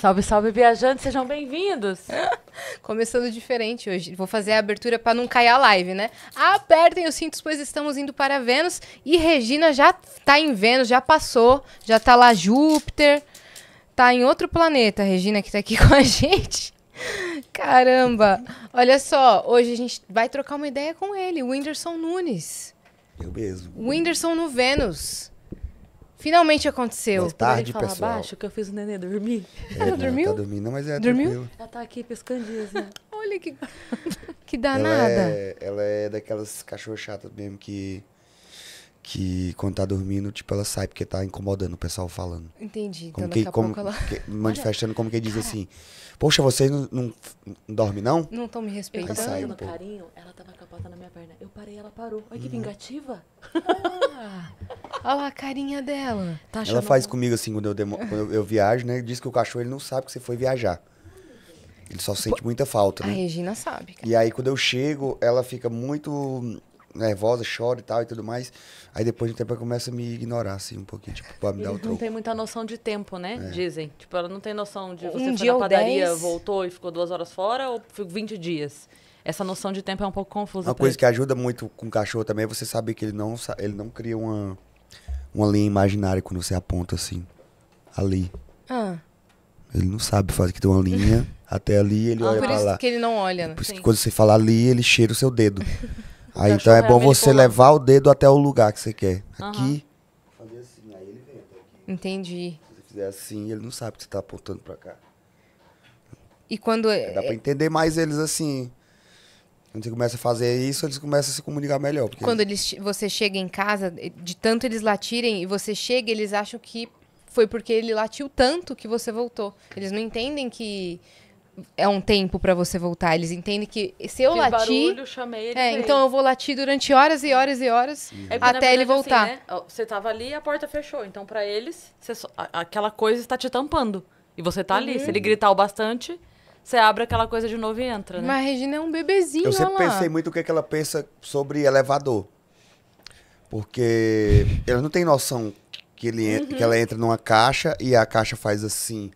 Salve, salve, viajantes, sejam bem-vindos. Começando diferente hoje. Vou fazer a abertura para não cair a live, né? Apertem os cintos, pois estamos indo para Vênus. E Regina já tá em Vênus, já passou, já tá lá Júpiter. Tá em outro planeta, Regina, que tá aqui com a gente. Caramba! Olha só, hoje a gente vai trocar uma ideia com ele, o Whindersson Nunes. Eu mesmo. O Whindersson no Vênus. Finalmente aconteceu. Boa tarde, falar pessoal. baixo que eu fiz o nenê dormir. É, ela não, tá dormiu? Tá dormindo, mas é dormiu? Ela tá aqui pescando. né? Olha que, que danada. Ela é, ela é daquelas cachorro chatas mesmo que que quando tá dormindo, tipo, ela sai porque tá incomodando o pessoal falando. Entendi. Então como então, que, como, ela... que, manifestando como que diz assim, cara. assim, poxa, vocês não, não, não dormem, não? Não estão me respeitando. Eu tava dando carinho, ela tava capota na minha perna. Eu parei, ela parou. Olha que hum. vingativa. Ah, olha a carinha dela. Tá ela faz comigo assim, quando eu, demo, quando eu, eu viajo, né? Diz que o cachorro ele não sabe que você foi viajar. Ele só sente muita falta, né? A Regina sabe, cara. E aí, quando eu chego, ela fica muito nervosa, chora e tal e tudo mais. Aí depois de um tempo ela começa a me ignorar, assim, um pouquinho, tipo, pra me dar o troco. Não tem muita noção de tempo, né? É. Dizem. Tipo, ela não tem noção de você um foi na padaria, voltou e ficou duas horas fora ou ficou 20 dias. Essa noção de tempo é um pouco confusa. Uma coisa ele. que ajuda muito com o cachorro também é você saber que ele não, ele não cria uma, uma linha imaginária quando você aponta assim. Ali. Ah. Ele não sabe fazer que tem uma linha até ali ele ah, olha por pra isso lá. que ele não olha, né? Por isso que quando você fala ali, ele cheira o seu dedo. Aí então é bom você levar o dedo até o lugar que você quer. Aqui. Fazer assim, aí ele vem até aqui. Entendi. Se você fizer assim, ele não sabe que você tá apontando pra cá. E quando. É, dá pra é entender mais eles assim. Quando você começa a fazer isso, eles começam a se comunicar melhor. Porque... Quando eles, você chega em casa, de tanto eles latirem, e você chega, eles acham que foi porque ele latiu tanto que você voltou. Eles não entendem que é um tempo para você voltar. Eles entendem que se eu Fiz latir, barulho, chamei ele, é, então eu vou latir durante horas e horas e horas é, até verdade, ele voltar. Assim, né? Você tava ali, a porta fechou. Então para eles, só, aquela coisa está te tampando e você tá uhum. ali. Se ele uhum. gritar o bastante, você abre aquela coisa de novo e entra, né? Mas a Regina é um bebezinho, Eu sempre pensei muito o que, é que ela pensa sobre elevador. Porque ela não tem noção que, ele uhum. que ela entra numa caixa e a caixa faz assim.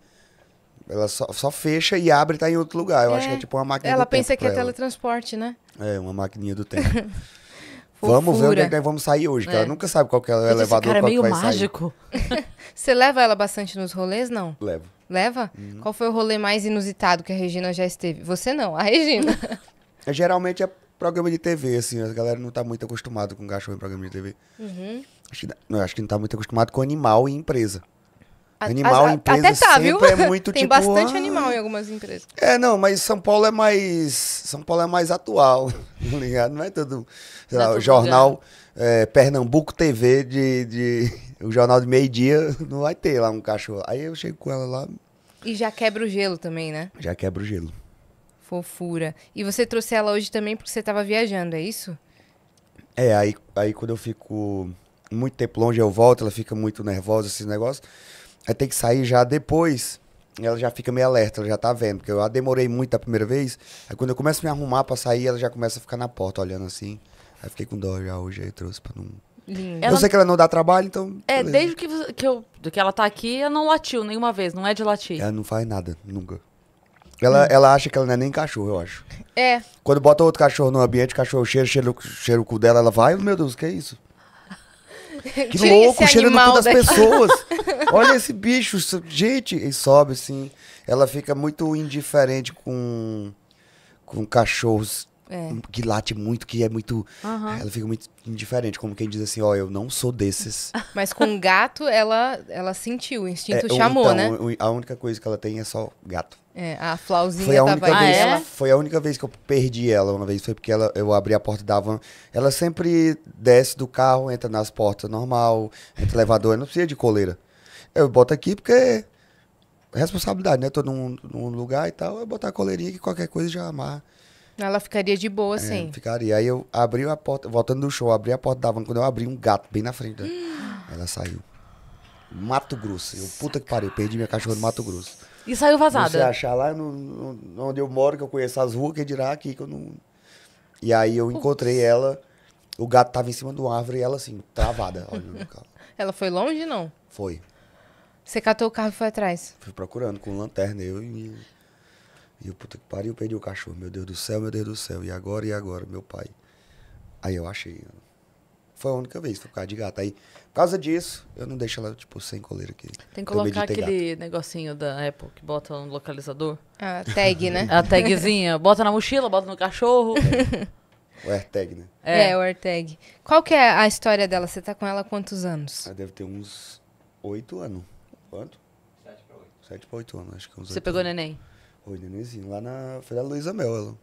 Ela só, só fecha e abre e tá em outro lugar. Eu é. acho que é, é tipo uma máquina ela do tempo. Ela pensa que é ela. teletransporte, né? É, uma maquininha do tempo. vamos ver onde é que vamos sair hoje, que ela é. nunca sabe qual que é o elevador cara qual é meio que vai mágico. sair. Você leva ela bastante nos rolês, não? Levo. Leva? Uhum. Qual foi o rolê mais inusitado que a Regina já esteve? Você não, a Regina. É, geralmente é programa de TV, assim, a galera não tá muito acostumada com cachorro em programa de TV. Uhum. Acho, que, não, acho que não tá muito acostumado com animal e empresa. Animal, em empresa até tá, viu? é muito Tem tipo, bastante ah, animal em algumas empresas. É, não, mas São Paulo é mais São Paulo é mais atual, tá ligado? Não é todo, sei é lá, o jornal é, Pernambuco TV de, de o jornal de meio-dia não vai ter lá um cachorro. Aí eu chego com ela lá. E já quebra o gelo também, né? Já quebra o gelo. Fofura. E você trouxe ela hoje também porque você estava viajando, é isso? É, aí, aí quando eu fico muito tempo longe, eu volto, ela fica muito nervosa, esse negócio. Aí tem que sair já depois. Ela já fica meio alerta, ela já tá vendo. Porque eu a demorei muito a primeira vez. Aí quando eu começo a me arrumar pra sair, ela já começa a ficar na porta olhando assim. Aí fiquei com dó já hoje, aí trouxe pra não. Lindo. Eu ela... sei que ela não dá trabalho, então. É, beleza. desde que, que, eu, que ela tá aqui, ela não latiu nenhuma vez, não é de latir. Ela não faz nada, nunca. Ela, hum. ela acha que ela não é nem cachorro, eu acho. É. Quando bota outro cachorro no ambiente, cachorro cheira, cheira, cheira o cu dela, ela vai, meu Deus, que é isso? Que louco, cheira no cu das pessoas. Olha esse bicho. Gente, e sobe assim. Ela fica muito indiferente com, com cachorros é. que late muito, que é muito. Uhum. Ela fica muito indiferente, como quem diz assim, ó, oh, eu não sou desses. Mas com gato, ela, ela sentiu, o instinto é, chamou, então, né? A única coisa que ela tem é só gato. É, a Flauzinha foi a única tava... vez, ah, é? Foi a única vez que eu perdi ela uma vez, foi porque ela, eu abri a porta da van. Ela sempre desce do carro, entra nas portas normal, entra elevador, não precisa de coleira. Eu boto aqui porque é responsabilidade, né? Tô num, num lugar e tal, eu botar a coleirinha que qualquer coisa já amarra. Ela ficaria de boa, é, sim. Ficaria. Aí eu abri a porta, voltando do show, abri a porta da van. Quando eu abri, um gato bem na frente dela. Né? ela saiu. Mato Grosso. Eu, puta que pariu, perdi minha cachorra no Mato Grosso. E saiu vazada? Você achar lá no, no, onde eu moro, que eu conheço as ruas, que é dirá aqui que eu não. E aí eu encontrei Ups. ela, o gato tava em cima de uma árvore e ela assim, travada, Ela foi longe, não? Foi. Você catou o carro e foi atrás? Fui procurando com lanterna, eu e e eu, puta que pariu, eu perdi o cachorro. Meu Deus do céu, meu Deus do céu. E agora, e agora, meu pai? Aí eu achei. Foi a única vez, foi por causa de gato. Aí, por causa disso, eu não deixo ela, tipo, sem coleira aqui. Tem que colocar aquele gato. negocinho da Apple que bota no localizador. É, a tag, né? A tagzinha. Bota na mochila, bota no cachorro. É. O AirTag, né? É. é, o AirTag. Qual que é a história dela? Você tá com ela há quantos anos? Ela deve ter uns oito anos. Quanto? Sete pra oito. Sete pra oito anos, acho que uns Você pegou anos. neném? Oi, nenenzinho. Lá na. Foi da Luísa Mel, ela.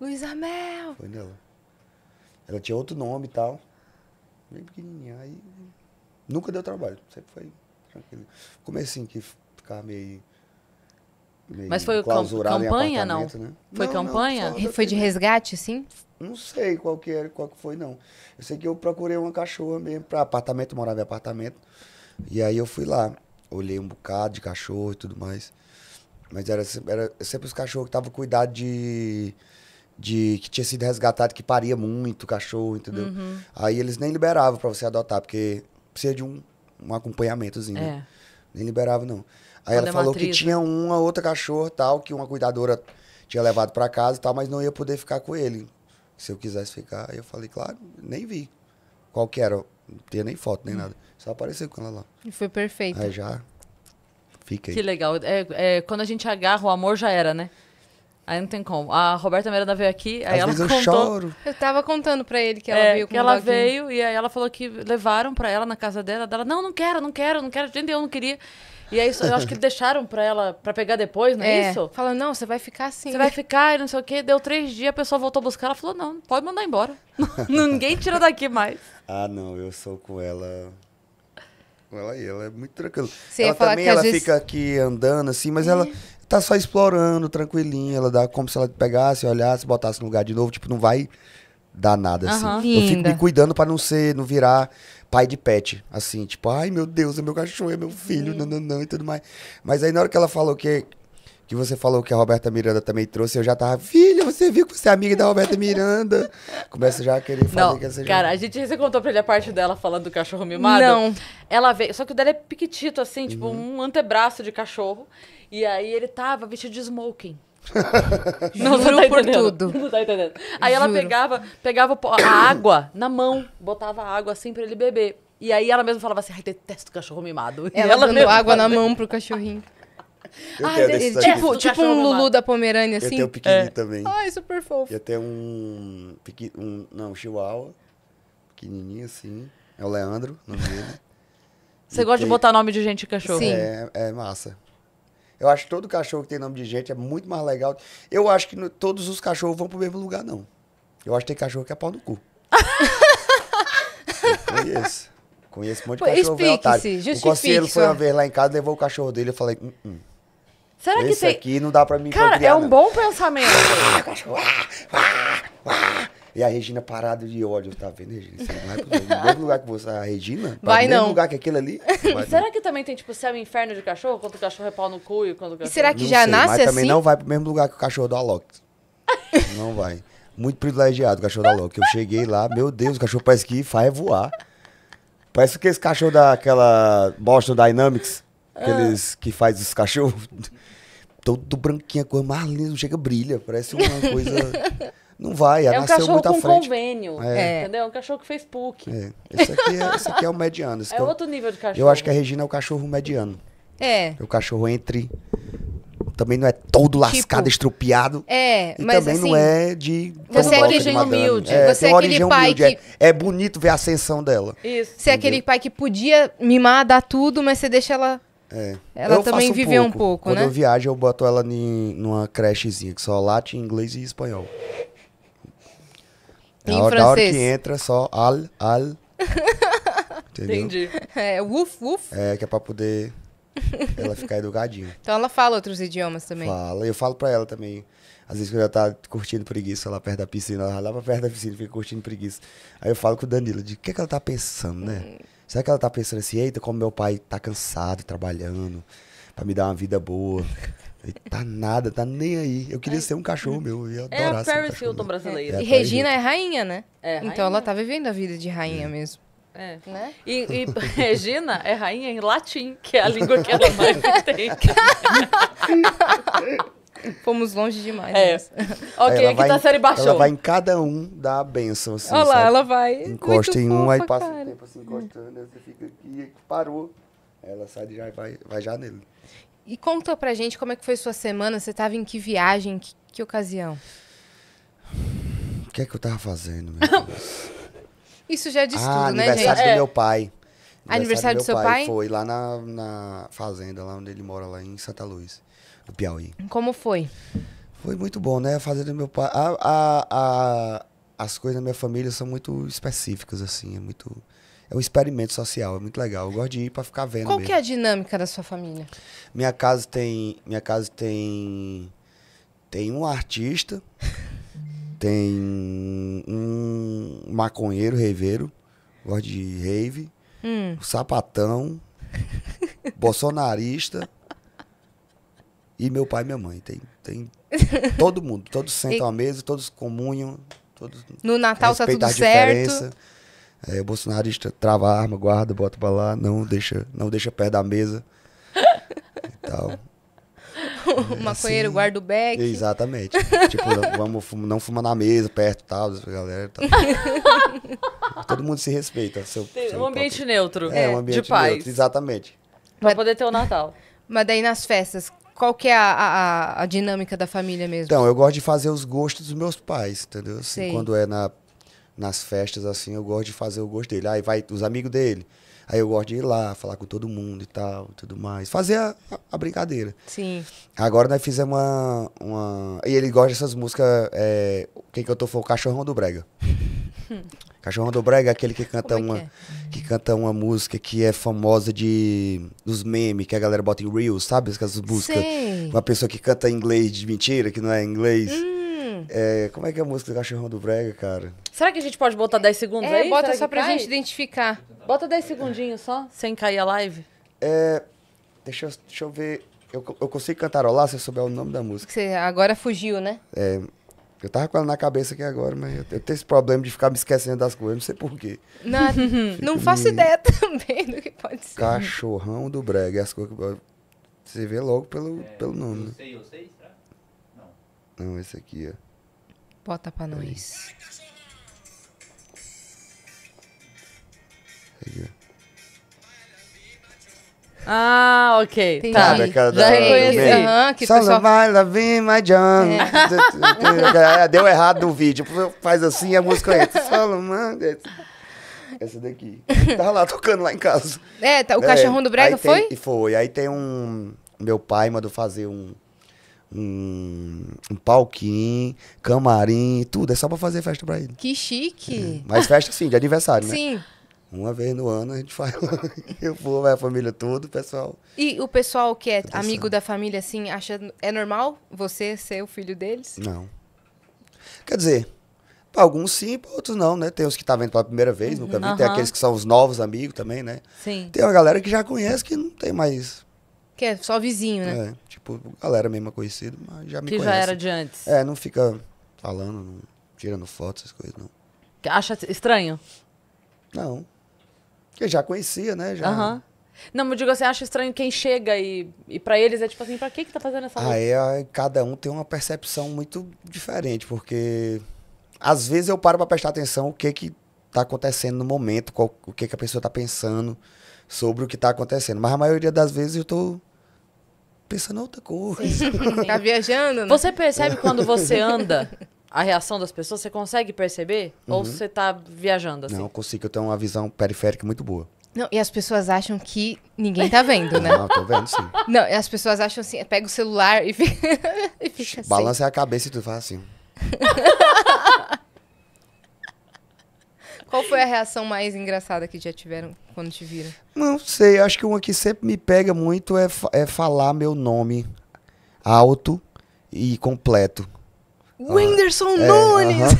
Luísa Mel! Foi nela. Ela tinha outro nome e tal. Bem pequenininha. Aí. Nunca deu trabalho. Sempre foi tranquilo. Comecinho que ficava meio. meio Mas foi clausurado campanha, não? Né? Foi não, campanha? Não, foi de resgate, sim? Não sei qual que, era, qual que foi, não. Eu sei que eu procurei uma cachorra mesmo para apartamento, morava em apartamento. E aí eu fui lá. Olhei um bocado de cachorro e tudo mais. Mas era, era sempre os cachorros que estavam cuidado de, de. que tinha sido resgatado, que paria muito cachorro, entendeu? Uhum. Aí eles nem liberavam para você adotar, porque precisa de um, um acompanhamentozinho. Né? É. Né? Nem liberava, não. Aí Quando ela é falou que tinha né? uma outra cachorra tal, que uma cuidadora tinha levado para casa e tal, mas não ia poder ficar com ele. Se eu quisesse ficar, aí eu falei, claro, nem vi. Qual que era? Não tinha nem foto, nem hum. nada. Só apareceu com ela lá. E foi perfeito. Aí já Fica aí. Que legal. É, é, quando a gente agarra o amor, já era, né? Aí não tem como. A Roberta Miranda veio aqui, aí Às ela vezes contou. Eu, choro. eu tava contando pra ele que ela é, veio com que ela veio e aí ela falou que levaram pra ela na casa dela. ela não, não quero, não quero, não quero, gente, eu não queria. E aí eu acho que deixaram pra ela pra pegar depois, não é, é. isso? Falando, não, você vai ficar assim. Você vai ficar e não sei o quê. Deu três dias, a pessoa voltou buscar, ela falou, não, pode mandar embora. Ninguém tira daqui mais. Ah, não, eu sou com ela ela aí, ela é muito tranquila. Você ela também ela vezes... fica aqui andando assim, mas é. ela tá só explorando, tranquilinha. Ela dá como se ela pegasse, olhasse, botasse no lugar de novo, tipo, não vai dar nada assim. Uhum. Eu fico me cuidando para não ser, não virar pai de pet, assim, tipo, ai meu Deus, é meu cachorro, é meu filho, não, não, não, e tudo mais. Mas aí na hora que ela falou que que você falou que a Roberta Miranda também trouxe, eu já tava, filha, você viu que você é amiga da Roberta Miranda. Começa já a querer falar que essa Cara, já... a gente você contou pra ele a parte dela falando do cachorro mimado. Não. Ela veio. Só que o dela é piquitito, assim, tipo, uhum. tipo, um antebraço de cachorro. E aí ele tava vestido de smoking. não, Juro não tá por tudo. Não tá entendendo. Aí Juro. ela pegava, pegava a água na mão, botava a água assim pra ele beber. E aí ela mesma falava assim, ai, detesto cachorro mimado. Ela, ela dando água na mão pro cachorrinho tipo, tipo um Lulu da Pomerânia, assim. Eu tenho assim? um pequenininho é. também. Ai, super fofo. Eu tenho um, um não, um chihuahua, pequenininho assim. É o Leandro, nome dele. Você e gosta tem... de botar nome de gente de cachorro? Sim. É, é massa. Eu acho que todo cachorro que tem nome de gente é muito mais legal. Eu acho que no, todos os cachorros vão pro mesmo lugar, não. Eu acho que tem cachorro que é pau no cu. eu conheço. Conheço um monte de Pô, cachorro. Explique-se, justifique. O conselheiro foi uma vez lá em casa, levou o cachorro dele. Eu falei, hum, hum. Será Esse que tem... aqui não dá pra mim Cara, é um não. bom pensamento. E a Regina parada de ódio, tá vendo, Regina? Você não vai pro mesmo lugar que você. A Regina? Tá vai não. não. mesmo lugar que aquele ali? será que também tem, tipo, céu e inferno de cachorro? Quando o cachorro é pau no cu e quando o cachorro... E será que não já sei, nasce mas assim? também não vai pro mesmo lugar que o cachorro do Alok. não vai. Muito privilegiado o cachorro da Alok. Eu cheguei lá, meu Deus, o cachorro parece que faz voar. Parece que esse cachorro daquela Boston Dynamics, ah. aqueles ah. que faz os cachorros todo branquinho, a cor mais linda, chega, brilha, parece uma coisa. Não vai, é um nasceu muito à frente. É um cachorro convênio, é. entendeu? É. é um cachorro que fez PUC. É. Esse, aqui é, esse aqui é o mediano. é, é outro nível de cachorro. Eu acho que a Regina é o cachorro mediano. É. é o cachorro entre... Também não é todo lascado, tipo, estropiado. É, e mas também assim, não é de... Você é origem humilde. É, você é aquele pai humilde, que... É, é, bonito ver a ascensão dela. Isso. Você entendeu? é aquele pai que podia mimar, dar tudo, mas você deixa ela é. Ela eu também viveu um pouco, um pouco Quando né? Quando eu viajo, eu boto ela em, numa crechezinha que só late em inglês e espanhol. Em a hora, hora que entra, é só al, al. entendeu? Entendi. É, uf, wuf. É, que é pra poder ela ficar educadinha. Então ela fala outros idiomas também? Fala. Eu falo pra ela também. Às vezes quando ela tá curtindo preguiça lá perto da piscina, ela lá pra perto da piscina fica curtindo preguiça. Aí eu falo com o Danilo, de o que, é que ela tá pensando, né? Hum. Será que ela tá pensando assim, eita, como meu pai tá cansado trabalhando, pra me dar uma vida boa? tá nada, tá nem aí. Eu queria é. ser um cachorro meu. Eu é a Paris Hilton brasileira. É. É e Regina é rainha, né? É, então rainha. Então ela tá vivendo a vida de rainha é. mesmo. É. Né? E, e, Regina é rainha em latim, que é a língua que ela mais entende. Fomos longe demais. É. ok, ela aqui tá vai, tá a série baixou. Ela vai em cada um dá a benção. Assim, Olha lá, ela vai. Encosta em um, aí cara. passa o tempo assim, encostando, aí você fica aqui, parou. Ela sai já vai, vai já nele. E conta pra gente como é que foi sua semana, você tava em que viagem, que, que ocasião? O que é que eu tava fazendo, Isso já é ah, tudo, né, gente? aniversário do é. meu pai. Aniversário, aniversário do, do seu pai? pai? Foi lá na, na fazenda, lá onde ele mora, lá em Santa Luz o Piauí. Como foi? Foi muito bom, né? Fazendo meu pai. A, a, a, as coisas da minha família são muito específicas, assim. É muito. É um experimento social, é muito legal. Eu gosto de ir para ficar vendo. Qual mesmo. que é a dinâmica da sua família? Minha casa tem. Minha casa tem. Tem um artista, tem um maconheiro, reveiro, gosto de rave, hum. um sapatão, bolsonarista. E meu pai e minha mãe. Tem, tem todo mundo. Todos sentam e... à mesa, todos comunham. Todos no Natal tá tudo certo. É, o bolsonarista trava a arma, guarda, bota pra lá, não deixa, não deixa perto da mesa. e tal. O é, maconheiro assim, guarda o bag. Exatamente. tipo, vamos fuma, não fumar na mesa, perto e tal, galera. Tal. Todo mundo se respeita. Seu, seu um ambiente próprio. neutro. É, um é, ambiente de paz. Neutro, exatamente. Pra poder ter o Natal. Mas daí nas festas, qual que é a, a, a, dinâmica da família mesmo? Então, eu gosto de fazer os gostos dos meus pais, entendeu? Assim, Sei. quando é na, nas festas, assim, eu gosto de fazer o gosto dele. Aí vai os amigos dele. Aí eu gosto de ir lá, falar com todo mundo e tal, tudo mais. Fazer a, a brincadeira. Sim. Agora nós fizemos uma, uma... E ele gosta dessas músicas... É... Quem que eu tô foi o Cachorrão do Brega. Cachorrão do Brega é aquele que canta é uma é? que canta uma música que é famosa de dos memes que a galera bota em reels, sabe? Essas músicas. Sei. Uma pessoa que canta inglês de mentira, que não é inglês. Hum. É, como é que é a música do Cachorrão do Brega, cara? Será que a gente pode botar 10 segundos é, aí? Bota Será só pra cai? gente identificar. Bota 10 segundinhos só, sem cair a live. É. Deixa eu, deixa eu ver. Eu, eu consigo cantarolar se eu souber o nome da música. Você agora fugiu, né? É. Eu tava com ela na cabeça aqui agora, mas eu tenho esse problema de ficar me esquecendo das coisas, não sei porquê. Não, não faço ideia também do que pode ser. Cachorrão do brega, as coisas que você vê logo pelo, é, pelo nome. Eu né? sei, eu sei, será? Não. Não, esse aqui, ó. Bota pra nós. Aqui, ó. Ah, ok. tá. Sabe aquela da... Já reconheci. Uhum, que Só pessoal... vai, vem, my John. É. Deu errado no vídeo. Faz assim e a música entra. Essa daqui. Tava lá tocando lá em casa. É, tá, o é, cachorrão do Brega foi? Tem, foi. Aí tem um. Meu pai mandou fazer um. Um, um palquinho, camarim, tudo. É só pra fazer festa pra ele. Que chique. É. Mas festa assim, de aniversário, né? Sim. Uma vez no ano a gente faz. eu vou, vai a família toda, o pessoal. E o pessoal que é tá amigo da família, assim, acha. É normal você ser o filho deles? Não. Quer dizer, para alguns sim, para outros não, né? Tem os que tá vendo pela primeira vez, nunca vi. Uhum. Tem aqueles que são os novos amigos também, né? Sim. Tem uma galera que já conhece que não tem mais. Que é só vizinho, né? É, tipo, galera mesmo conhecida, mas já me que conhece. Que já era de antes. É, não fica falando, não, tirando fotos essas coisas, não. Acha estranho? Não. Que já conhecia, né? Já. Uhum. Não, mas eu digo assim, acho estranho quem chega e, e para eles é tipo assim, pra que que tá fazendo essa luta? Aí cada um tem uma percepção muito diferente, porque às vezes eu paro para prestar atenção o que que tá acontecendo no momento, qual, o que que a pessoa tá pensando sobre o que tá acontecendo. Mas a maioria das vezes eu tô pensando outra coisa. Sim, sim. tá viajando, né? Você percebe quando você anda a reação das pessoas? Você consegue perceber? Uhum. Ou você tá viajando assim? Não, eu consigo. Eu tenho uma visão periférica muito boa. Não, e as pessoas acham que ninguém tá vendo, né? Não, tô vendo sim. Não, as pessoas acham assim, pega o celular e fica, e fica assim. Balança a cabeça e tu faz assim. Qual foi a reação mais engraçada que já tiveram quando te viram? Não sei, acho que uma que sempre me pega muito é, é falar meu nome alto e completo. Whindersson ah, é, Nunes! Uh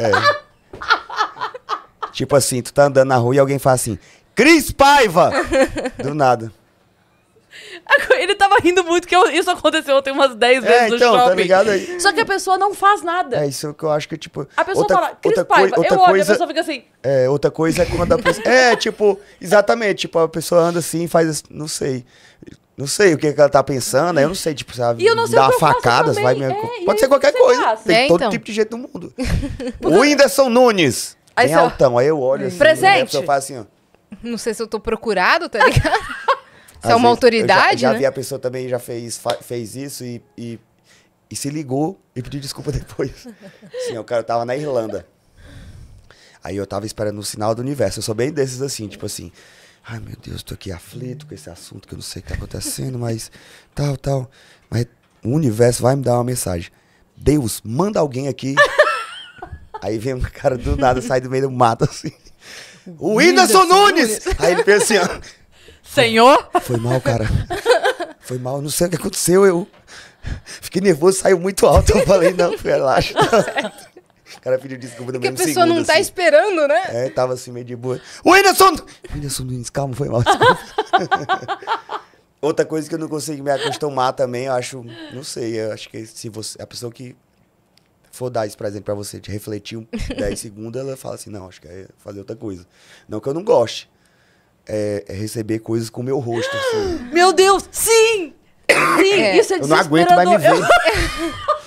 -huh. é. tipo assim, tu tá andando na rua e alguém fala assim, Cris Paiva! Do nada. Ele tava rindo muito, que isso aconteceu tem umas 10 é, vezes é, no então, tá shopping. Tá ligado aí. Só que a pessoa não faz nada. É isso que eu acho que, tipo. A pessoa outra, fala, Cris outra Paiva, outra eu coisa, a pessoa fica assim. É, outra coisa é quando a pessoa. é, tipo, exatamente, tipo, a pessoa anda assim e faz assim, não sei. Não sei o que, ela tá pensando, eu não sei, tipo, sabe, e eu não sei dar facadas, vai me... é, Pode ser qualquer coisa. Faz? Tem é, todo então. tipo de jeito do mundo. o Whindersson Nunes. Aí só... altão, aí eu olho hum. assim. Né, Presente. Eu faço assim, ó. Não sei se eu tô procurado, tá ligado? Você é uma autoridade, já, né? já vi a pessoa também, já fez, fez isso e, e, e se ligou e pediu desculpa depois. Sim, o cara tava na Irlanda. Aí eu tava esperando o sinal do universo. Eu sou bem desses assim, tipo assim Ai, meu Deus, estou aqui aflito com esse assunto que eu não sei o que está acontecendo, mas tal, tal. Mas o universo vai me dar uma mensagem. Deus, manda alguém aqui. Aí vem um cara do nada, sai do meio do mato assim. O Whindersson Nunes! Aí ele pensa assim, ó. Senhor? Foi, foi mal, cara. Foi mal, não sei o que aconteceu. Eu fiquei nervoso, saiu muito alto. Eu falei, não, relaxa. Tá certo. O cara pediu desculpa no Porque mesmo segundo. Porque a pessoa segundo, não tá assim. esperando, né? É, tava assim meio de boa. O Whindersson! Whindersson Nunes, calma, foi mal. Outra coisa que eu não consigo me acostumar também, eu acho, não sei, eu acho que se você, a pessoa que for dar esse presente pra você, de refletir 10 segundos, ela fala assim, não, acho que é fazer outra coisa. Não que eu não goste. É, é receber coisas com o meu rosto, assim. Meu Deus, sim! Sim, é. isso é Eu não aguento vai me ver. Eu...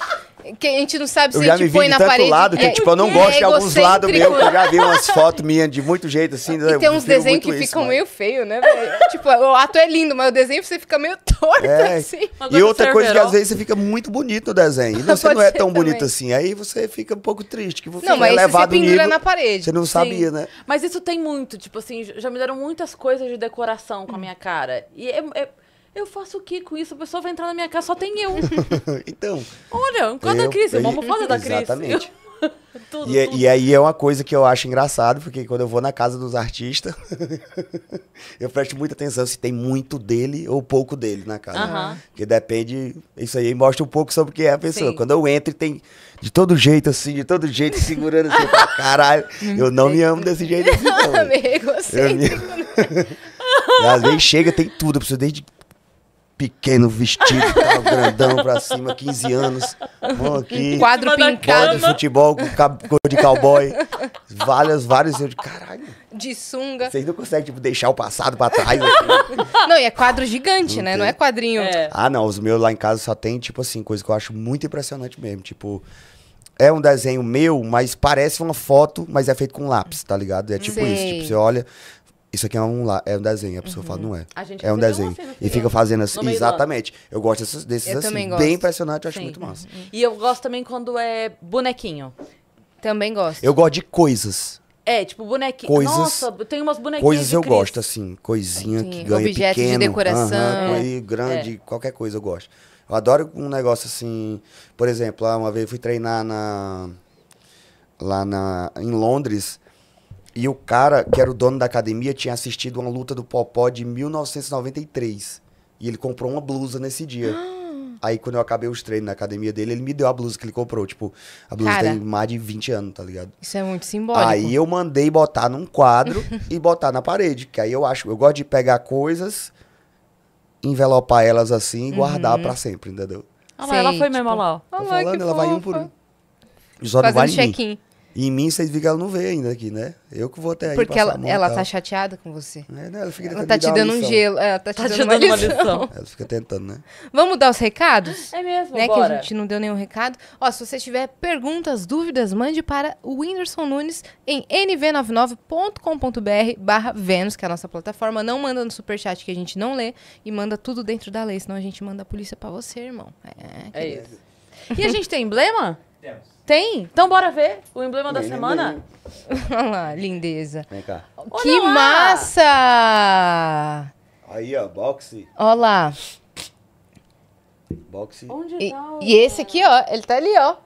que a gente não sabe se a gente põe na parede. Lado, que, é, tipo, eu não é gosto é de alguns lados meu, eu já vi umas fotos minhas de muito jeito assim. E né? tem uns desenhos que ficam meio feio, né, tipo, o ato é lindo, mas o desenho você fica meio torto é, assim. E outra coisa que às vezes você fica muito bonito no desenho. E você não é tão bonito assim. Aí você fica um pouco triste, que você não, mas é levado você pendura na parede. Você não sabia, né? Mas isso tem muito, tipo assim, já me deram muitas coisas de decoração com a hum. minha cara. E é, é eu faço o que com isso? A pessoa vai entrar na minha casa, só tem eu. então. Olha, por a da crise, eu, vamos falar da crise. Exatamente. Eu, tudo, e, é, tudo. e aí é uma coisa que eu acho engraçado, porque quando eu vou na casa dos artistas, eu presto muita atenção se tem muito dele ou pouco dele na casa. Uh -huh. Porque depende. Isso aí mostra um pouco sobre o que é a pessoa. Sim. Quando eu entro, tem de todo jeito, assim, de todo jeito, segurando assim, caralho, eu não me amo desse jeito assim, não. Amigo, eu me... Às vezes chega, tem tudo, eu preciso desde pequeno vestido, tal, grandão pra cima, 15 anos. Vou aqui. Um quadro pincado. de futebol com cor de cowboy. Várias, vários. Eu de caralho. De sunga. Vocês não conseguem, tipo, deixar o passado pra trás. Assim. Não, e é quadro gigante, não né? Tem. Não é quadrinho. É. Ah, não. Os meus lá em casa só tem, tipo assim, coisa que eu acho muito impressionante mesmo. Tipo, é um desenho meu, mas parece uma foto, mas é feito com lápis, tá ligado? É tipo isso, tipo, você olha, isso aqui é um, é um desenho. A pessoa uhum. fala, não é. é um desenho. E fica fazendo assim. Exatamente. Eu gosto desses, desses eu assim. Bem impressionante, eu acho Sim. muito massa. Uhum. E eu gosto também quando é bonequinho. Também gosto. Eu gosto de coisas. É, tipo bonequinho. Coisas, Nossa, tem umas bonequinhas. Coisas eu gosto, assim. Coisinha Sim. que ganha pequena pequeno. de decoração. Uhum, é. grande, é. qualquer coisa eu gosto. Eu adoro um negócio assim. Por exemplo, uma vez eu fui treinar na. Lá na, em Londres. E o cara, que era o dono da academia, tinha assistido uma luta do Popó de 1993. E ele comprou uma blusa nesse dia. Ah. Aí, quando eu acabei os treinos na academia dele, ele me deu a blusa que ele comprou. Tipo, a blusa Cara, tem mais de 20 anos, tá ligado? Isso é muito simbólico. Aí eu mandei botar num quadro e botar na parede. Que aí eu acho, eu gosto de pegar coisas, envelopar elas assim e guardar uhum. pra sempre, entendeu? Ah lá, ela foi mesmo, tipo, olha lá. ó. Tô Ah, falando, que ela vai um por um. Só vai Fazendo check-in. E em mim, vocês viram que ela não veio ainda aqui, né? Eu que vou até aí. Porque ela, ela tá chateada com você. É, né? Ela, fica ela tá, é, tá, tá te dando um gelo. Ela tá te, dando, uma, lição. uma, lição. Ela fica tentando, né? Vamos dar os recados? É mesmo, né? Bora. Que a gente não deu nenhum recado. Ó, se você tiver perguntas, dúvidas, mande para o Whindersson Nunes em nv99.com.br barra Vênus, que é a nossa plataforma. Não manda no superchat que a gente não lê. E manda tudo dentro da lei, senão a gente manda a polícia pra você, irmão. É, é isso. E a gente tem emblema? Temos. Tem? Então bora ver o emblema da né? semana? Olha lá, lindeza. Vem cá. Olha que lá. massa! Aí, ó, boxe. Olha lá. Boxe. Onde e, tá? E esse aqui, ó, ele tá ali, ó.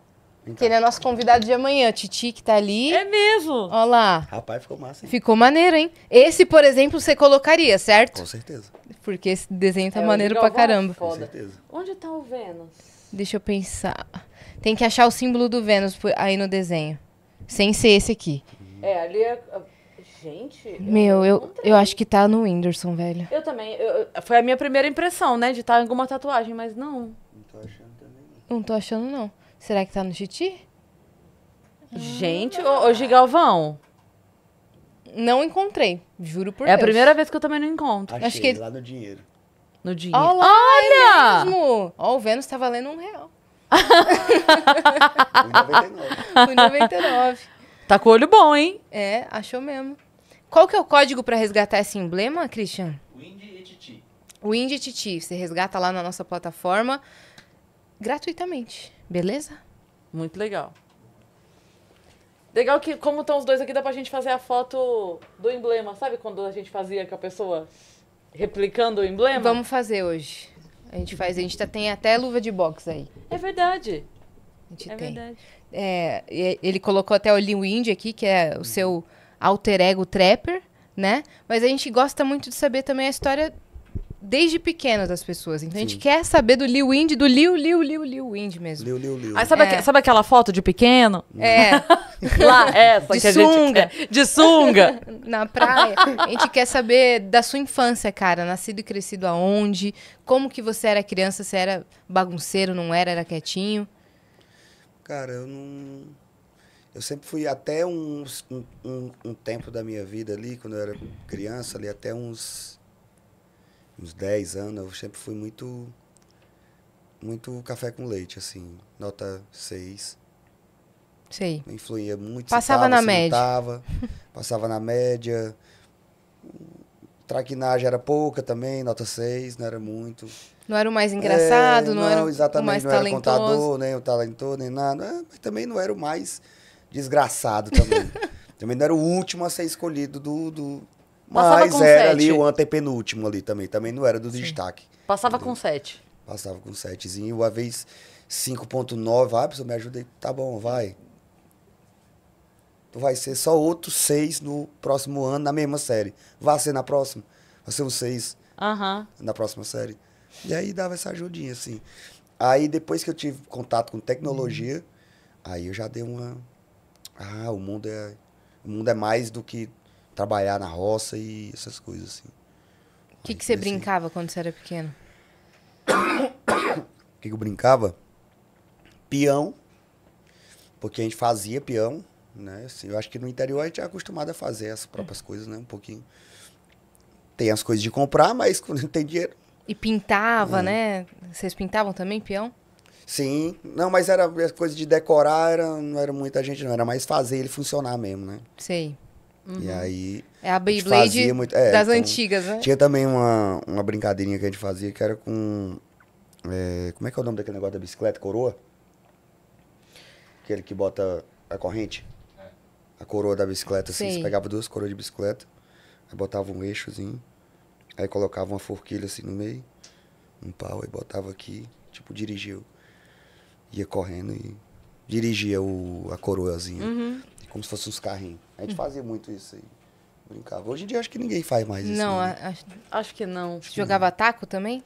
Então. Que ele é nosso convidado de amanhã, Titi, que tá ali. É mesmo? Ó lá. Rapaz, ficou massa, hein? Ficou maneiro, hein? Esse, por exemplo, você colocaria, certo? Com certeza. Porque esse desenho tá é, maneiro pra caramba. Foda. Com certeza. Onde tá o Vênus? Deixa eu pensar. Tem que achar o símbolo do Vênus aí no desenho. Sem ser esse aqui. É, ali é. Ah, gente. Meu, eu, eu acho que tá no Whindersson, velho. Eu também. Eu, foi a minha primeira impressão, né? De estar em alguma tatuagem, mas não. Não tô achando também. Não tô achando, não. Será que tá no Titi? Gente, ô, Galvão. Gigalvão. Não encontrei, juro por é Deus. É a primeira vez que eu também não encontro. Achei, acho que lá no dinheiro no dinheiro. Olha! Olha! mesmo! Ó, o Vênus tá valendo um real. 1,99. 99. Tá com o olho bom, hein? É, achou mesmo. Qual que é o código para resgatar esse emblema, Christian? Wind e Titi. Wind e Titi. Você resgata lá na nossa plataforma gratuitamente, beleza? Muito legal. Legal que, como estão os dois aqui, dá pra gente fazer a foto do emblema. Sabe quando a gente fazia com a pessoa? replicando o emblema? Vamos fazer hoje. A gente faz, a gente tá, tem até luva de boxe aí. É verdade. A gente é tem. verdade. É, ele colocou até o Lin Wind aqui, que é o seu alter ego trapper, né? Mas a gente gosta muito de saber também a história desde pequeno das pessoas. Então Sim. a gente quer saber do Liu Wind, do Liu, Liu, Liu, Liu Wind mesmo. Liu, Liu, Liu. Aí sabe, é. sabe aquela foto de pequeno? É. Lá, essa de que sunga. a gente... sunga, é. de sunga. Na praia. A gente quer saber da sua infância, cara. Nascido e crescido aonde? Como que você era criança? Você era bagunceiro, não era? Era quietinho? Cara, eu não... Eu sempre fui até uns, um, um, um tempo da minha vida ali, quando eu era criança, ali até uns uns 10 anos, eu sempre fui muito muito café com leite, assim, nota 6. Sei. Influía muito. Passava tava, na média. Tava, passava na média. Traquinagem era pouca também, nota 6, não era muito. Não era o mais engraçado, é, não, não, era exatamente, o mais não era talentoso. contador, nem o talentoso, nem nada. É, mas também não era o mais desgraçado também. também não era o último a ser escolhido do, do, mas era sete. ali o antepenúltimo ali também. Também não era do Sim. destaque. Passava entendeu? com 7. Passava com 7zinho. Uma vez 5.9. Ah, pessoal, me ajuda aí. Tá bom, vai. Vai ser só outro 6 no próximo ano, na mesma série. Vai ser na próxima. Vai ser um 6 uhum. na próxima série. E aí dava essa ajudinha, assim. Aí depois que eu tive contato com tecnologia, uhum. aí eu já dei uma. Ah, o mundo é. O mundo é mais do que trabalhar na roça e essas coisas, assim. O que, que você brincava quando você era pequeno? O que, que eu brincava? Peão. Porque a gente fazia peão, né? Assim, eu acho que no interior a gente é acostumado a fazer as próprias uhum. coisas, né? Um pouquinho. Tem as coisas de comprar, mas quando não tem dinheiro. E pintava, é. né? Vocês pintavam também peão? Sim. Não, mas era coisas de decorar, era, não era muita gente, não. Era mais fazer ele funcionar mesmo, né? Sei. Uhum. E aí. É a Beyblade a muito, é, das então, antigas, né? Tinha também uma, uma brincadeirinha que a gente fazia que era com. É, como é que é o nome daquele negócio da bicicleta? Coroa? Aquele que bota a corrente? É. A coroa da bicicleta, assim. Sim. Você pegava duas coroas de bicicleta, aí botava um eixozinho, aí colocava uma forquilha assim no meio, um pau, aí botava aqui, tipo, dirigiu. Ia correndo e dirigia o, a coroazinha. Uhum como se fossem uns carrinhos. A gente uhum. fazia muito isso aí. Brincava. Hoje em dia acho que ninguém faz mais isso. Não, né? acho, acho que não. Acho Jogava não. taco também?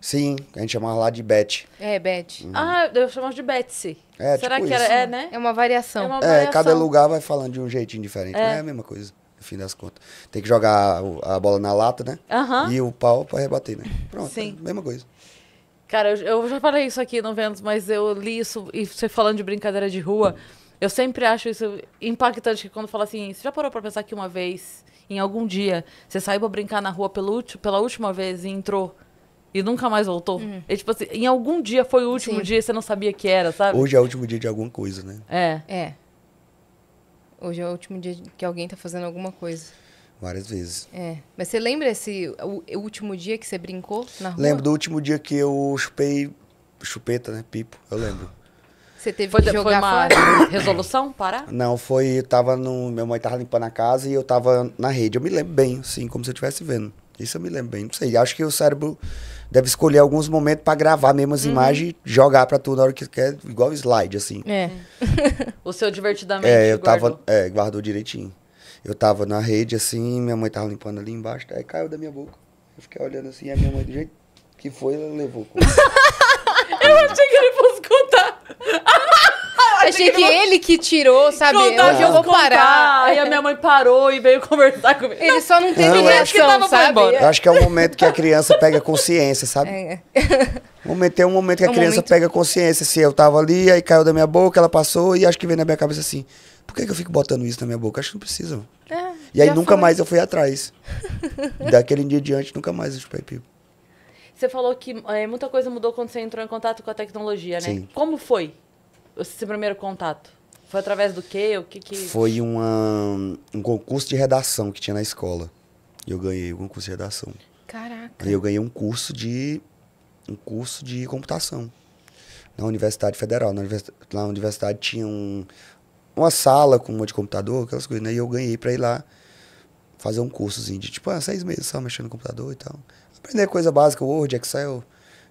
Sim, a gente chamava lá de Bet. É, Bet. Uhum. Ah, eu chamava de Betsy. É, Será tipo que isso. era? É, né? É uma variação. É, uma é, variação. cada lugar vai falando de um jeitinho diferente. É. Não é a mesma coisa, no fim das contas. Tem que jogar a bola na lata, né? Uhum. E o pau pra rebater, né? Pronto, Sim. É mesma coisa. Cara, eu, eu já falei isso aqui no Vênus, mas eu li isso e você falando de brincadeira de rua. Eu sempre acho isso impactante que quando fala assim, você já parou para pensar que uma vez, em algum dia, você saiu para brincar na rua pelo, pela última vez e entrou e nunca mais voltou. Uhum. É tipo assim, em algum dia foi o último Sim. dia e você não sabia que era, sabe? Hoje é o último dia de alguma coisa, né? É. É. Hoje é o último dia que alguém tá fazendo alguma coisa. Várias vezes. É. Mas você lembra esse o, o último dia que você brincou na rua? Lembro do último dia que eu chupei chupeta, né? Pipo, eu lembro. Você teve foi, que jogar foi uma fora? resolução? Parar? Não, foi. Tava no, minha mãe tava limpando a casa e eu tava na rede. Eu me lembro bem, assim, como se eu estivesse vendo. Isso eu me lembro bem. Não sei. Acho que o cérebro deve escolher alguns momentos para gravar mesmo as uhum. imagens e jogar para tudo na hora que quer, igual slide, assim. É. é. o seu divertidamente. É, eu guardou. tava. É, guardou direitinho. Eu tava na rede, assim, minha mãe tava limpando ali embaixo, aí caiu da minha boca. Eu fiquei olhando assim, a minha mãe do jeito que foi, ela levou. eu achei que ele contar. Achei que ele que tirou, sabe? Contar, eu vou contar. parar. Aí a minha mãe parou e veio conversar comigo. Ele só não teve não, é. reação, sabe? Eu acho que é o momento que a criança pega consciência, sabe? É. O um momento que é a um criança momento... pega consciência. Assim, eu tava ali, aí caiu da minha boca, ela passou e acho que veio na minha cabeça assim, por que, que eu fico botando isso na minha boca? Acho que não precisa. É, e aí nunca foi. mais eu fui atrás. Daquele dia em diante, nunca mais eu chupei pipa. Você falou que é, muita coisa mudou quando você entrou em contato com a tecnologia, né? Sim. Como foi esse primeiro contato? Foi através do quê? O que, que... Foi uma, um concurso de redação que tinha na escola. E eu ganhei o um concurso de redação. Caraca. Aí eu ganhei um curso de um curso de computação na Universidade Federal. Na universidade, na universidade tinha um, uma sala com um monte de computador, aquelas coisas, né? E eu ganhei pra ir lá fazer um cursozinho de tipo, ah, seis meses só mexendo no computador e tal. Aprender coisa básica, Word, Excel,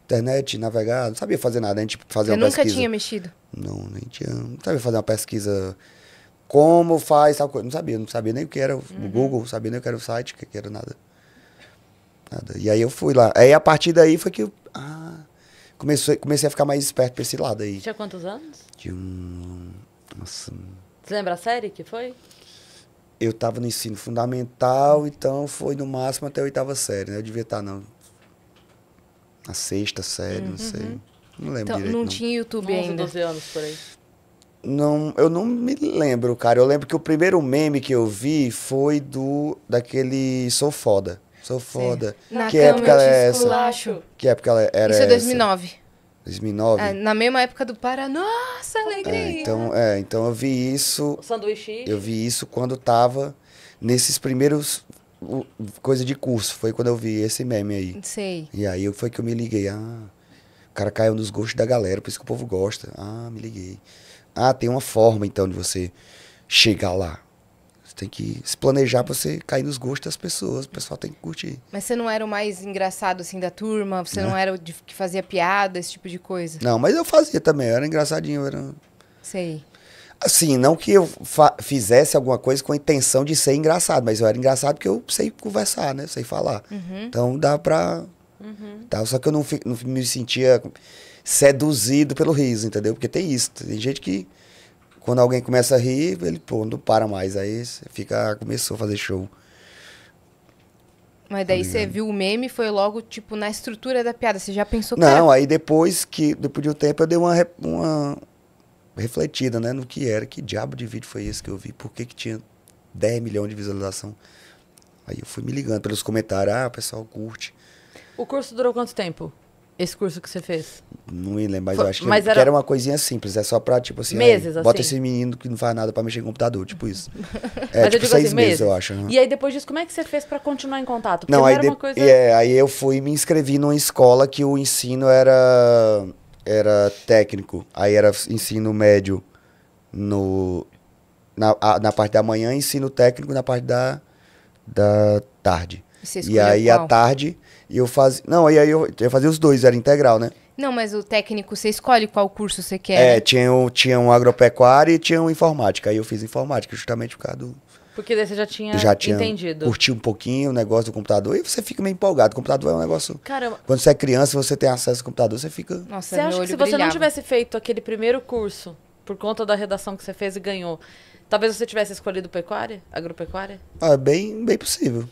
internet, navegar. Não sabia fazer nada, a gente fazia Você uma pesquisa. Você nunca tinha mexido? Não, nem tinha. Não sabia fazer uma pesquisa. Como faz tal coisa. Não sabia, não sabia nem o que era o uhum. Google, não sabia nem o que era o site, o que era nada. Nada. E aí eu fui lá. Aí a partir daí foi que eu. Ah, comecei, comecei a ficar mais esperto pra esse lado aí. Tinha quantos anos? Tinha um. Nossa. Você lembra a série que foi? eu estava no ensino fundamental, então foi no máximo até a oitava série, né? Eu devia estar tá, na, na sexta série, uhum. não sei. Uhum. Não lembro então, direito. Não, não tinha YouTube 11, ainda. 12 anos por aí. Não, eu não me lembro, cara. Eu lembro que o primeiro meme que eu vi foi do daquele Sou Foda. Sou Foda. Na que época era essa? Que época era Isso é 2009. 2009. É, na mesma época do para. Nossa, alegria! É, então, é, então eu vi isso. O sanduíche? Eu vi isso quando tava nesses primeiros. O, coisa de curso. Foi quando eu vi esse meme aí. Sei. E aí foi que eu me liguei. Ah, o cara caiu nos gostos da galera, por isso que o povo gosta. Ah, me liguei. Ah, tem uma forma então de você chegar lá tem que se planejar pra você cair nos gostos das pessoas. O pessoal tem que curtir. Mas você não era o mais engraçado, assim, da turma? Você não, não né? era o de, que fazia piada, esse tipo de coisa? Não, mas eu fazia também. Eu era engraçadinho. Eu era... Sei. Assim, não que eu fizesse alguma coisa com a intenção de ser engraçado, mas eu era engraçado porque eu sei conversar, né? Sei falar. Uhum. Então dá pra. Uhum. Tá? Só que eu não, não me sentia seduzido pelo riso, entendeu? Porque tem isso. Tem gente que quando alguém começa a rir, ele pô, não para mais. Aí fica, começou a fazer show. Mas tá daí tá você viu o meme foi logo, tipo, na estrutura da piada. Você já pensou que Não, era... aí depois que, depois de um tempo, eu dei uma, uma refletida, né? No que era, que diabo de vídeo foi esse que eu vi? Por que, que tinha 10 milhões de visualização? Aí eu fui me ligando pelos comentários. Ah, o pessoal curte. O curso durou quanto tempo? Esse curso que você fez? Não me lembro, mas Foi, eu acho que, mas era... era... uma coisinha simples, é só pra, tipo assim, meses, aí, bota assim? esse menino que não faz nada pra mexer em computador, tipo isso. É, mas tipo assim, seis assim, meses, meses, eu acho. E aí depois disso, como é que você fez pra continuar em contato? Porque não, não aí, de... coisa... é, aí eu fui e me inscrevi numa escola que o ensino era, era técnico, aí era ensino médio no, na, a, na parte da manhã, ensino técnico na parte da, da tarde. E aí, à tarde, e eu fazia. Não, aí eu, ia fazer os dois, era integral, né? Não, mas o técnico, você escolhe qual curso você quer. É, né? tinha um, tinha um agropecuário e tinha um informática. Aí eu fiz informática, justamente por causa do. Porque daí você já tinha, já tinha entendido. Curti um pouquinho o negócio do computador e você fica meio empolgado. O computador é um negócio. Caramba. Quando você é criança, você tem acesso ao computador, você fica. Nossa, você acha que se brilhava. você não tivesse feito aquele primeiro curso por conta da redação que você fez e ganhou, talvez você tivesse escolhido pecuária? Agropecuária? Ah, bem, bem possível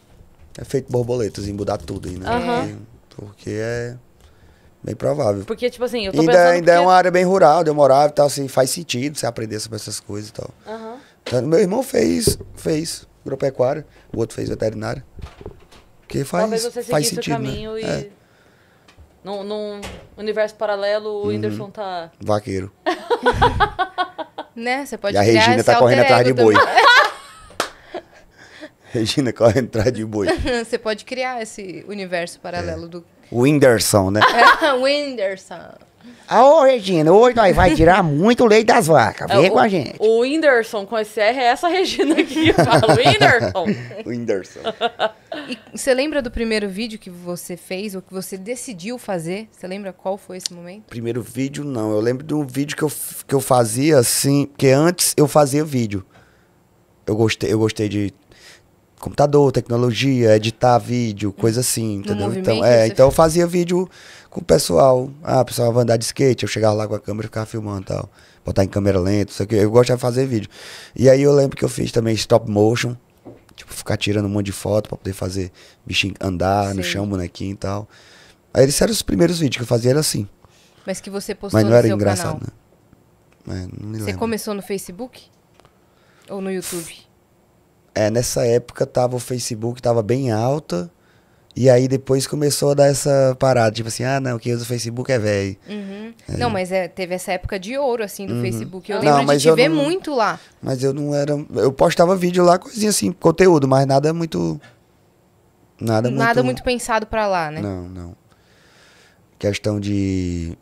é feito borboletas em mudar tudo, né? Uhum. Porque é bem provável. Porque, tipo assim, eu tô ainda, pensando... Ainda é porque... é uma área bem rural, morar e tal, assim, faz sentido você aprender sobre essas coisas e tal. Uhum. Então, meu irmão fez, fez agropecuária, o outro fez veterinária. Porque faz, Talvez você faz sentido, né? caminho né? e... É. Num, num, universo paralelo, o uhum. Whindersson tá... Vaqueiro. né? Você pode e a Regina tá correndo atrás de boi. Regina corre é entrar de boi. Você pode criar esse universo paralelo é. do. Whindersson, né? É, Whindersson. Ah, ô, Regina, hoje nós vai tirar muito leite das vacas. Vem é, com a gente. O Whindersson com esse R é essa Regina aqui. Fala, Whindersson. Whindersson. E você lembra do primeiro vídeo que você fez, ou que você decidiu fazer? Você lembra qual foi esse momento? Primeiro vídeo, não. Eu lembro de um vídeo que eu, que eu fazia assim, porque antes eu fazia vídeo. Eu gostei, eu gostei de computador, tecnologia, editar vídeo, coisa assim, entendeu? Então, é, então eu fazia vídeo com o pessoal. Ah, o pessoal vai andar de skate, eu chegava lá com a câmera e ficava filmando e tal. Botar em câmera lenta, isso aqui Eu gostava de fazer vídeo. E aí eu lembro que eu fiz também stop motion, tipo, ficar tirando um monte de foto pra poder fazer bichinho andar Sim. no chão, bonequinho e tal. Aí eles eram os primeiros vídeos que eu fazia, era assim. Mas que você postou Mas não era engraçado, canal. né? É, não você lembro. começou no Facebook? Ou no YouTube? É, nessa época tava o Facebook, tava bem alta. E aí depois começou a dar essa parada, tipo assim, ah, não, quem usa o Facebook é velho. Uhum. É. Não, mas é, teve essa época de ouro, assim, do uhum. Facebook. Eu lembro de te ver não, muito lá. Mas eu não era... Eu postava vídeo lá, coisinha assim, conteúdo, mas nada muito... Nada, nada muito, pensado para lá, né? Não, não. Questão de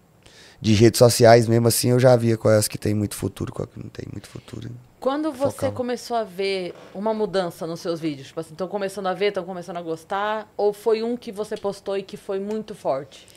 de redes sociais mesmo assim, eu já via quais que tem muito futuro, qual que não tem muito futuro. Quando você Focando. começou a ver uma mudança nos seus vídeos? Tipo assim, estão começando a ver, estão começando a gostar? Ou foi um que você postou e que foi muito forte?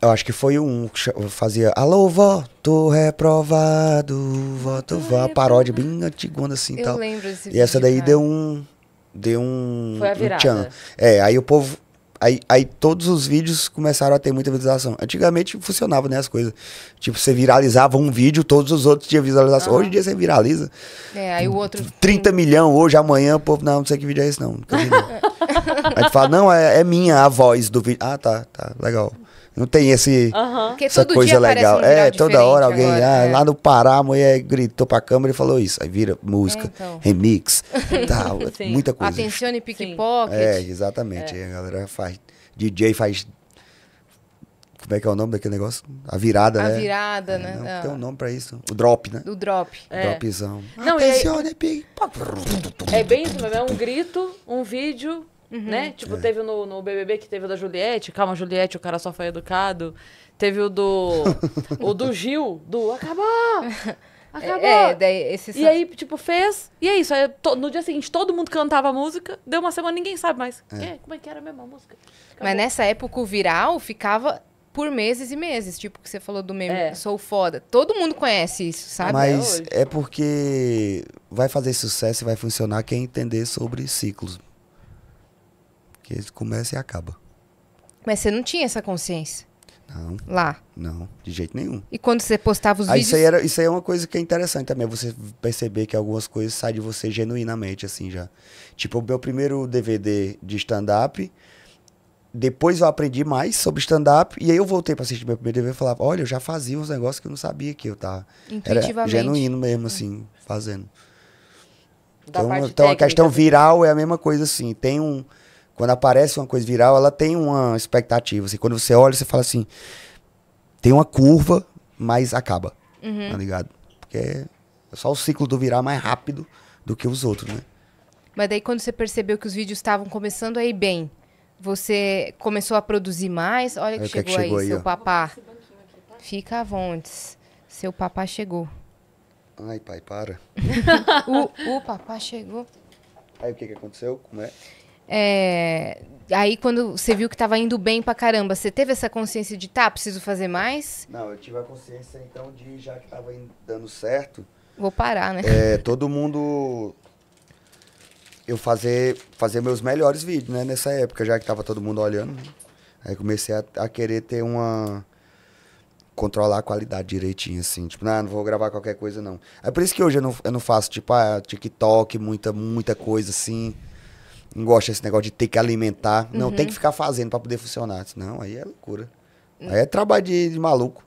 Eu acho que foi um que fazia Alô, voto reprovado, voto ah, vá. paródia bem antiga, assim e tal. Eu lembro desse E essa daí cara. deu um. Deu um. Foi a virada. Um tchan. É, aí o povo Aí, aí todos os vídeos começaram a ter muita visualização. Antigamente funcionava, né, as coisas. Tipo, você viralizava um vídeo, todos os outros tinham visualização. Uhum. Hoje em dia você viraliza. É, aí o outro... 30 milhões hoje, amanhã, o povo, não, não sei que vídeo é esse, não. não. aí tu fala, não, é, é minha a voz do vídeo. Ah, tá, tá, legal. Não tem esse, uhum. essa coisa legal. é, toda hora alguém. Agora, ah, é. Lá no Pará, a mulher gritou pra câmera e falou isso. Aí vira música, é, então. remix, tal, é Sim. muita coisa. Atencione pickpocket. É, exatamente. É. A galera faz. DJ faz. Como é que é o nome daquele negócio? A virada, a né? A virada, é, né? Não, não, ah. Tem um nome pra isso. O drop, né? O drop. É. Dropzão. Não, Atencione, aí... pickpocket. É bem isso, é um grito, um vídeo, Uhum. Né? Tipo, é. teve no, no, BBB que teve o da Juliette. Calma, Juliette, o cara só foi educado. Teve o do. o do Gil, do Acabou! É, Acabou! É, é, esse e aí, tipo, fez. E é isso. Aí, to, no dia seguinte, todo mundo cantava a música. Deu uma semana, ninguém sabe mais. É. como é que era mesmo a música? Acabou. Mas nessa época, o viral ficava por meses e meses. Tipo, que você falou do meme, é. sou foda. Todo mundo conhece isso, sabe? Mas é, é, porque vai fazer sucesso e vai funcionar quem entender sobre ciclos que ele começa e acaba. Mas você não tinha essa consciência? Não. Lá? Não, de jeito nenhum. E quando você postava os aí, ah, vídeos? Isso aí, era, isso aí é uma coisa que é interessante também, é você perceber que algumas coisas saem de você genuinamente, assim, já. Tipo, o meu primeiro DVD de stand-up, depois eu aprendi mais sobre stand-up, e aí eu voltei pra assistir meu primeiro DVD e falava, olha, eu já fazia uns negócios que eu não sabia que eu tava... Intuitivamente. Era genuíno mesmo, assim, fazendo. Da então, então a questão né? viral é a mesma coisa, assim, tem um quando aparece uma coisa viral, ela tem uma expectativa. Assim, quando você olha, você fala assim, tem uma curva, mas acaba. Uhum. Tá ligado? Porque é só o ciclo do virar mais rápido do que os outros, né? Mas daí quando você percebeu que os vídeos estavam começando a ir bem, você começou a produzir mais? Olha que, é, chegou, que que chegou aí, aí, seu papá. Fica à vontade. Seu papá chegou. Ai, pai, para. o, o papá chegou. Aí o que, que aconteceu? Como é? É, aí quando você viu que estava indo bem pra caramba, você teve essa consciência de, tá, preciso fazer mais? Não, eu tive a consciência então de, já que estava dando certo... Vou parar, né? É, todo mundo... Eu fazer, fazer meus melhores vídeos, né? Nessa época, já que estava todo mundo olhando. Né. Aí comecei a, a querer ter uma controlar a qualidade direitinho, assim. Tipo, não, não vou gravar qualquer coisa, não. É por isso que hoje eu não, eu não faço, tipo, ah, TikTok, muita, muita coisa, assim. Não gosta desse negócio de ter que alimentar. Não, uhum. tem que uhum. ficar fazendo para poder funcionar. Não, aí é loucura. Hum. Aí é trabalho de, de maluco.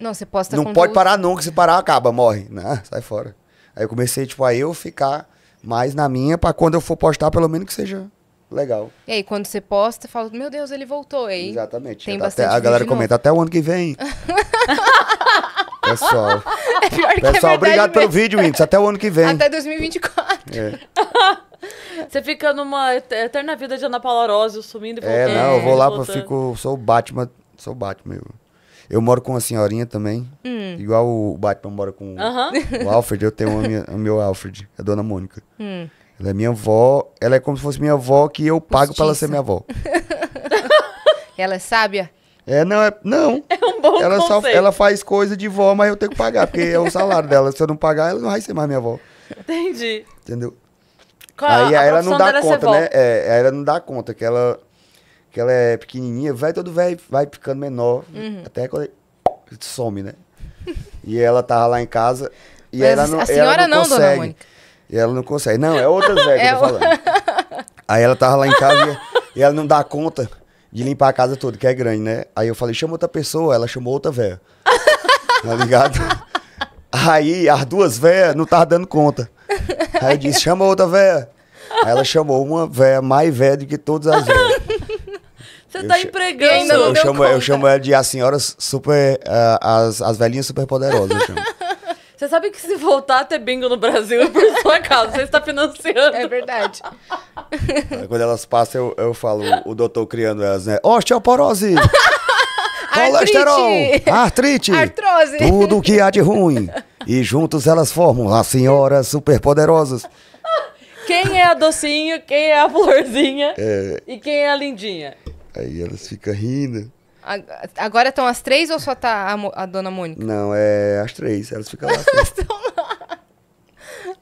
Não, você posta Não pode parar nunca, se parar acaba, morre. Não, sai fora. Aí eu comecei, tipo, aí eu ficar mais na minha para quando eu for postar, pelo menos que seja legal. E aí, quando você posta, fala, meu Deus, ele voltou, aí. Exatamente. Tem bastante até, a galera comenta, até o ano que vem. Pessoal. É pior que é Pessoal, é obrigado mesmo. pelo vídeo, Windows. Até o ano que vem. Até 2024. É. Você fica numa eterna vida de Ana Paula Arósio, sumindo e é, voltando. É, não, eu vou lá, eu fico, sou o Batman, sou o Batman. Eu, eu moro com uma senhorinha também, hum. igual o Batman mora com uh -huh. o Alfred, eu tenho o meu Alfred, a Dona Mônica. Hum. Ela é minha avó, ela é como se fosse minha avó que eu pago para ela ser minha avó. ela é sábia? É, não, é. Não. É um bom ela conceito. Só, ela faz coisa de vó, mas eu tenho que pagar, porque é o salário dela. Se eu não pagar, ela não vai ser mais minha avó. Entendi. Entendeu? Aí a, ela não dá é conta, né? É, aí ela não dá conta que ela, que ela é pequenininha, vai todo velho, vai ficando menor, uhum. até quando some, né? e ela tava tá lá em casa e ela não, a senhora ela não, não consegue. Dona Mônica. E ela não consegue. Não, é outra velha é que eu tô falando. aí ela tava lá em casa e, e ela não dá conta de limpar a casa toda, que é grande, né? Aí eu falei, chama outra pessoa, ela chamou outra velha. tá ligado? Aí as duas velhas não tava dando conta. Aí eu disse, chama outra véia. Aí ela chamou uma véia mais velha do que todas as velhas. Você tá empregando, eu, eu chamo, eu chamo ela de as senhoras super. Uh, as, as velhinhas super poderosas, Você sabe que se voltar a ter bingo no Brasil é por sua causa, você está financiando. É verdade. Quando elas passam, eu, eu falo, o doutor criando elas, né? Osteoporose! Colesterol! Artrite! Artrite! Artrose! Tudo que há de ruim. E juntos elas formam as senhoras superpoderosas. Quem é a docinho, quem é a florzinha é. e quem é a lindinha. Aí elas ficam rindo. Agora estão as três ou só tá a, a, dona Mônica? Não, é as três. Elas ficam lá. elas lá.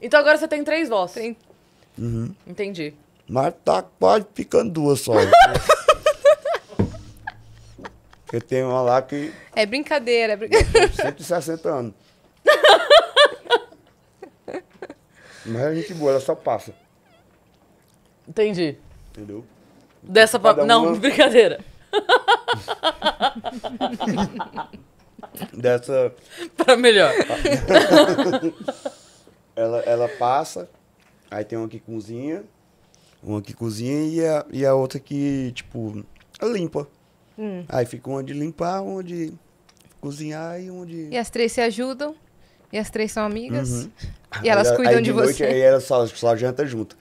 Então agora você tem três vozes. Tem... Uhum. Entendi. Mas tá quase ficando duas só. Porque tem uma lá que. É brincadeira, é brincadeira. 160 anos. Mas é gente boa, ela só passa. Entendi. Entendeu? Dessa Não, uma... brincadeira. Dessa. Pra melhor. ela, ela passa, aí tem uma que cozinha, uma que cozinha e a, e a outra que, tipo, limpa. Hum. Aí fica uma de limpar, uma de cozinhar e uma de. E as três se ajudam? E as três são amigas. Uhum. E elas aí, cuidam aí de, de noite, você. Aí elas só, só janta junto.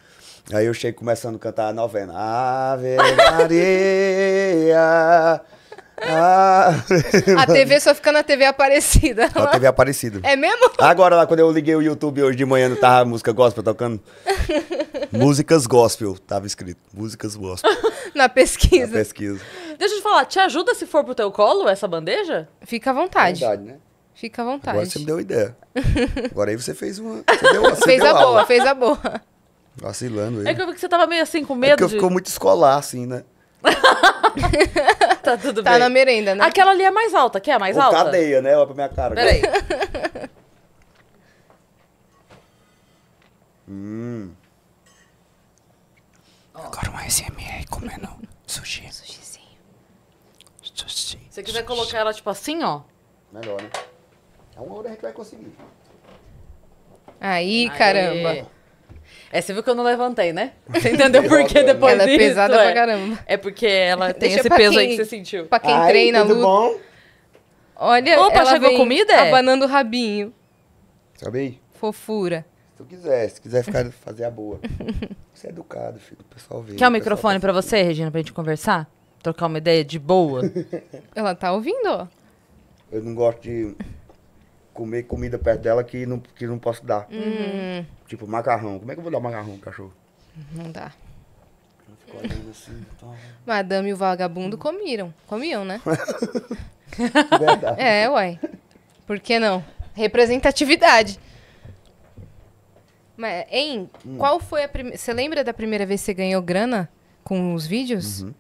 Aí eu cheguei começando a cantar a novena. Ave Maria. a TV só fica na TV Aparecida. Na TV Aparecida. É mesmo? Agora lá, quando eu liguei o YouTube hoje de manhã, não tava música gospel tocando? Músicas gospel, tava escrito. Músicas gospel. na pesquisa. Na pesquisa. Deixa eu te falar, te ajuda se for pro teu colo essa bandeja? Fica à vontade. É verdade, né? Fica à vontade. Agora você me deu ideia. Agora aí você fez uma. Você deu, você fez deu a aula. boa, fez a boa. Vacilando é aí É que eu vi que você tava meio assim com é medo. É porque de... ficou muito escolar, assim, né? tá tudo tá bem. Tá na merenda, né? Aquela ali é mais alta, quer é mais Ou alta? Cadeia, né? Olha pra minha cara. Peraí. hum. Agora uma SMR comendo sushi. Sushizinho. Sushi. Se você quiser colocar ela tipo assim, ó. Melhor, né? É uma hora a gente vai conseguir. Aí, caramba. É, você viu que eu não levantei, né? Você entendeu por que depois ela é pesada pra é. caramba. É porque ela tem Deixa esse peso quem, aí que você sentiu. Pra quem Ai, treina, tudo luta. bom? Olha, Opa, ela chegou vem comida? É? abanando o rabinho. Sabe Fofura. Se tu quiser, se quiser ficar, fazer a boa. Você é educado, filho. O pessoal vê. Quer o, o microfone tá pra você, Regina, pra gente conversar? Trocar uma ideia de boa? ela tá ouvindo, ó. Eu não gosto de comer comida perto dela que não, que não posso dar. Uhum. Tipo, macarrão. Como é que eu vou dar macarrão pro cachorro? Não dá. Assim, então, né? Madame e o vagabundo comiram. Comiam, né? É, uai. Por que não? Representatividade. Mas, hein, hum. qual foi a primeira. Você lembra da primeira vez que você ganhou grana com os vídeos? Uhum.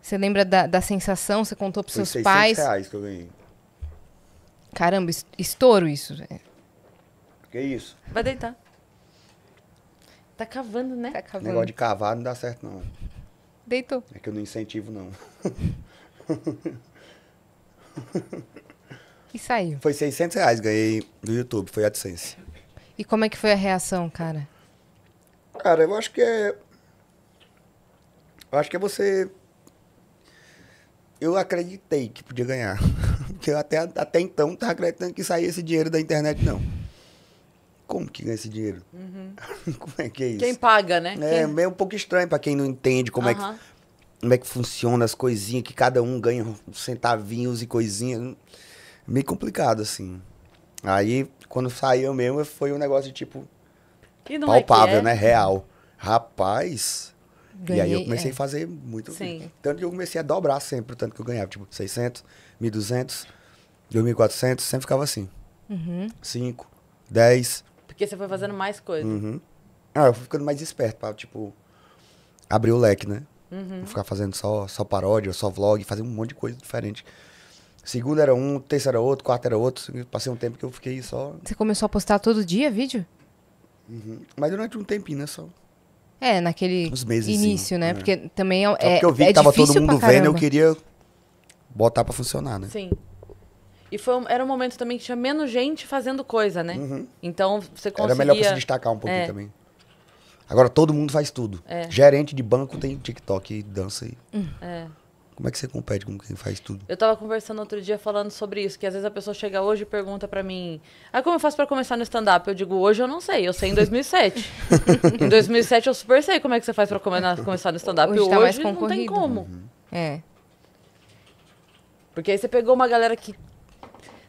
Você lembra da, da sensação? Você contou pros foi seus pais? reais que eu ganhei. Caramba, estouro isso. Que isso? Vai deitar. Tá cavando, né? Tá cavando. Negócio de cavar não dá certo, não. Deitou. É que eu não incentivo, não. e saiu. Foi 600 reais, ganhei do YouTube, foi AdSense. E como é que foi a reação, cara? Cara, eu acho que é. Eu acho que é você. Eu acreditei que podia ganhar. Porque eu até, até então não estava acreditando que saía esse dinheiro da internet, não. Como que ganha esse dinheiro? Uhum. como é que é isso? Quem paga, né? É quem... meio um pouco estranho para quem não entende como, uhum. é que, como é que funciona as coisinhas, que cada um ganha centavinhos e coisinhas. Meio complicado, assim. Aí, quando saiu mesmo, foi um negócio de tipo. É palpável, é é? né? Real. Rapaz. Ganhei, e aí eu comecei é. a fazer muito. Sim. Tanto que eu comecei a dobrar sempre o tanto que eu ganhava, tipo, 600. 1.200, 2.400, sempre ficava assim. Uhum. 5, 10. Porque você foi fazendo mais coisa. Uhum. Ah, eu fui ficando mais esperto pra, tipo, abrir o leque, né? Uhum. Não ficar fazendo só, só paródia, só vlog, fazer um monte de coisa diferente. Segundo era um, terceiro era outro, quarto era outro. Passei um tempo que eu fiquei só. Você começou a postar todo dia vídeo? Uhum. Mas durante um tempinho, né? Só. É, naquele início, né? É. Porque também é, é, porque eu vi é que tava todo mundo vendo, eu queria botar para funcionar, né? Sim. E foi, era um momento também que tinha menos gente fazendo coisa, né? Uhum. Então você conseguia... Era melhor pra se destacar um pouquinho é. também. Agora todo mundo faz tudo. É. Gerente de banco tem TikTok e dança aí. E... É. Como é que você compete com quem faz tudo? Eu tava conversando outro dia falando sobre isso, que às vezes a pessoa chega hoje e pergunta para mim: "Ah, como eu faço para começar no stand up?" Eu digo: "Hoje eu não sei, eu sei em 2007". em 2007 eu super sei como é que você faz para começar no stand up. Hoje, hoje tá mais concorrido. não tem como. Uhum. É. Porque aí você pegou uma galera que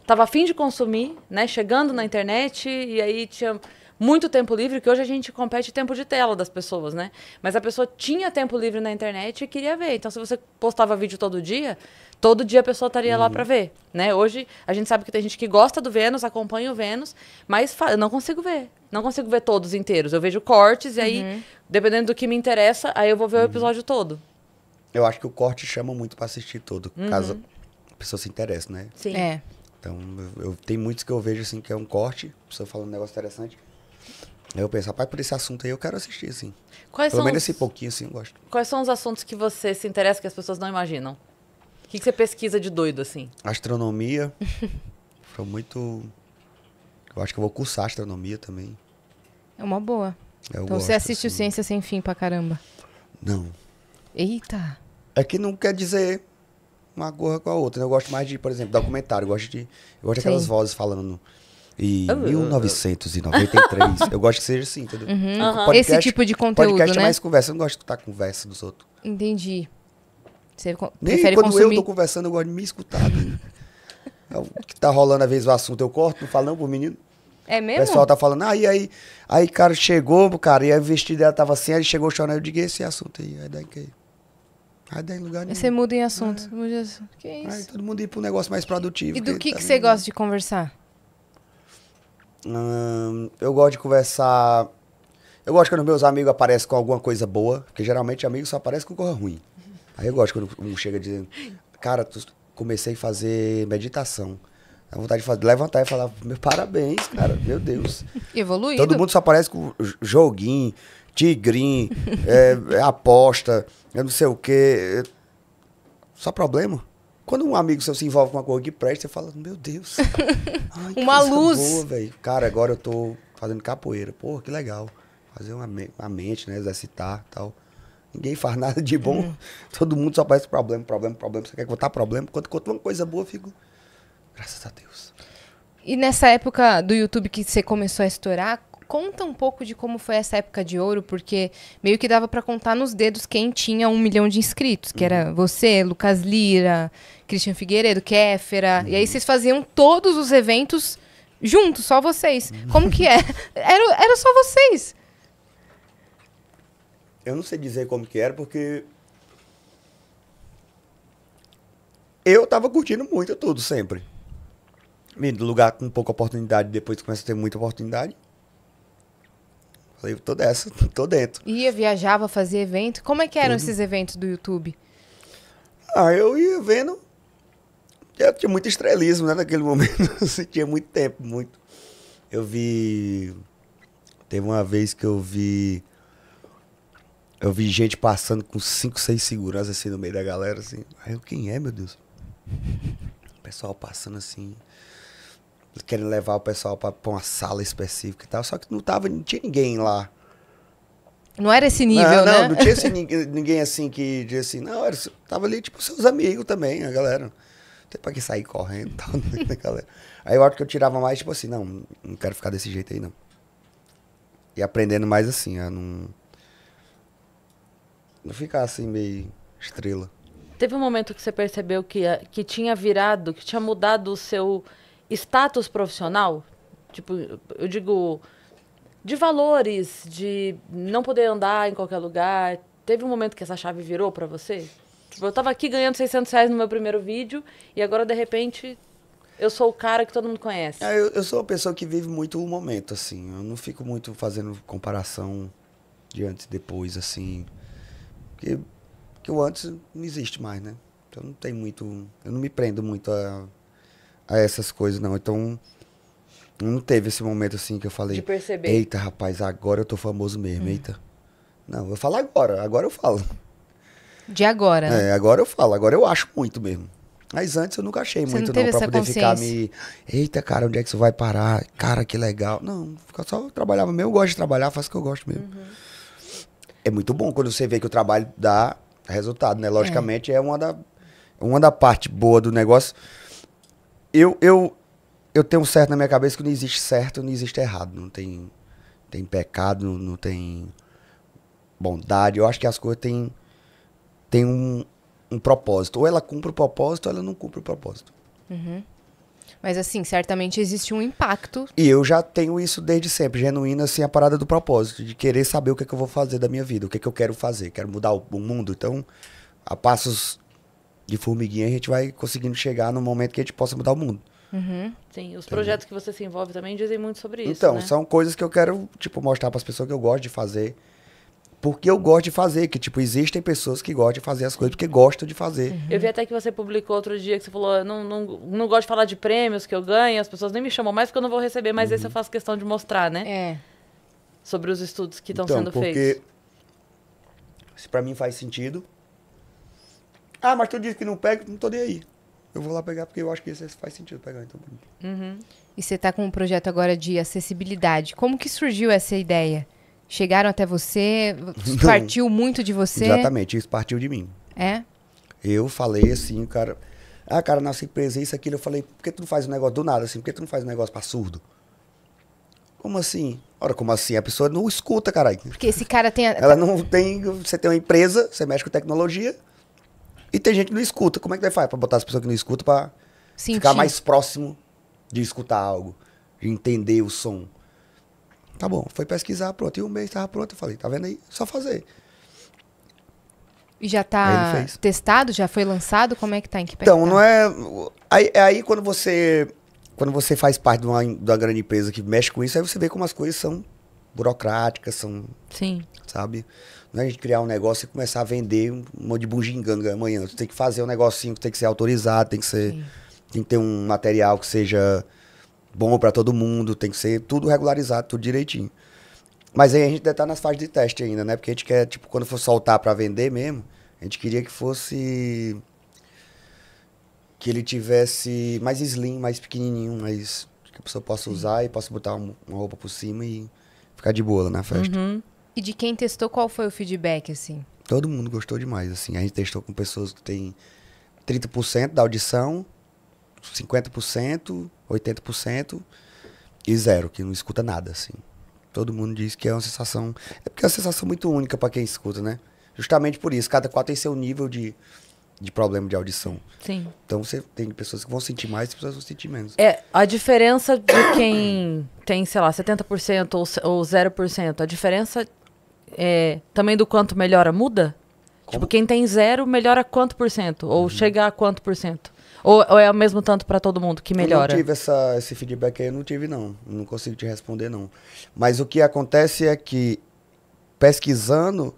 tava afim de consumir, né? Chegando na internet e aí tinha muito tempo livre, que hoje a gente compete tempo de tela das pessoas, né? Mas a pessoa tinha tempo livre na internet e queria ver. Então, se você postava vídeo todo dia, todo dia a pessoa estaria uhum. lá para ver, né? Hoje a gente sabe que tem gente que gosta do Vênus, acompanha o Vênus, mas eu não consigo ver. Não consigo ver todos inteiros. Eu vejo cortes e aí, uhum. dependendo do que me interessa, aí eu vou ver uhum. o episódio todo. Eu acho que o corte chama muito para assistir todo. Caso uhum a pessoa se interessa, né? Sim. É. Então, eu, eu, tem muitos que eu vejo assim que é um corte, a pessoa falando um negócio interessante. Aí eu penso, rapaz, por esse assunto aí eu quero assistir, assim. Quais Pelo menos os... esse pouquinho, assim, eu gosto. Quais são os assuntos que você se interessa que as pessoas não imaginam? O que, que você pesquisa de doido, assim? Astronomia. Foi muito. Eu acho que eu vou cursar astronomia também. É uma boa. É, eu então gosto, você assiste assim. Ciência Sem Fim pra caramba? Não. Eita! É que não quer dizer uma gorra com a outra. Né? Eu gosto mais de, por exemplo, documentário. Eu gosto de, eu gosto daquelas vozes falando. Ah, ah, ah. E uh, 1993. eu gosto que seja assim, entendeu? Uhum. Uhum. Podcast, Esse tipo de conteúdo. Podcast é né? é mais conversa. Eu não gosto de escutar conversa dos outros. Entendi. Você Nem prefere quando consumir... eu tô conversando, eu gosto de me escutar. Né? É o que tá rolando às vezes o assunto, eu corto, não falando pro menino. É mesmo? O pessoal tá falando, aí, aí, aí, cara, chegou, cara, e a vestida dela tava assim, aí chegou chorando, eu digo, esse assunto aí, aí daí que aí. Ah, Aí daí lugar nenhum. Você muda em assunto. É. Muda em assunto. Que é isso? Aí todo mundo ir para um negócio mais produtivo. E do que, que você gosta de conversar? Hum, eu gosto de conversar. Eu gosto quando meus amigos aparecem com alguma coisa boa, porque geralmente amigos só aparecem com coisa ruim. Aí eu gosto quando um chega dizendo, cara, tu, comecei a fazer meditação. A vontade de fazer, levantar e falar, meu parabéns, cara, meu Deus. Evoluindo. Todo mundo só aparece com joguinho, tigrinho, é, é, aposta eu não sei o quê. Só problema. Quando um amigo seu se envolve com uma coisa que presta, você fala, meu Deus. Ai, uma luz. Boa, Cara, agora eu tô fazendo capoeira. Porra, que legal. Fazer uma, uma mente, né? Exercitar tal. Ninguém faz nada de bom. Hum. Todo mundo só parece problema, problema, problema. Você quer contar problema? quanto conto uma coisa boa, eu fico. Graças a Deus. E nessa época do YouTube que você começou a estourar, Conta um pouco de como foi essa época de ouro, porque meio que dava para contar nos dedos quem tinha um milhão de inscritos, que uhum. era você, Lucas Lira, Cristian Figueiredo, Kéfera. Uhum. E aí uhum. vocês faziam todos os eventos juntos, só vocês. Uhum. Como que é? Era, era só vocês. Eu não sei dizer como que era, porque eu tava curtindo muito tudo sempre. Lugar com pouca oportunidade, depois começa a ter muita oportunidade. Falei, tô dessa, tô dentro. Ia, viajava, fazia evento. Como é que eram Tudo. esses eventos do YouTube? Ah, eu ia vendo. Eu tinha muito estrelismo, né? Naquele momento, assim, tinha muito tempo, muito. Eu vi... Teve uma vez que eu vi... Eu vi gente passando com 5, 6 seguranças, assim, no meio da galera, assim. Aí eu, quem é, meu Deus? O pessoal passando, assim querendo levar o pessoal para uma sala específica e tal, só que não tava, não tinha ninguém lá. Não era esse nível, não né? Não, não tinha esse, ninguém assim que dizia assim, não, era, tava ali tipo seus amigos também, a galera. Não tem pra que sair correndo e tal, né, galera. Aí eu acho que eu tirava mais, tipo assim, não, não quero ficar desse jeito aí, não. E aprendendo mais assim, a não. Não ficar assim meio estrela. Teve um momento que você percebeu que, que tinha virado, que tinha mudado o seu status profissional, tipo, eu digo de valores, de não poder andar em qualquer lugar. Teve um momento que essa chave virou para você? Tipo, eu tava aqui ganhando 600 reais no meu primeiro vídeo e agora, de repente, eu sou o cara que todo mundo conhece. É, eu, eu, sou uma pessoa que vive muito o momento, assim. Eu não fico muito fazendo comparação de antes e depois, assim. Porque, porque o antes não existe mais, né? Então não tem muito... Eu não me prendo muito a a essas coisas, não. Então, não teve esse momento assim que eu falei. De perceber. Eita, rapaz, agora eu tô famoso mesmo, hum. eita. Não, eu falo agora, agora eu falo. De agora? É, agora eu falo, agora eu acho muito mesmo. Mas antes eu nunca achei muito, não, não pra poder ficar me. Eita, cara, onde é que isso vai parar? Cara, que legal. Não, só trabalhava mesmo, eu gosto de trabalhar, faço o que eu gosto mesmo. Uhum. É muito bom quando você vê que o trabalho dá resultado, né? Logicamente é, é uma, da, uma da parte boa do negócio eu, eu, eu tenho um certo na minha cabeça que não existe certo, não existe errado. Não tem, tem pecado, não, tem bondade. Eu acho que as coisas têm, têm um, um propósito. Ou ela cumpre o propósito, ou ela não cumpre o propósito. Uhum. Mas assim, certamente existe um impacto. E eu já tenho isso desde sempre, genuíno assim, a parada do propósito, de querer saber o que, é que eu vou fazer da minha vida, o que, é que eu quero fazer, quero mudar o mundo. Então, a passos de formiguinha, a gente vai conseguindo chegar no momento que a gente possa mudar o mundo. Uhum. Sim, os projetos que você se envolve também dizem muito sobre isso. Então, né? são coisas que eu quero, tipo, mostrar para as pessoas que eu gosto de fazer. Porque eu gosto de fazer, que, tipo, existem pessoas que gostam de fazer as coisas porque gostam de fazer. Uhum. Eu vi até que você publicou outro dia que você falou: ah, não, não, não gosto de falar de prêmios que eu ganho, as pessoas nem me chamam mais porque eu não vou receber, mas uhum. esse eu uhum. faço questão de mostrar, né? É. Sobre os estudos que estão então, sendo porque feitos. Porque, se para mim faz sentido, ah, mas tu disse que não pego, não tô nem aí. Eu vou lá pegar porque eu acho que isso faz sentido pegar. Então. Uhum. E você está com um projeto agora de acessibilidade. Como que surgiu essa ideia? Chegaram até você? Partiu muito de você? Exatamente, isso partiu de mim. É? Eu falei assim, cara. Ah, cara, nossa empresa, isso, aquilo. Eu falei, por que tu não faz um negócio do nada assim? Por que tu não faz um negócio pra surdo? Como assim? Ora, como assim? A pessoa não escuta, caralho. Porque esse cara tem. A... Ela não tem. Você tem uma empresa, você mexe com tecnologia e tem gente que não escuta. Como é que vai fazer pra botar as pessoas que não escutam pra Sentir. ficar mais próximo de escutar algo, de entender o som? Tá bom, foi pesquisar, pronto. E um mês tava pronto. Eu falei, tá vendo aí? Só fazer. E já tá testado? Já foi lançado? Como é que tá? Em que então, tá? não é... Aí, é aí quando você... Quando você faz parte de uma, de uma grande empresa que mexe com isso, aí você vê como as coisas são burocráticas, são... Sim. Sabe? Não é a gente criar um negócio e começar a vender um monte de bujinganga amanhã. Tu tem que fazer um negocinho que tem que ser autorizado, tem que ser. Sim. Tem que ter um material que seja bom para todo mundo, tem que ser tudo regularizado, tudo direitinho. Mas aí a gente ainda tá nas fases de teste ainda, né? Porque a gente quer, tipo, quando for soltar para vender mesmo, a gente queria que fosse. Que ele tivesse mais slim, mais pequenininho, mais. que a pessoa possa usar e possa botar uma roupa por cima e ficar de boa lá na festa. Uhum. E de quem testou, qual foi o feedback, assim? Todo mundo gostou demais, assim. A gente testou com pessoas que têm 30% da audição, 50%, 80% e zero, que não escuta nada, assim. Todo mundo diz que é uma sensação... É porque é uma sensação muito única para quem escuta, né? Justamente por isso. Cada qual tem seu nível de, de problema de audição. Sim. Então você tem pessoas que vão sentir mais e pessoas que vão sentir menos. É, a diferença de quem tem, sei lá, 70% ou, ou 0%, a diferença é, também do quanto melhora muda? Tipo, Como? Tipo, quem tem zero melhora quanto por cento? Ou uhum. chega a quanto por cento? Ou, ou, é o mesmo tanto para todo mundo que melhora? Eu não tive essa, esse feedback aí, eu não tive não. Não consigo te responder não. Mas o que acontece é que pesquisando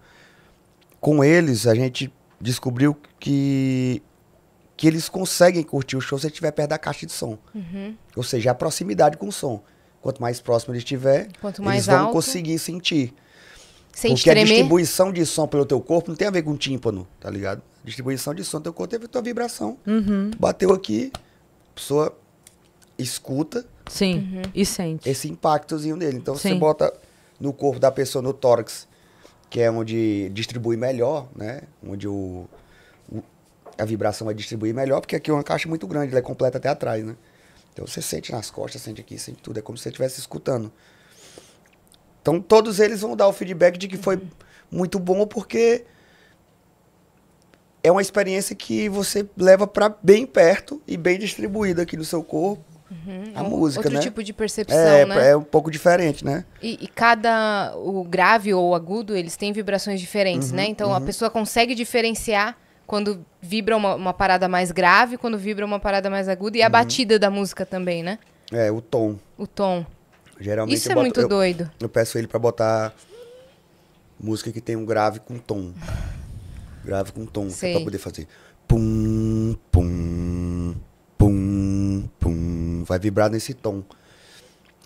com eles, a gente descobriu que que eles conseguem curtir o show se estiver perto da caixa de som. Uhum. Ou seja, a proximidade com o som. Quanto mais próximo ele estiver, eles vão alto. conseguir sentir. Sem Porque tremer. a distribuição de som pelo teu corpo não tem a ver com tímpano, tá ligado? A distribuição de som do teu corpo teve a tua vibração. Uhum. Bateu aqui, a pessoa escuta. Sim, uhum. e sente. Esse impactozinho dele. Então Sim. você bota no corpo da pessoa, no tórax, que é onde distribui melhor, né? Onde o a vibração vai distribuir melhor, porque aqui é uma caixa muito grande, ela é completa até atrás, né? Então você sente nas costas, sente aqui, sente tudo. É como se você estivesse escutando. Então todos eles vão dar o feedback de que foi uhum. muito bom porque é uma experiência que você leva para bem perto e bem distribuída aqui no seu corpo. Uhum. A música, Outro né? tipo de percepção, é, né? É um pouco diferente, né? E, e, cada... O grave ou o agudo, eles têm vibrações diferentes, né? uhum, né? Então, uhum. a pessoa consegue diferenciar quando vibra uma, uma, parada mais grave, quando vibra uma parada mais aguda. E a uhum. batida da música também, né? É, o tom. O tom. Geralmente Isso é boto, muito eu, doido. Eu peço ele para botar música que tem um grave com tom. Grave com tom, Sei. pra poder fazer. Pum, pum, pum, pum. Vai vibrar nesse tom.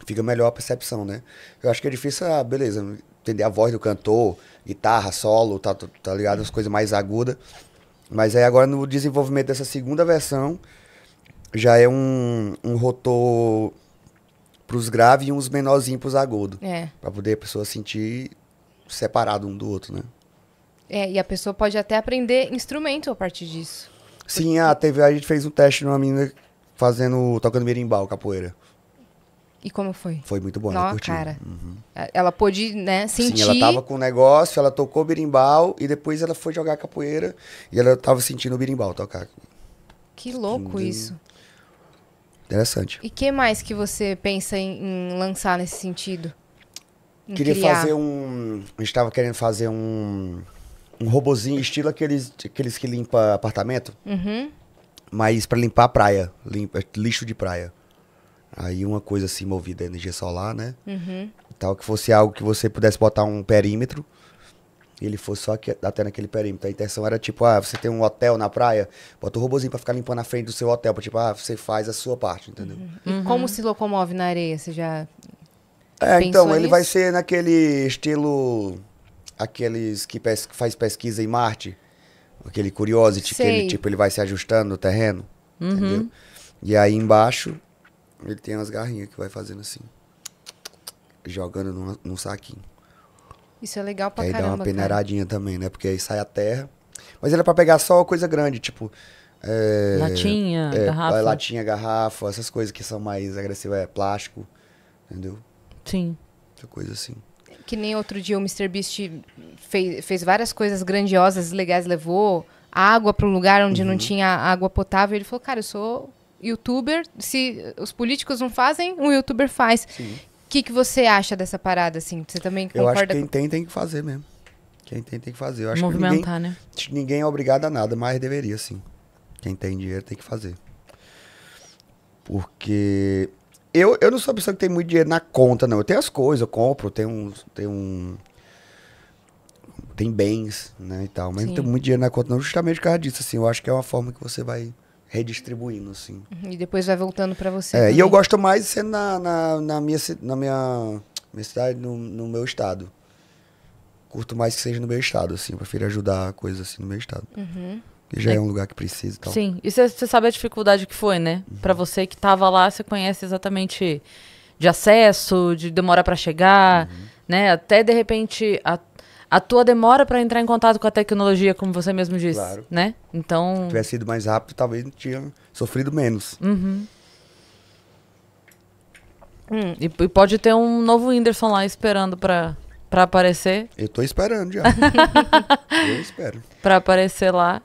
Fica melhor a percepção, né? Eu acho que é difícil, ah, beleza, entender a voz do cantor, guitarra, solo, tá, tá, tá ligado? As coisas mais agudas. Mas aí agora no desenvolvimento dessa segunda versão, já é um, um rotor pros graves e uns menorzinhos pros agudos. É. Pra poder a pessoa sentir separado um do outro, né? É, e a pessoa pode até aprender instrumento a partir disso. Sim, a TV a gente fez um teste numa menina fazendo tocando berimbau, capoeira. E como foi? Foi muito bom, Nossa, cara. Uhum. Ela pôde, né, sentir... Sim, ela tava com o um negócio, ela tocou berimbau e depois ela foi jogar capoeira e ela tava sentindo o berimbau tocar. Que louco Entendi. isso. Interessante. E que mais que você pensa em, em lançar nesse sentido? Em Queria criar? fazer um. A gente querendo fazer um. Um robozinho estilo aqueles, aqueles que limpa apartamento. Uhum. Mas para limpar a praia. Limpa, lixo de praia. Aí uma coisa assim movida a energia solar, né? Uhum. Tal, que fosse algo que você pudesse botar um perímetro ele fosse só que, até naquele perímetro. A intenção era tipo, ah, você tem um hotel na praia, bota o um robozinho pra ficar limpando a frente do seu hotel. Pra, tipo, ah, você faz a sua parte, entendeu? Uhum. E uhum. como se locomove na areia? Você já. É, Pensou então, nisso? ele vai ser naquele estilo. Aqueles que pes faz pesquisa em Marte. Aquele Curiosity, que ele, tipo, ele vai se ajustando no terreno. Uhum. Entendeu? E aí embaixo, ele tem umas garrinhas que vai fazendo assim. Jogando num, num saquinho. Isso é legal pra aí caramba. Aí dá uma peneiradinha cara. também, né? Porque aí sai a terra. Mas ele é pra pegar só coisa grande, tipo. É, latinha, é, garrafa. É, latinha, garrafa, essas coisas que são mais agressivas, é plástico, entendeu? Sim. Essa coisa assim. Que nem outro dia o Mr. Beast fez, fez várias coisas grandiosas, legais, levou água para um lugar onde uhum. não tinha água potável. Ele falou, cara, eu sou youtuber, se os políticos não fazem, um youtuber faz. Sim que, que você acha dessa parada, assim? Você também concorda? Eu acho que quem tem, tem que fazer mesmo. Quem tem, tem que fazer. Eu acho Movimentar, que ninguém, né? Ninguém é obrigado a nada, mas deveria, sim. Quem tem dinheiro tem que fazer. Porque eu, eu não sou a pessoa que tem muito dinheiro na conta, não. Eu tenho as coisas, eu compro, tenho um. Tenho um tem bens, né, e tal. Mas Sim. não tem muito dinheiro na conta, não, justamente por causa disso, assim. Eu acho que é uma forma que você vai redistribuindo, assim. E depois vai voltando para você. É, e eu gosto mais de ser na, na, na, minha, na minha, minha cidade, no, no meu estado. Curto mais que seja no meu estado, assim. prefiro ajudar coisas assim no meu estado. Uhum. Que já é. é, um lugar que precisa e tal. Sim, e você sabe a dificuldade que foi, né? Uhum. Para você que tava lá, você conhece exatamente de acesso, de demora para chegar, uhum. né? Até de repente. A a tua demora para entrar em contato com a tecnologia, como você mesmo disse, claro. né? Então, se tivesse sido mais rápido, talvez não tinha sofrido menos. Uhum. Hum, e, pode ter um novo Whindersson lá esperando para para aparecer. Eu tô esperando já. eu espero. Para aparecer lá.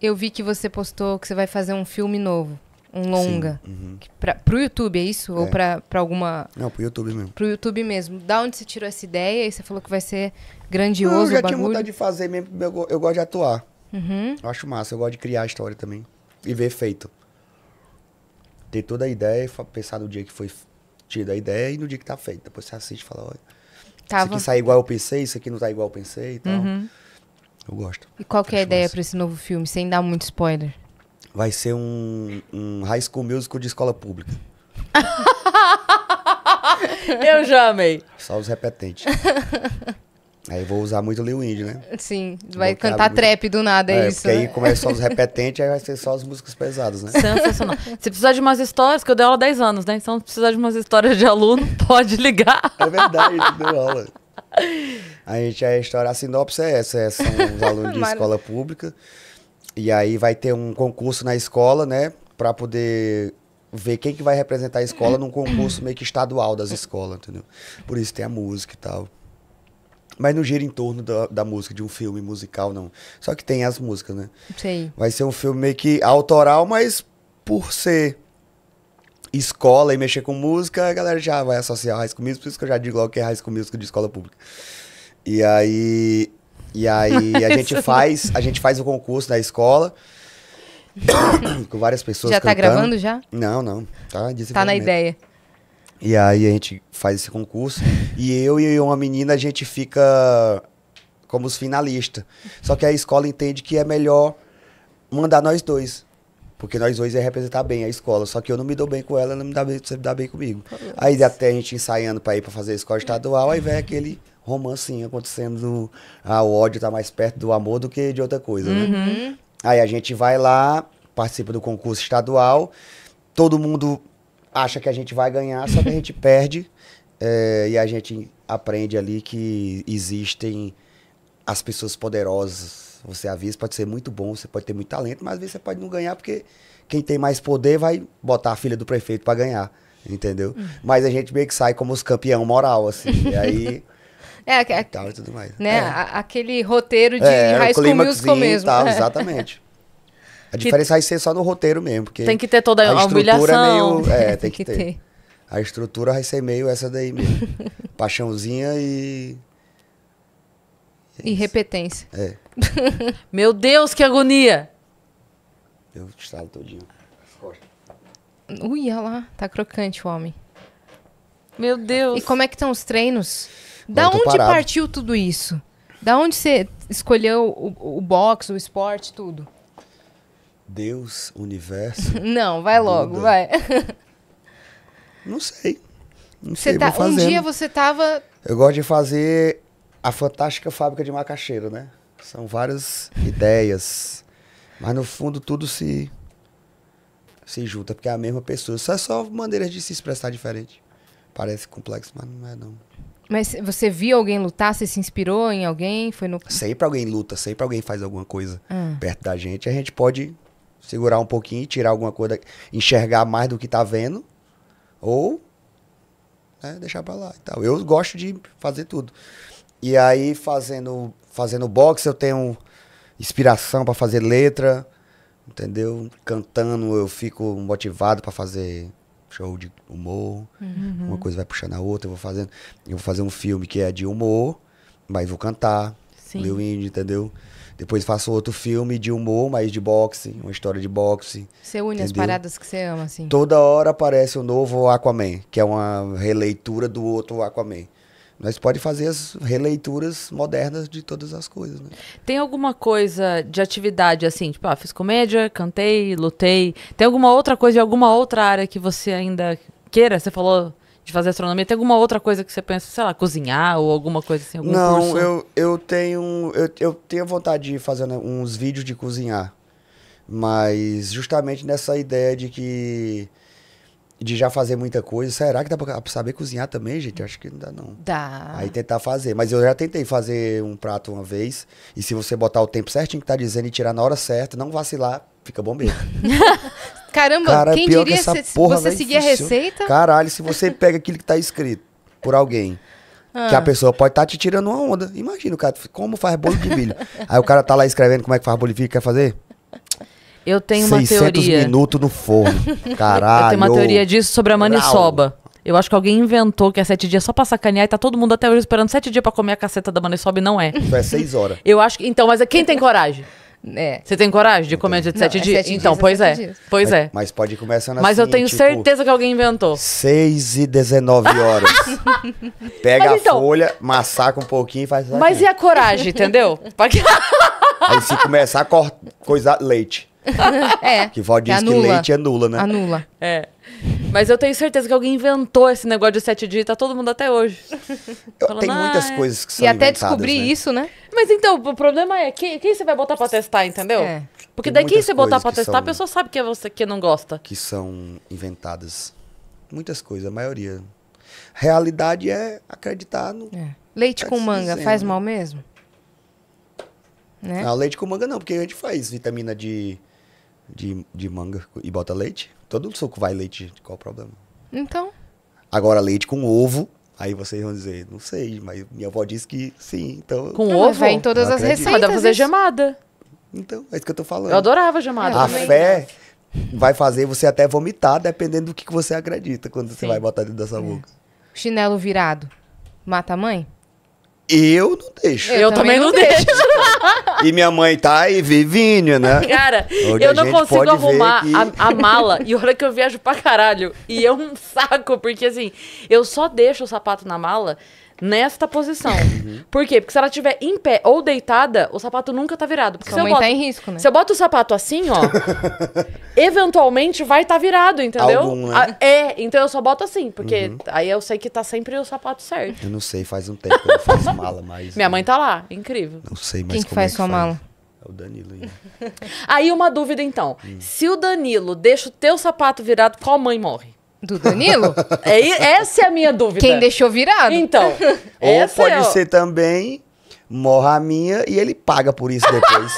Eu vi que você postou que você vai fazer um filme novo um longa. Sim, uhum. Pra, pro YouTube, é isso? É. Ou pra, pra alguma. Não, pro YouTube mesmo. Pro YouTube mesmo. Da onde você tirou essa ideia? E você falou que vai ser grandioso. Eu já tinha vontade de fazer mesmo, eu, eu gosto de atuar. Uhum. Eu acho massa, eu gosto de criar a história também. E ver feito. Ter toda a ideia, pensar no dia que foi tida a ideia e no dia que tá feito. Depois você assiste e fala, olha. Tava... Isso aqui sai igual eu pensei, isso aqui não tá igual eu pensei e tal. Uhum. Eu gosto. E qual que é a ideia para esse novo filme, sem dar muito spoiler? Vai ser um, um high school musical de escola pública. eu já amei. Só os repetentes. Aí vou usar muito Lil Indy, né? Sim, vai Bloqueado cantar muito. trap do nada, é, é isso. Porque aí né? começa só os repetentes, aí vai ser só as músicas pesadas, né? Sensacional. Se precisar de umas histórias, que eu dei aula há 10 anos, né? Então, se precisar de umas histórias de aluno, pode ligar. É verdade, deu aula. A gente, a história, a sinopse é essa, é, são os alunos de escola pública. E aí vai ter um concurso na escola, né? Pra poder ver quem que vai representar a escola num concurso meio que estadual das escolas, entendeu? Por isso tem a música e tal. Mas não gira em torno da, da, música, de um filme musical, não. Só que tem as músicas, né? Sim. Vai ser um filme meio que autoral, mas por ser escola e mexer com música, a galera já vai associar raiz com música, por isso que eu já digo logo que é raiz com música de escola pública. E aí... E aí a gente faz a gente faz o concurso da escola com várias pessoas Já tá cantando. gravando já? Não, não. Tá, tá na ideia. E aí a gente faz esse concurso. e eu e uma menina, a gente fica como os finalistas. Só que a escola entende que é melhor mandar nós dois. Porque nós dois ia representar bem a escola. Só que eu não me dou bem com ela, ela não me dá bem, você me dá bem comigo. Aí até a gente ensaiando para ir para fazer a escola estadual, aí vem aquele romancinho acontecendo. Ah, o ódio tá mais perto do amor do que de outra coisa, né? uhum. né? Aí a gente vai lá, participa do concurso estadual, todo mundo acha que a gente vai ganhar, só que a gente perde. É, e a gente aprende ali que existem as pessoas poderosas. Você às vezes pode ser muito bom, você pode ter muito talento, mas às vezes você pode não ganhar porque quem tem mais poder vai botar a filha do prefeito para ganhar, entendeu? Hum. Mas a gente meio que sai como os campeão moral, assim. e aí é, a, é tal, e tudo mais. Né? É. aquele roteiro de é, High School Musical mesmo. Tal, Exatamente. A diferença que... É vai ser só no roteiro mesmo, porque... Tem que ter toda a, a é humilhação. É, meio, é, tem, tem que, que ter. ter. A estrutura vai ser meio essa daí mesmo. Paixãozinha e... É e repetência. É. Meu Deus, que agonia! Eu estalo todinho. Ui, olha lá, tá crocante o homem. Meu Deus. E como é que estão os treinos? Da onde parado. partiu tudo isso? Da onde você escolheu o, o boxe, o esporte, tudo? Deus, universo. Não, vai logo, Buda. vai. Não sei. Não sei, tá, Um dia você tava. Eu gosto de fazer a fantástica fábrica de macaxeira, né? São várias ideias. Mas no fundo tudo se se junta, porque é a mesma pessoa. Só é só maneiras de se expressar diferente. Parece complexo, mas não é não. Mas você viu alguém lutar? Você se inspirou em alguém? Foi no... Sempre alguém luta, sempre alguém faz alguma coisa ah. perto da gente. A gente pode segurar um pouquinho, tirar alguma coisa, enxergar mais do que tá vendo, ou né, deixar pra lá e tal. Eu gosto de fazer tudo. E aí, fazendo, fazendo boxe, eu tenho inspiração para fazer letra, entendeu? Cantando, eu fico motivado para fazer show de humor. Uhum. Uma coisa vai puxando a outra, eu vou fazendo. Eu vou fazer um filme que é de humor, mas vou cantar. Sim. Lil Indy, entendeu? Depois faço outro filme de humor, mas de boxe, uma história de boxe. Você une entendeu? as paradas que você ama, assim. Toda hora aparece o um novo Aquaman, que é uma releitura do outro Aquaman. Nós pode fazer as releituras modernas de todas as coisas, né? Tem alguma coisa de atividade assim, tipo, ah, fiz comédia, cantei, lutei. Tem alguma outra coisa em alguma outra área que você ainda queira? Você falou de fazer astronomia? Tem alguma outra coisa que você pensa, sei lá, cozinhar ou alguma coisa assim? Não, curso? Eu, eu tenho. Eu, eu tenho vontade de fazer né, uns vídeos de cozinhar. Mas justamente nessa ideia de que. De já fazer muita coisa. Será que dá pra saber cozinhar também, gente? acho que não dá, não. Dá. Aí tentar fazer. Mas eu já tentei fazer um prato uma vez. E se você botar o tempo certinho que tá dizendo e tirar na hora certa, não vacilar, fica bom mesmo. Caramba, Cara, é quem diria que se porra, você véio, né? é seguir a receita? Caralho, se você pega aquilo que tá escrito por alguém. Ah. Que a pessoa pode estar tá te tirando uma onda. Imagina cara, como faz bolo de milho. Aí o cara tá lá escrevendo como é que faz bolo de milho, quer fazer? Eu tenho uma teoria. minutos no forno. Caralho. Eu tenho uma teoria disso sobre a maniçoba. Eu acho que alguém inventou que é sete dias só pra sacanear e tá todo mundo até hoje esperando sete dias pra comer a caceta da maniçoba e não é. Isso então é seis horas. Eu acho que. Então, mas quem tem coragem? É. Você tem coragem de comer de sete é dias? então, dias, pois é. é. Dias. Pois mas, é. Mas pode começar na Mas assim, eu tenho tipo, certeza que alguém inventou. 6 e 19 horas. Pega a então, folha, massaca um pouquinho e faz. Mas e a coragem, entendeu? Aí se começar a cortar, leite. É. Que vó diz que leite anula, é né? Anula. É. Mas eu tenho certeza que alguém inventou esse negócio de sete dias e tá todo mundo até hoje. Eu, Falando, tem muitas ah, coisas que são E até descobrir né? isso, né? Mas então, o problema é quem, quem você vai botar pra testar, entendeu? É. Porque Tem daí quem você botar pra testar, são, a pessoa sabe que é você que não gosta. Que são inventadas. Muitas coisas, a maioria. Realidade é acreditar no. É. Leite tá com manga dizendo. faz mal mesmo? Né? Não, ah, leite com manga não, porque a gente faz vitamina de, de, de manga e bota leite. Todo suco vai leite, qual o problema? Então. Agora, leite com ovo Aí vocês vão dizer, não sei, mas minha avó disse que sim, então... Com ovo? Vem em todas as receitas. receitas. Mandava fazer gemada. Então, é isso que eu tô falando. Eu adorava gemada. É, a fé vai fazer você até vomitar, dependendo do que, que você acredita quando sim. você vai botar dentro da sua é. boca. Chinelo virado. Mata a mãe? Eu não deixo. Eu, eu também, também não deixo. deixo. e minha mãe tá aí, Vivinha, né? Cara, Onde eu não consigo arrumar a, a, mala. E olha que eu viajo pra caralho. E é um saco, porque assim, eu só deixo o sapato na mala nesta posição. Uhum. Por quê? Porque se ela estiver em pé ou deitada, o sapato nunca tá virado. Porque Sua se eu mãe tá boto, tá em risco, né? Se eu boto o sapato assim, ó, eventualmente vai estar tá virado, entendeu? Algum, né? A, ah, é, então eu só boto assim, porque uhum. aí eu sei que tá sempre o sapato certo. Eu não sei, faz um tempo que eu faço mala, mas. Minha mãe tá lá, incrível. Não sei mas. Quem que faz é que sua faz? mala. É o Danilo aí. Aí uma dúvida então. Hum. Se o Danilo deixa o teu sapato virado, qual mãe morre? Do Danilo? é, essa é a minha dúvida. Quem deixou virado. Então. Ou é pode é ser o... também morra a minha e ele paga por isso depois.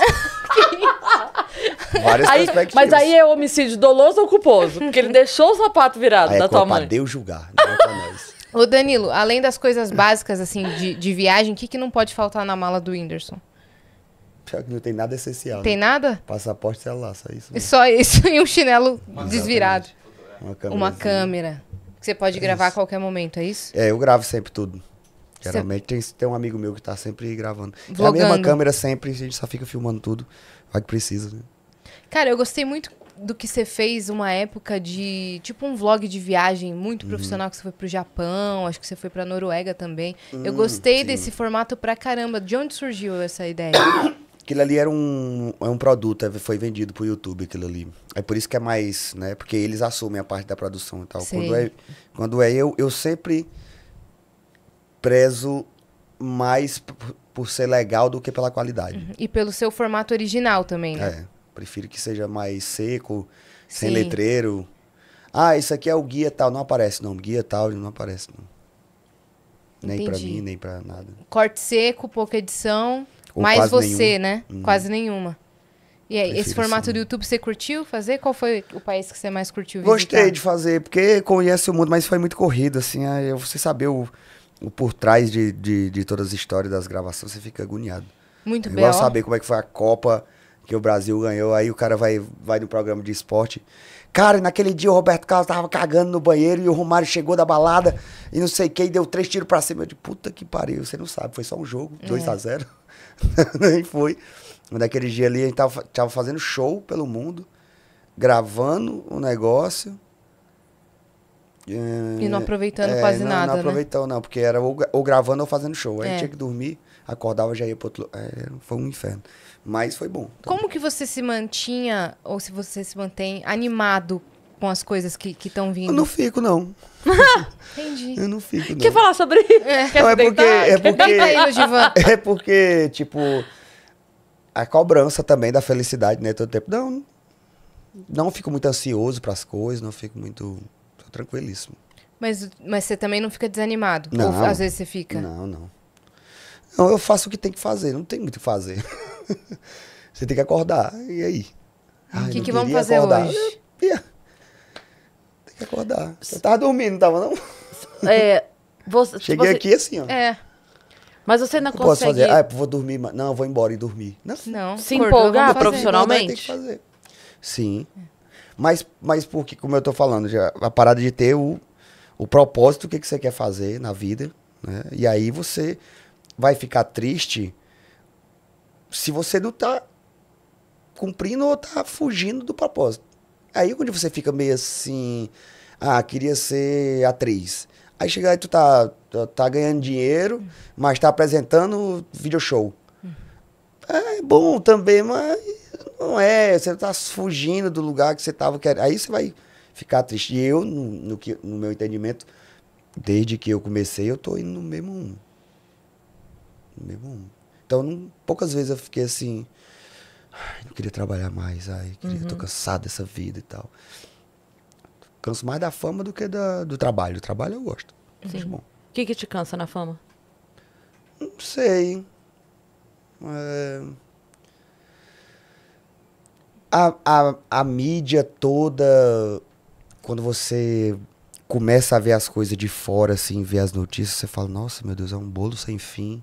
Várias aí, Mas aí é homicídio doloso ou culposo? Porque ele deixou o sapato virado aí é da é tua mãe. É pra Deus julgar, não é pra nós. Ô Danilo, além das coisas básicas, assim, de, de viagem, o que, que não pode faltar na mala do Whindersson? Pior que não tem nada essencial. Tem né? nada? Passaporte, celular, só isso. Mesmo. Né? Só isso e um chinelo desvirado. Uma, uma câmera. Que você pode é gravar isso. a qualquer momento, é isso? É, eu gravo sempre tudo. Geralmente tem, tem um amigo meu que tá sempre gravando. Vlogando. É a mesma câmera sempre, a gente só fica filmando tudo. Vai que precisa, né? Cara, eu gostei muito do que você fez uma época de. Tipo um vlog de viagem muito uhum. profissional, uhum. que você foi pro Japão, acho que você foi pra Noruega também. Uhum, eu gostei sim. desse formato pra caramba. De onde surgiu essa ideia? Aquilo ali era um, é um produto, é, foi vendido pro YouTube aquilo ali. É por isso que é mais, né? Porque eles assumem a parte da produção e tal. Quando é, quando é eu, eu sempre prezo mais por ser legal do que pela qualidade. Uhum. E pelo seu formato original também, né? É. Prefiro que seja mais seco, Sim. sem letreiro. Ah, isso aqui é o guia tal. Não aparece, não. Guia tal, não aparece, não. Entendi. Nem para mim, nem para nada. Corte seco, pouca edição. Ou mais você, nenhuma. né? Uhum. Quase nenhuma. E aí, esse formato assim. do YouTube você curtiu fazer? Qual foi o país que você mais curtiu visitar? Gostei de fazer, porque conhece o mundo, mas foi muito corrido, assim. Aí você saber o, o por trás de, de, de, todas as histórias das gravações, você fica agoniado. Muito bem. É igual saber como é que foi a Copa que o Brasil ganhou, aí o cara vai, vai no programa de esporte. Cara, naquele dia o Roberto Carlos tava cagando no banheiro e o Romário chegou da balada e não sei o que, deu três tiros pra cima. Eu disse, puta que pariu, você não sabe, foi só um jogo, 2 é. a 0 nem fui. Mas naquele dia ali a gente tava, tava fazendo show pelo mundo, gravando o negócio. E não é, aproveitando é, quase não, nada. Não aproveitando, né? não, porque era ou, ou, gravando ou fazendo show. Aí é. tinha que dormir, acordava já ia pro outro é, Foi um inferno. Mas foi bom. Como que você se mantinha, ou se você se mantém, animado com as coisas que estão vindo? Eu não fico, não. Entendi. Eu não fico, não. Quer falar sobre isso? É. Não, é porque, é porque, é porque, tipo, a cobrança também da felicidade, né? Todo tempo. Não, não fico muito ansioso para as coisas, não fico muito tô tranquilíssimo. Mas, mas você também não fica desanimado? Não. Ou às vezes você fica? Não, não. Não, eu faço o que tem que fazer, não tem muito o que fazer. você tem que acordar, e aí? O que, que vamos fazer acordar. hoje? Eu, eu, acordar. você tava dormindo, não tava não? É, você, tipo Cheguei você, assim, aqui assim, ó. É. Mas você não consegue... Posso fazer, ah, vou dormir, não, eu vou embora e dormir. Não. não se empolgar profissionalmente? que fazer. Sim. Mas, mas porque, como eu tô falando, já, a parada de ter o, o propósito, o que, que você quer fazer na vida, né? E aí você vai ficar triste se você não tá cumprindo ou tá fugindo do propósito. Aí quando você fica meio assim, ah, queria ser atriz. Aí chega aí, tu tá, tá, tá ganhando dinheiro, mas tá apresentando video show. Uhum. É bom também, mas não é. Você tá fugindo do lugar que você tava querendo. Aí você vai ficar triste. E eu, no, no, que, no meu entendimento, desde que eu comecei, eu tô indo no mesmo. No mesmo. Então, não, poucas vezes eu fiquei assim. Ai, não queria trabalhar mais, ai, queria, uhum. tô cansado dessa vida e tal. Canso mais da fama do que da, do trabalho. O trabalho eu gosto. Sim. bom. O que, que te cansa na fama? Não sei. É... A, a, a mídia toda, quando você começa a ver as coisas de fora, assim, ver as notícias, você fala, nossa, meu Deus, é um bolo sem fim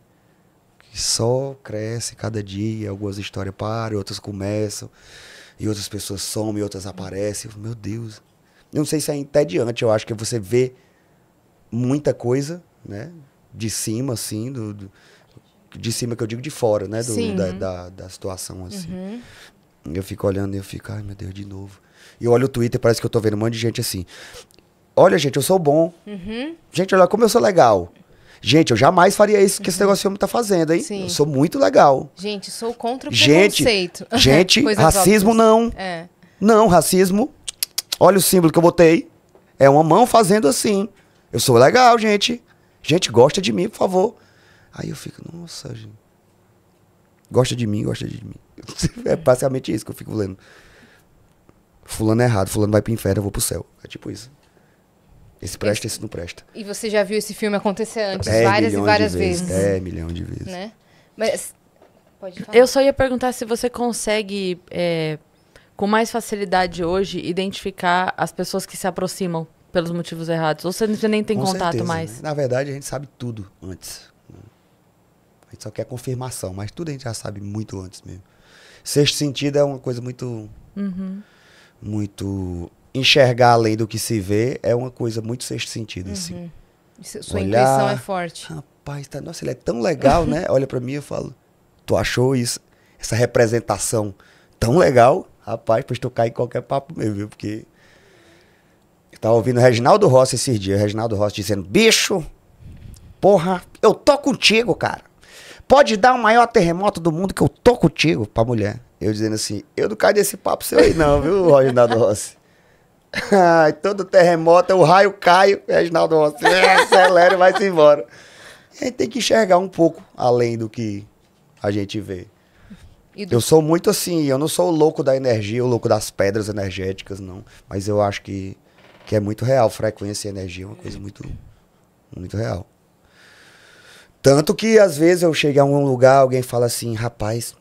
que só cresce cada dia, algumas histórias param, outras começam, e outras pessoas somem, outras aparecem. meu Deus não sei se é entediante, eu acho que você vê muita coisa, né? De cima, assim, do, do de cima que eu digo de fora, né? Do, da, uhum. da, da situação, assim. Uhum. Eu fico olhando e eu fico, ai meu Deus, de novo. E eu olho o Twitter parece que eu tô vendo um monte de gente assim. Olha, gente, eu sou bom. Uhum. Gente, olha como eu sou legal. Gente, eu jamais faria isso que uhum. esse negócio homem tá fazendo, hein? Sim. Eu sou muito legal. Gente, sou contra o preconceito. Gente, racismo não. É. Não, racismo Olha o símbolo que eu botei. É uma mão fazendo assim. Eu sou legal, gente. Gente, gosta de mim, por favor. Aí eu fico, nossa, gente. Gosta de mim, gosta de mim. é basicamente isso que eu fico lendo. Fulano é errado, fulano vai pro inferno, eu vou pro céu. É tipo isso. Esse presta, esse, esse não presta. E você já viu esse filme acontecer antes é, várias e várias vezes. É, milhão de vezes. Né? Mas. Eu só ia perguntar se você consegue é, com mais facilidade hoje identificar as pessoas que se aproximam pelos motivos errados. Ou você nem tem com contato certeza, né? mais. Né? Na verdade, a gente sabe tudo antes. Né? A gente só quer confirmação, mas tudo a gente já sabe muito antes mesmo. Sexto sentido é uma coisa muito. Uhum. Muito. Enxergar além do que se vê é uma coisa muito sexto sentido, uhum. assim. Sua Olhar, intuição é forte. Rapaz, tá, nossa, ele é tão legal, né? Olha para mim e eu falo: Tu achou isso? Essa representação tão legal? Rapaz, pois tu cai em qualquer papo meu, viu? Porque. Eu tava ouvindo Reginaldo Rossi esses dias, Reginaldo Rossi dizendo: bicho, porra, eu tô contigo, cara. Pode dar o maior terremoto do mundo que eu tô contigo pra mulher. Eu dizendo assim: eu não caio desse papo seu aí, não, viu, Reginaldo Rossi? Ai, todo terremoto, o raio cai, o Reginaldo Rossi acelera e vai-se embora. A gente tem que enxergar um pouco além do que a gente vê. Do... Eu sou muito assim, eu não sou o louco da energia, o louco das pedras energéticas, não. Mas eu acho que, que é muito real. Frequência e energia é uma coisa muito, muito real. Tanto que às vezes eu chego a um lugar, alguém fala assim, rapaz,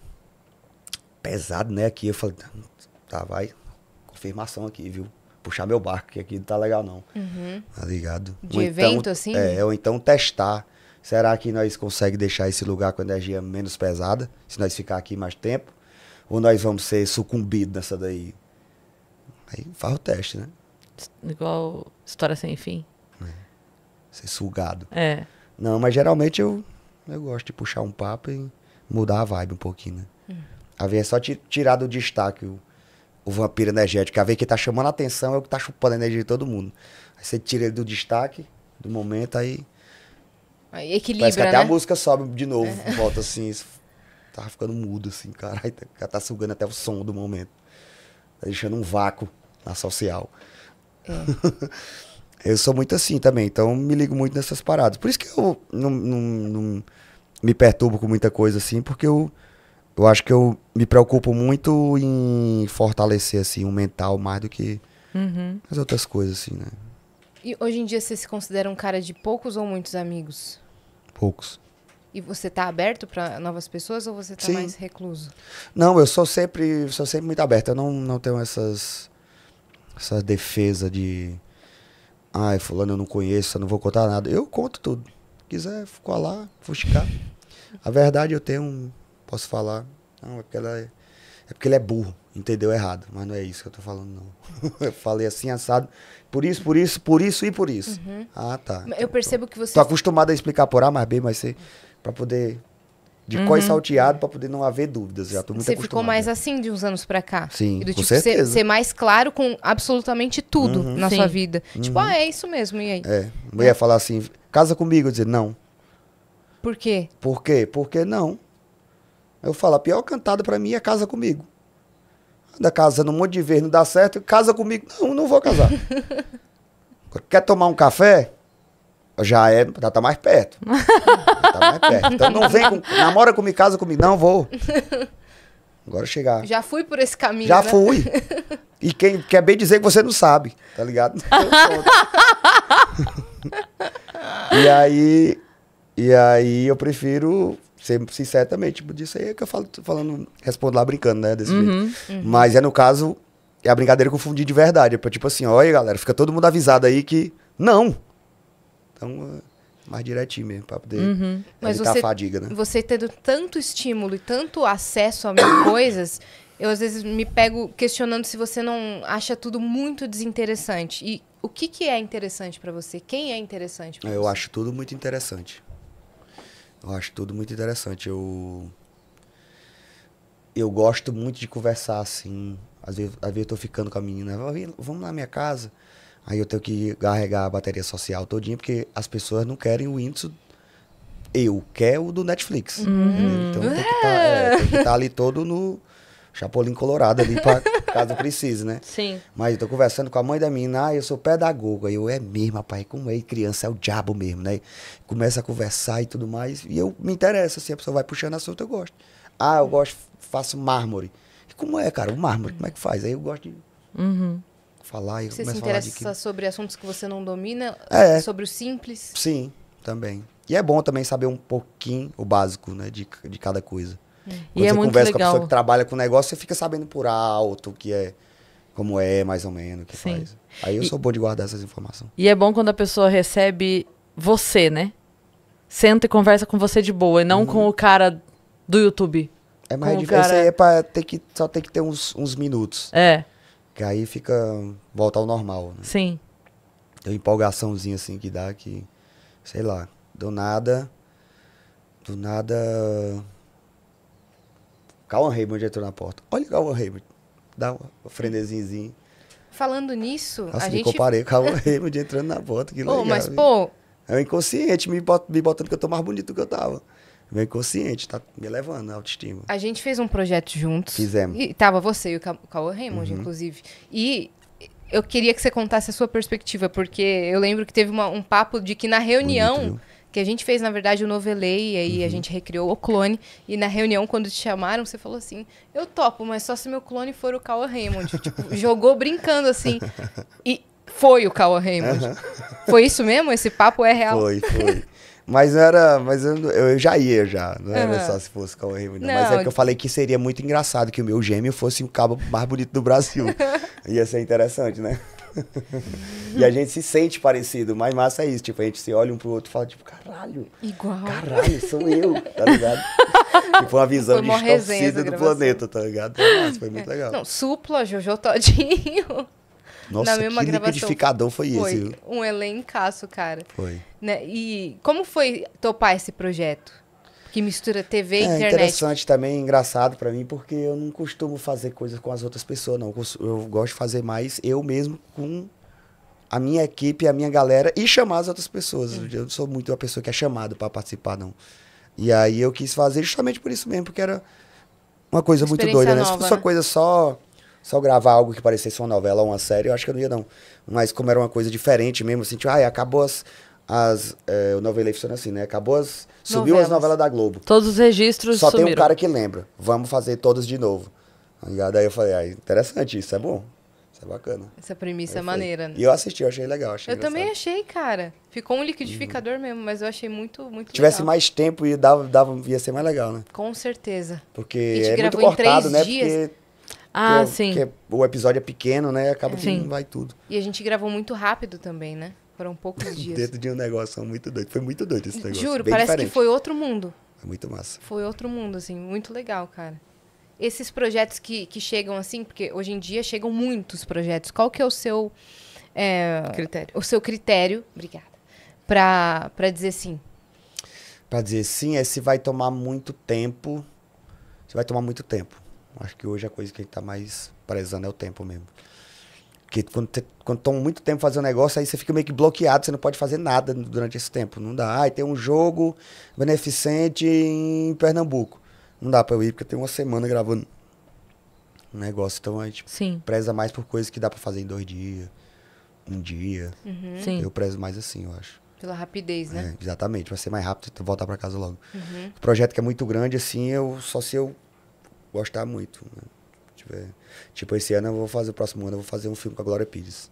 pesado, né? Aqui eu falo, tá, vai, confirmação aqui, viu? Puxar meu barco, que aqui não tá legal, não. Uhum. Tá ligado? De ou então evento, então, assim? É, ou então testar. Será que nós conseguimos deixar esse lugar com energia menos pesada, se nós ficar aqui mais tempo? Ou nós vamos ser sucumbidos nessa daí? Aí faz o teste, né? Igual história sem fim. É. Ser sugado. É. Não, mas geralmente eu, eu gosto de puxar um papo e mudar a vibe um pouquinho, né? Hum. A ver é só tirar do destaque o, o vampiro energético. A ver que tá chamando a atenção é o que tá chupando a energia de todo mundo. Aí você tira ele do destaque, do momento, aí Aí equilibra, Parece que até né? a música sobe de novo, é. volta assim. Isso... Tava ficando mudo, assim, caralho. Tá, tá sugando até o som do momento. Tá deixando um vácuo na social. É. eu sou muito assim também, então me ligo muito nessas paradas. Por isso que eu não, não, não me perturbo com muita coisa assim, porque eu, eu acho que eu me preocupo muito em fortalecer assim o mental mais do que uhum. as outras coisas assim, né? E hoje em dia você se considera um cara de poucos ou muitos amigos? Poucos. E você tá aberto para novas pessoas ou você tá Sim. mais recluso? Não, eu sou sempre, sou sempre muito aberto. Eu não, não tenho essas essa defesa de ai, fulano eu não conheço, eu não vou contar nada. Eu conto tudo. Se quiser ficou lá, fuxicar. A verdade eu tenho, posso falar. Não, é porque ela é é porque ele é burro, entendeu errado. Mas não é isso que eu tô falando, não. eu falei assim, assado, por isso, por isso, por isso e por isso. Uhum. Ah, tá. Eu percebo que você. Tô acostumado a explicar por A mais B mais C, pra poder. De uhum. salteado para poder não haver dúvidas. Já tô muito Você ficou mais assim de uns anos para cá? Sim, e do tipo, certeza. Ser, ser, mais claro com absolutamente tudo uhum. na Sim. sua vida. Uhum. Tipo, ah, é isso mesmo, e aí? É, eu ia é. falar assim, casa comigo, eu dizer não. Por quê? Por quê? Porque não. Eu falo, a pior cantada para mim é casa comigo. Anda casando um monte de vez, não dá certo, casa comigo. Não, não vou casar. Quer tomar um café? Já é, já tá mais perto. já tá mais perto. Então não vem, com, namora comigo, casa comigo. Não vou. Agora chegar. Já fui por esse caminho. Já né? fui. E quem quer bem dizer que você não sabe, tá ligado? e aí, e aí eu prefiro ser sincero também, tipo, disso aí é que eu falo, falando, respondo lá brincando, né? Desse uhum, jeito. Uhum. Mas é no caso, é a brincadeira confundir de verdade. É tipo assim, olha galera, fica todo mundo avisado aí que não. Então, é, mais direitinho mesmo, pra poder uhum. evitar você, a fadiga, né? Você tendo tanto estímulo e tanto acesso a mil coisas, eu às vezes me pego questionando se você não acha tudo muito desinteressante. E o que, que é interessante para você? Quem é interessante pra eu você? Eu acho tudo muito interessante. Eu acho tudo muito interessante. Eu eu gosto muito de conversar assim. Às vezes, às vezes eu tô ficando com a menina, vamos lá na minha casa. Aí eu tenho que carregar a bateria social todinha, porque as pessoas não querem o índice eu, quer é o do Netflix. Hum. Então tem que tá, é, estar tá ali todo no Chapolin Colorado ali pra caso precise, né? Sim. Mas eu tô conversando com a mãe da menina, ah, eu sou pedagogo. Aí eu, é mesmo, rapaz, como é? Criança é o diabo mesmo, né? Começa a conversar e tudo mais. E eu me interessa, assim, a pessoa vai puxando assunto, eu gosto. Ah, eu gosto, faço mármore. E como é, cara? O mármore, como é que faz? Aí eu gosto de. Uhum. Falar e Você se interessa sobre assuntos que você não domina? É. Sobre o simples? Sim, também. E é bom também saber um pouquinho o básico, né, de, de cada coisa. Quando e é muito legal. Você conversa com a pessoa que trabalha com o negócio, você fica sabendo por alto o que é, como é mais ou menos, o que Sim. faz. Aí eu e, sou bom de guardar essas informações. E é bom quando a pessoa recebe você, né? Senta e conversa com você de boa, e não hum. com o cara do YouTube. É mais difícil. Cara... aí é pra ter que, só tem que ter uns, uns minutos. É. Que aí fica. volta ao normal. Né? Sim. Tem uma empolgaçãozinha assim que dá que. Sei lá. Do nada. Do nada Calma, Raymond entrou na porta. Olha o Calma, Raymond. Dá um frenesinzinho. Falando nisso, Nossa, a me gente... comparei com o Raymond entrando na porta. Que pô, mas, pô... É o inconsciente me, me botando que eu tô mais bonito do que eu tava. É Meu inconsciente tá me levando a autoestima. A gente fez um projeto juntos. Fizemos. E tava você e o Cauã Raymond, uhum. inclusive. E eu queria que você contasse a sua perspectiva, porque eu lembro que teve uma, um papo de que na reunião... Bonito, que a gente fez, na verdade, o Novelei, e aí uhum. a gente recriou o clone. E na reunião, quando te chamaram, você falou assim: eu topo, mas só se meu clone for o Cauã Raymond. tipo, jogou brincando assim. E foi o Cauã Raymond. Uhum. Foi isso mesmo? Esse papo é real? Foi, foi. Mas era. Mas eu, eu, já ia já. Não era uhum. só se fosse Cauã Raymond. Não, mas é que eu falei que seria muito engraçado que o meu gêmeo fosse o cabo mais bonito do Brasil. ia ser interessante, né? e a gente se sente parecido. Mas massa é isso. Tipo, a gente se olha um pro outro e fala, tipo, caralho. Igual. Caralho, sou eu, tá ligado? tipo, uma visão foi uma distorcida do planeta, tá ligado? Mas foi muito é. legal. Não, supla, Jojo Todinho. Nossa, na mesma que gravação. liquidificador foi, foi esse. Foi Um elencaço, cara. Foi. Né? E como foi topar esse projeto? Que mistura TV e é, internet. É interessante também, engraçado para mim, porque eu não costumo fazer coisas com as outras pessoas, não. Eu gosto de fazer mais eu mesmo com a minha equipe, a minha galera e chamar as outras pessoas. Uhum. Eu não sou muito uma pessoa que é chamada para participar, não. E aí eu quis fazer justamente por isso mesmo, porque era uma coisa muito doida, nova, né? Se fosse uma né? coisa só só gravar algo que parecesse uma novela ou uma série, eu acho que eu não ia, não. Mas como era uma coisa diferente mesmo, eu assim, senti, tipo, ai, acabou as, as eh, é, o Nova Eleif assim, né? Acabou as. Subiu novelas. as novelas da Globo. Todos os registros. Só sumiram. tem um cara que lembra. Vamos fazer todos de novo. Tá ligado? Aí eu falei, ah, interessante, isso é bom. Isso é bacana. Essa premissa é maneira. né? E eu assisti, eu achei legal. Achei eu engraçado. também achei, cara. Ficou um liquidificador uhum. mesmo, mas eu achei muito, muito Se tivesse mais tempo, ia, dava, dava, ia ser mais legal, né? Com certeza. Porque é muito cortado, né? Dias. Porque ah, porque, é sim. Porque o episódio é pequeno, né? Acaba é. que não vai tudo. E a gente gravou muito rápido também, né? Foram poucos dias. Dentro de um negócio muito doido. Foi muito doido esse negócio. Juro, Bem parece diferente. que foi outro mundo. É muito massa. Foi outro mundo, assim, muito legal, cara. Esses projetos que, que chegam assim, porque hoje em dia chegam muitos projetos. Qual que é o seu é, critério? O seu critério, obrigada, para para dizer sim? Para dizer sim é se vai tomar muito tempo. Se vai tomar muito tempo. Acho que hoje a coisa que a gente está mais prezando é o tempo mesmo. Porque quando, te, quando toma muito tempo fazendo um negócio, aí você fica meio que bloqueado, você não pode fazer nada durante esse tempo. Não dá. Ah, tem um jogo beneficente em Pernambuco. Não dá pra eu ir, porque tem uma semana gravando um negócio. Então a gente tipo, Sim. preza mais por coisas que dá para fazer em dois dias, um dia. Uhum. Eu prezo mais assim, eu acho. Pela rapidez, né? É, exatamente, vai ser mais rápido e voltar para casa logo. Uhum. O projeto que é muito grande, assim, eu só se eu gostar muito. Né? Tiver... Tipo, esse ano eu vou fazer, o próximo ano eu vou fazer um filme com a Glória Pires.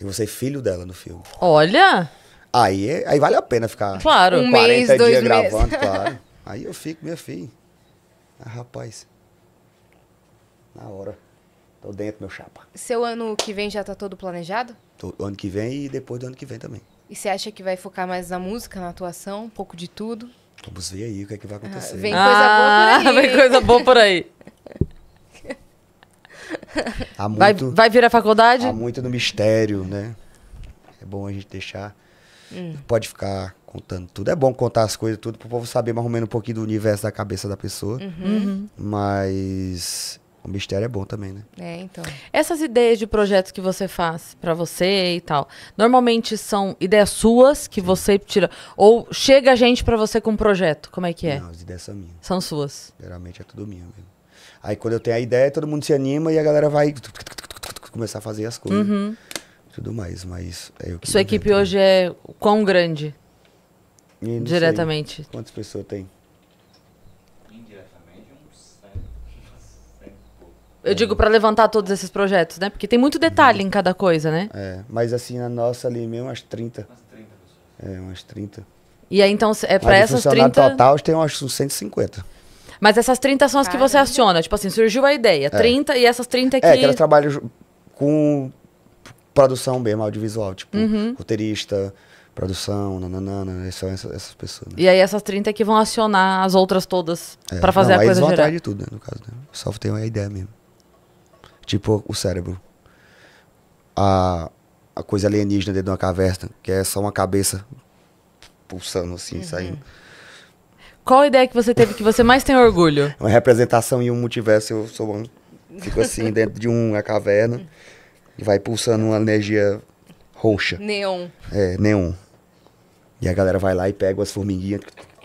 e vou ser filho dela no filme. Olha! Aí, é, aí vale a pena ficar claro. um 40 mês, dias dois gravando, meses. claro. Aí eu fico, minha filha. Ah, rapaz. Na hora. Tô dentro, meu chapa. Seu ano que vem já tá todo planejado? Tô, ano que vem e depois do ano que vem também. E você acha que vai focar mais na música, na atuação, um pouco de tudo? Vamos ver aí o que é que vai ah, acontecer. Ah, vem coisa ah, boa por aí. Vem coisa boa por ah, aí. Há tá muito, vai, vai vir a faculdade? Há tá muito no mistério, né? É bom a gente deixar. Hum. Pode ficar contando tudo. É bom contar as coisas, tudo, pro povo saber mais ou menos um pouquinho do universo da cabeça da pessoa. Uhum. uhum. Mas o mistério é bom também, né? É, então. Essas ideias de projetos que você faz para você e tal, normalmente são ideias suas que Sim. você tira ou chega a gente para você com um projeto? Como é que é? Não, as ideias são minhas. São suas. Geralmente é tudo minha mesmo. Aí quando eu tenho a ideia, todo mundo se anima e a galera vai começar a fazer as coisas. Uhum. Tudo mais, mas é o que Sua equipe hoje é quão grande? Diretamente. Sei. Quantas pessoas tem? Eu digo para levantar todos esses projetos, né? Porque tem muito detalhe uhum. em cada coisa, né? É, mas assim, na nossa ali mesmo, umas 30. Umas 30 pessoas. É, umas 30. E aí, então, é para essas 30... total, tem umas 150. Mas essas 30 são as que você aciona. Tipo assim, surgiu a ideia. É. 30 e essas 30 é, que... É, que elas trabalham com produção mesmo, audiovisual. Tipo, uhum. roteirista, produção, nananana, são essas, essas pessoas. Né? E aí essas 30 é que vão acionar as outras todas é, para fazer não, a coisa girar. eles vão atrás de tudo, né, no caso. Né? Só tem a ideia mesmo. Tipo, o cérebro. A, a coisa alienígena dentro de uma caverna, que é só uma cabeça pulsando assim, uhum. saindo. Qual a ideia que você teve que você mais tem orgulho? Uma representação em um multiverso, eu sou um, fico assim dentro de uma caverna e vai pulsando uma energia roxa. Neon. É, neon. E a galera vai lá e pega as formiguinhas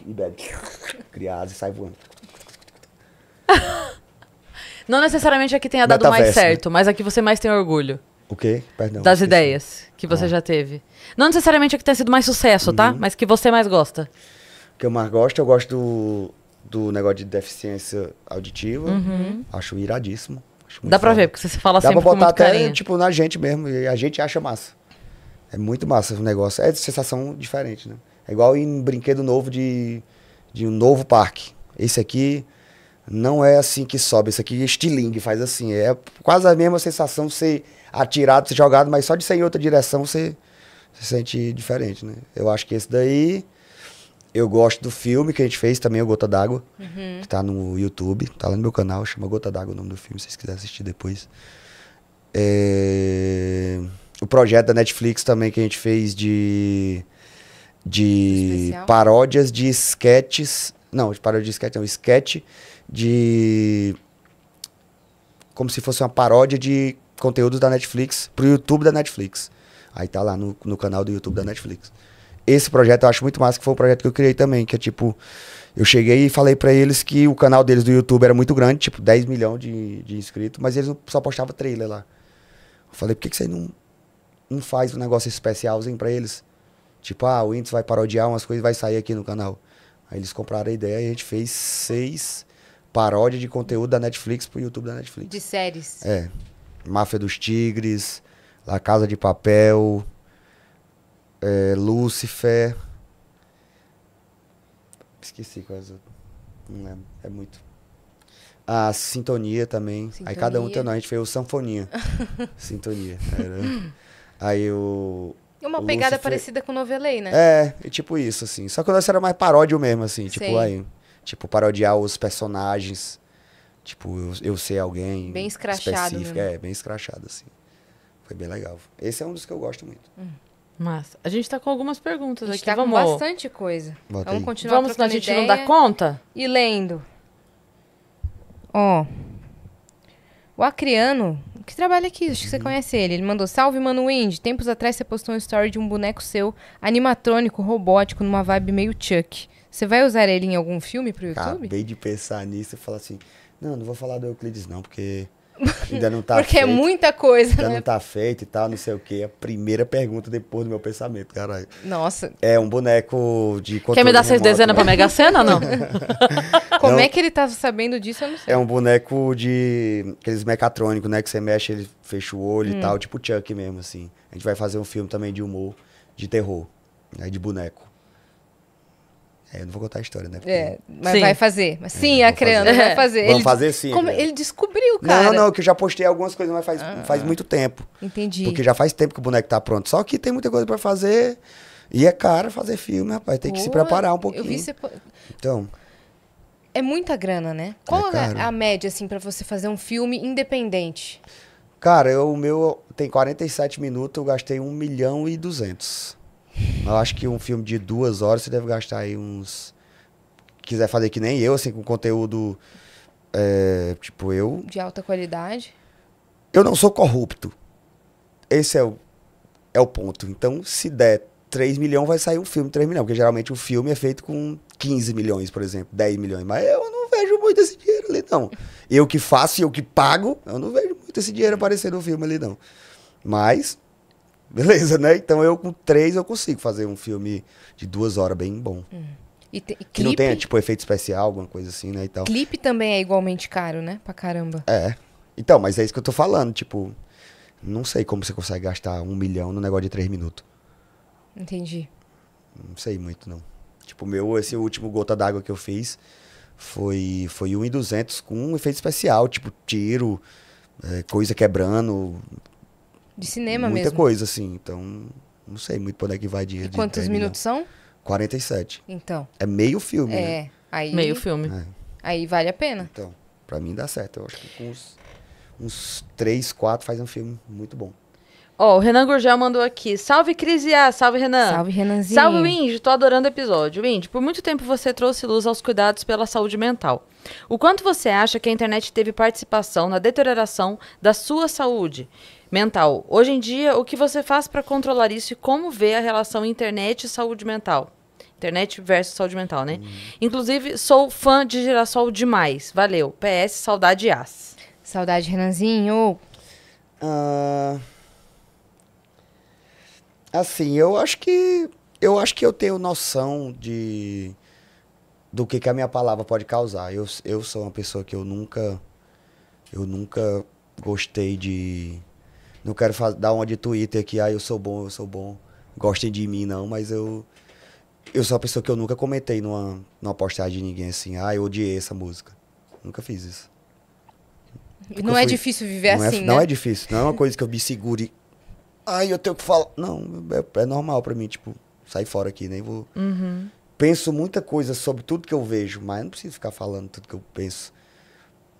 e bebe. Criadas e sai voando. Não necessariamente a que tenha dado mais né? certo, né? mas a que você mais tem orgulho. O quê? Perdão. Das ideias que você ah. já teve. Não necessariamente a que tenha sido mais sucesso, tá? Uhum. Mas que você mais gosta que eu mais gosto. Eu gosto do, do negócio de deficiência auditiva. Uhum. Acho iradíssimo. Acho Dá pra ver, porque você fala Dá sempre pra botar até, carinho. tipo, na gente mesmo. E a gente acha massa. É muito massa o negócio. É de sensação diferente, né? É igual em um brinquedo novo de, de um novo parque. Esse aqui não é assim que sobe. Esse aqui é estilingue, faz assim. É quase a mesma sensação de ser atirado, ser jogado, mas só de ser em outra direção você se sente diferente, né? Eu acho que esse daí... Eu gosto do filme que a gente fez também, o Gota d'Água, uhum. que tá no YouTube, tá lá no meu canal, chama Gota d'Água o nome do filme, se vocês quiserem assistir depois. É... O projeto da Netflix também que a gente fez de, de Especial. paródias de sketches. Não, de paródia de sketch, não, sketch de. Como se fosse uma paródia de conteúdos da Netflix pro YouTube da Netflix. Aí tá lá no, no canal do YouTube da Netflix esse projeto eu acho muito massa, que foi o projeto que eu criei também, que é tipo, eu cheguei e falei para eles que o canal deles do YouTube era muito grande, tipo 10 milhões de, de inscritos, mas eles só postavam trailer lá. Eu falei, por que, que você não, não faz um negócio especialzinho pra eles? Tipo, ah, o índice vai parodiar umas coisas vai sair aqui no canal. Aí eles compraram a ideia e a gente fez seis paródias de conteúdo da Netflix pro YouTube da Netflix. De séries. É. Máfia dos Tigres, La Casa de Papel, é, Lúcifer. Esqueci quase. Não lembro. É muito. A Sintonia também. Sintonia. Aí cada um tem nome. A gente fez o Sanfoninha. sintonia. Era. Aí o. Uma o pegada Lúcifer... parecida com o Novelei, né? É, tipo isso, assim. Só que o nosso era mais paródio mesmo, assim. Tipo, aí. Tipo, parodiar os personagens. Tipo, eu, eu sei alguém. Bem escrachado. Específico. Mesmo. É, bem escrachado, assim. Foi bem legal. Esse é um dos que eu gosto muito. Hum. Mas a gente tá com algumas perguntas a gente aqui. Tá vamos... com bastante coisa. Bota vamos aí. continuar Vamos, senão a gente não dá conta? E lendo. Ó. O Acriano, que trabalha aqui, é acho que você uhum. conhece ele. Ele mandou: Salve, Mano Wind. Tempos atrás você postou um story de um boneco seu, animatrônico, robótico, numa vibe meio Chuck. Você vai usar ele em algum filme pro YouTube? Acabei de pensar nisso e falar assim: Não, não vou falar do Euclides, não, porque Ainda não tá Porque é feito, é muita coisa, Ainda né? não tá feito e tal, não sei o quê. É a primeira pergunta depois do meu pensamento, caralho. Nossa. É um boneco de Quer me dar seis dezenas né? pra Mega Sena, não? Como não, é que ele tá sabendo disso, eu não sei. É um boneco de... Aqueles mecatrônicos, né? Que você mexe, ele fecha o olho hum. e tal. Tipo Chuck mesmo, assim. A gente vai fazer um filme também de humor, de terror. Né, de boneco. É, eu não vou contar a história, né? Porque... É, mas sim. vai fazer. Mas sim, é, a Creana vai é. fazer. Vamos ele, fazer sim. Como, ele descobriu, cara. Não, não, que eu já postei algumas coisas, mas faz, ah, faz muito tempo. Entendi. Porque já faz tempo que o boneco tá pronto. Só que tem muita coisa para fazer. E é caro fazer filme, rapaz. Tem Pô, que se preparar um pouquinho. Eu vi você... Então. É muita grana, né? É Qual é, a média, assim, para você fazer um filme independente? Cara, eu, o meu tem 47 minutos, eu gastei 1 milhão e 200. Eu acho que um filme de duas horas você deve gastar aí uns. Quiser fazer que nem eu, assim, com conteúdo. É, tipo, eu. De alta qualidade? Eu não sou corrupto. Esse é o, é o ponto. Então, se der 3 milhões, vai sair um filme de 3 milhões. Porque geralmente o filme é feito com 15 milhões, por exemplo, 10 milhões. Mas eu não vejo muito esse dinheiro ali, não. Eu que faço e eu que pago, eu não vejo muito esse dinheiro aparecer no filme ali, não. Mas beleza, né? Então eu com três eu consigo fazer um filme de duas horas bem bom. Hum. E te, e clipe, que não tenha, tipo, efeito especial, alguma coisa assim, né? E tal. Clipe também é igualmente caro, né? Pra caramba. É. Então, mas é isso que eu tô falando, tipo, não sei como você consegue gastar um milhão no negócio de três minutos. Entendi. Não sei muito, não. Tipo, meu, esse último gota d'água que eu fiz foi, foi 1,200 com um efeito especial, tipo, tiro, é, coisa quebrando, de cinema muita mesmo? Muita coisa, assim. Então, não sei muito pra onde é que vai de quantos minutos são? 47. Então. É meio filme, é. né? Aí, meio filme. É. Aí vale a pena. Então, pra mim dá certo. Eu acho que com uns, uns 3, 4 faz um filme muito bom. Ó, oh, o Renan Gurgel mandou aqui. Salve, Crisia! Salve, Renan! Salve, Renanzinho! Salve, Indy! Tô adorando o episódio. Indy, por muito tempo você trouxe luz aos cuidados pela saúde mental. O quanto você acha que a internet teve participação na deterioração da sua saúde? mental. Hoje em dia, o que você faz para controlar isso e como vê a relação internet e saúde mental? Internet versus saúde mental, né? Hum. Inclusive, sou fã de Girassol demais. Valeu. PS, saudade as. Saudade, Renanzinho. Uh... Assim, eu acho que eu acho que eu tenho noção de do que, que a minha palavra pode causar. Eu, eu sou uma pessoa que eu nunca eu nunca gostei de não quero dar uma de Twitter que, ah, eu sou bom, eu sou bom. Gostem de mim, não, mas eu. Eu sou uma pessoa que eu nunca comentei numa, numa postagem de ninguém assim, ah, eu odiei essa música. Nunca fiz isso. Porque não é fui, é difícil viver não é assim, é, né? Não é difícil, não é uma coisa que eu me segure. Ai, eu tenho que falar. Não, é, é normal para mim, tipo, sair fora aqui, nem vou. Uhum. Penso muita coisa sobre tudo que eu vejo, mas não preciso ficar falando tudo que eu penso.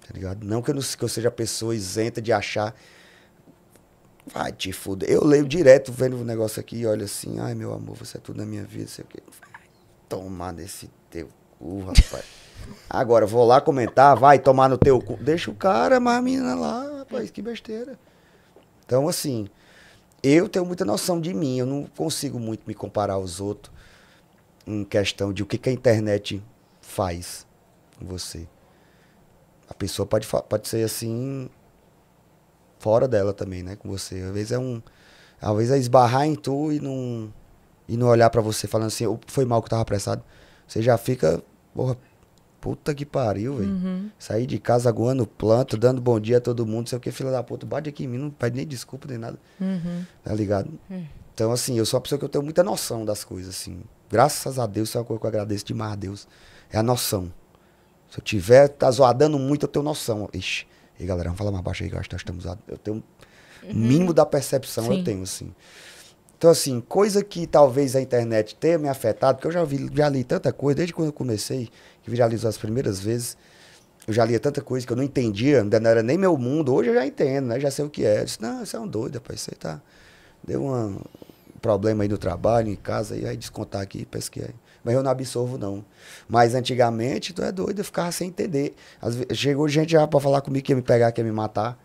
Tá ligado? Não que eu, não, que eu seja pessoa isenta de achar Vai te fuder. Eu leio direto, vendo o negócio aqui e olho assim, ai meu amor, você é tudo na minha vida, sei o quê. tomar nesse teu cu, rapaz. Agora, vou lá comentar, vai tomar no teu cu. Deixa o cara, mas a menina lá, rapaz, que besteira. Então, assim, eu tenho muita noção de mim, eu não consigo muito me comparar aos outros em questão de o que, que a internet faz com você. A pessoa pode, pode ser assim, fora dela também, né? Com você. Às vezes é um. Às vezes é esbarrar em tu e não. E não olhar para você falando assim, foi mal que eu tava apressado. Você já fica. Porra, puta que pariu, velho. Uhum. de casa aguando planto, dando bom dia a todo mundo, sei o que, filha da puta, bate aqui em mim, não pede nem desculpa nem nada. Uhum. Tá ligado? Uhum. Então, assim, eu sou uma pessoa que eu tenho muita noção das coisas, assim. Graças a Deus, isso é uma coisa que eu agradeço demais a Deus. É a noção. Se eu tiver, tá zoadando muito, eu tenho noção. Ixi, e galera, vamos falar mais baixo aí, que eu acho que nós estamos. A... Eu tenho um uhum. mínimo da percepção, Sim. eu tenho, assim. Então, assim, coisa que talvez a internet tenha me afetado, porque eu já, vi, já li tanta coisa, desde quando eu comecei, que viralizou as primeiras vezes, eu já lia tanta coisa que eu não entendia, ainda não era nem meu mundo, hoje eu já entendo, né? Já sei o que é. Eu disse, não, você é um doido, rapaz, você tá. Deu um problema aí no trabalho, em casa, e aí descontar aqui, pesquei aí. Mas eu não absorvo, não. Mas antigamente, tu é doido, eu ficava sem entender. Vezes, chegou gente já pra falar comigo que ia me pegar, que ia me matar.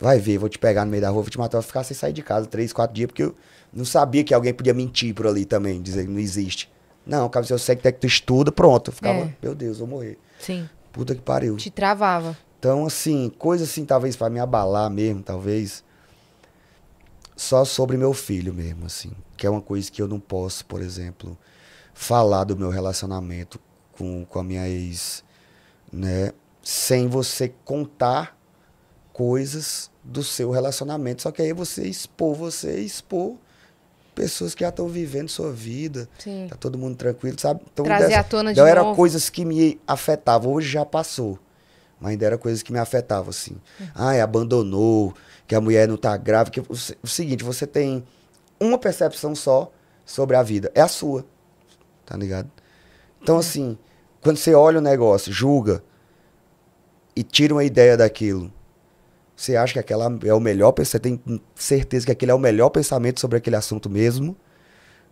Vai ver, vou te pegar no meio da rua, vou te matar, eu vou ficar sem sair de casa três, quatro dias, porque eu não sabia que alguém podia mentir por ali também, dizer que não existe. Não, cara, se eu sei que tu estuda, pronto. Eu ficava, é. meu Deus, vou morrer. Sim. Puta que pariu. Te travava. Então, assim, coisa assim, talvez para me abalar mesmo, talvez. Só sobre meu filho mesmo, assim. Que é uma coisa que eu não posso, por exemplo falar do meu relacionamento com, com a minha ex, né? Sem você contar coisas do seu relacionamento. Só que aí você expor, você expor pessoas que já estão vivendo sua vida. Sim. Tá todo mundo tranquilo, sabe? Então, Trazer dessa, à tona de então, novo. Eram coisas que me afetavam. Hoje já passou. Mas ainda era coisas que me afetavam, assim. Uhum. Ai, abandonou, que a mulher não tá grávida. Que, o seguinte, você tem uma percepção só sobre a vida. É a sua tá ligado? Então, assim, quando você olha o negócio, julga e tira uma ideia daquilo, você acha que aquela é o melhor, você tem certeza que aquele é o melhor pensamento sobre aquele assunto mesmo?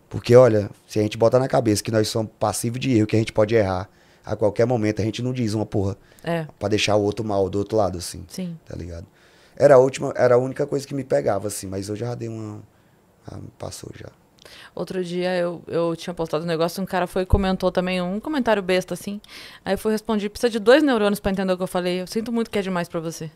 Porque, olha, se a gente bota na cabeça que nós somos passivos de erro, que a gente pode errar a qualquer momento, a gente não diz uma porra é. pra deixar o outro mal do outro lado, assim. Sim. Tá ligado? Era a última, era a única coisa que me pegava, assim, mas eu já dei uma. Ah, passou já. Outro dia eu, eu tinha postado um negócio, um cara foi e comentou também um comentário besta assim. Aí eu fui respondi, precisa de dois neurônios para entender o que eu falei. Eu sinto muito que é demais para você.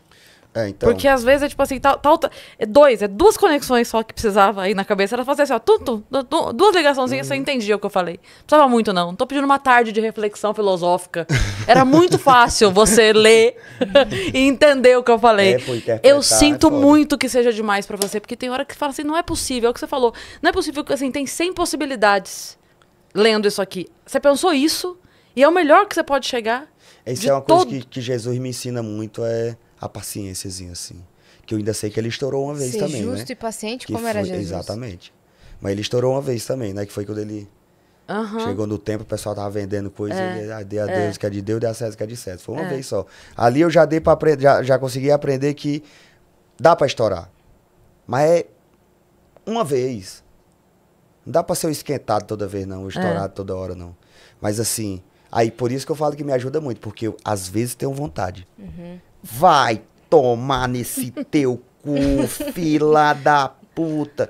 É, então. Porque às vezes é tipo assim, tal, tal, é dois, é duas conexões só que precisava aí na cabeça. Ela fazia assim, ó, tum, tum, tum, duas ligaçãozinhas, uhum. você entendia o que eu falei. Não precisava muito, não. Não tô pedindo uma tarde de reflexão filosófica. Era muito fácil você ler e entender o que eu falei. É, eu é sinto muito que seja demais para você, porque tem hora que você fala assim, não é possível, é o que você falou. Não é possível que assim, tem 100 possibilidades lendo isso aqui. Você pensou isso e é o melhor que você pode chegar. Isso é uma todo... coisa que, que Jesus me ensina muito, é a paciênciazinha, assim. Que eu ainda sei que ele estourou uma vez Ser também, né? justo né? e paciente, que como foi, era Jesus. Exatamente. Mas ele estourou uma vez também, né? Que foi quando ele... Uhum. Chegou no tempo, o pessoal tava vendendo coisa, é. ele, ah, dê a Deus é. que é de Deus, dê a César que é de César. Foi uma é. vez só. Ali eu já dei para aprender, já, já consegui aprender que dá para estourar. Mas é uma vez. Não dá para ser esquentado toda vez, não, é. estourado é. toda hora, não. Mas assim, aí por isso que eu falo que me ajuda muito, porque eu, às vezes tenho vontade. Uhum. Vai tomar nesse teu cu, fila da puta.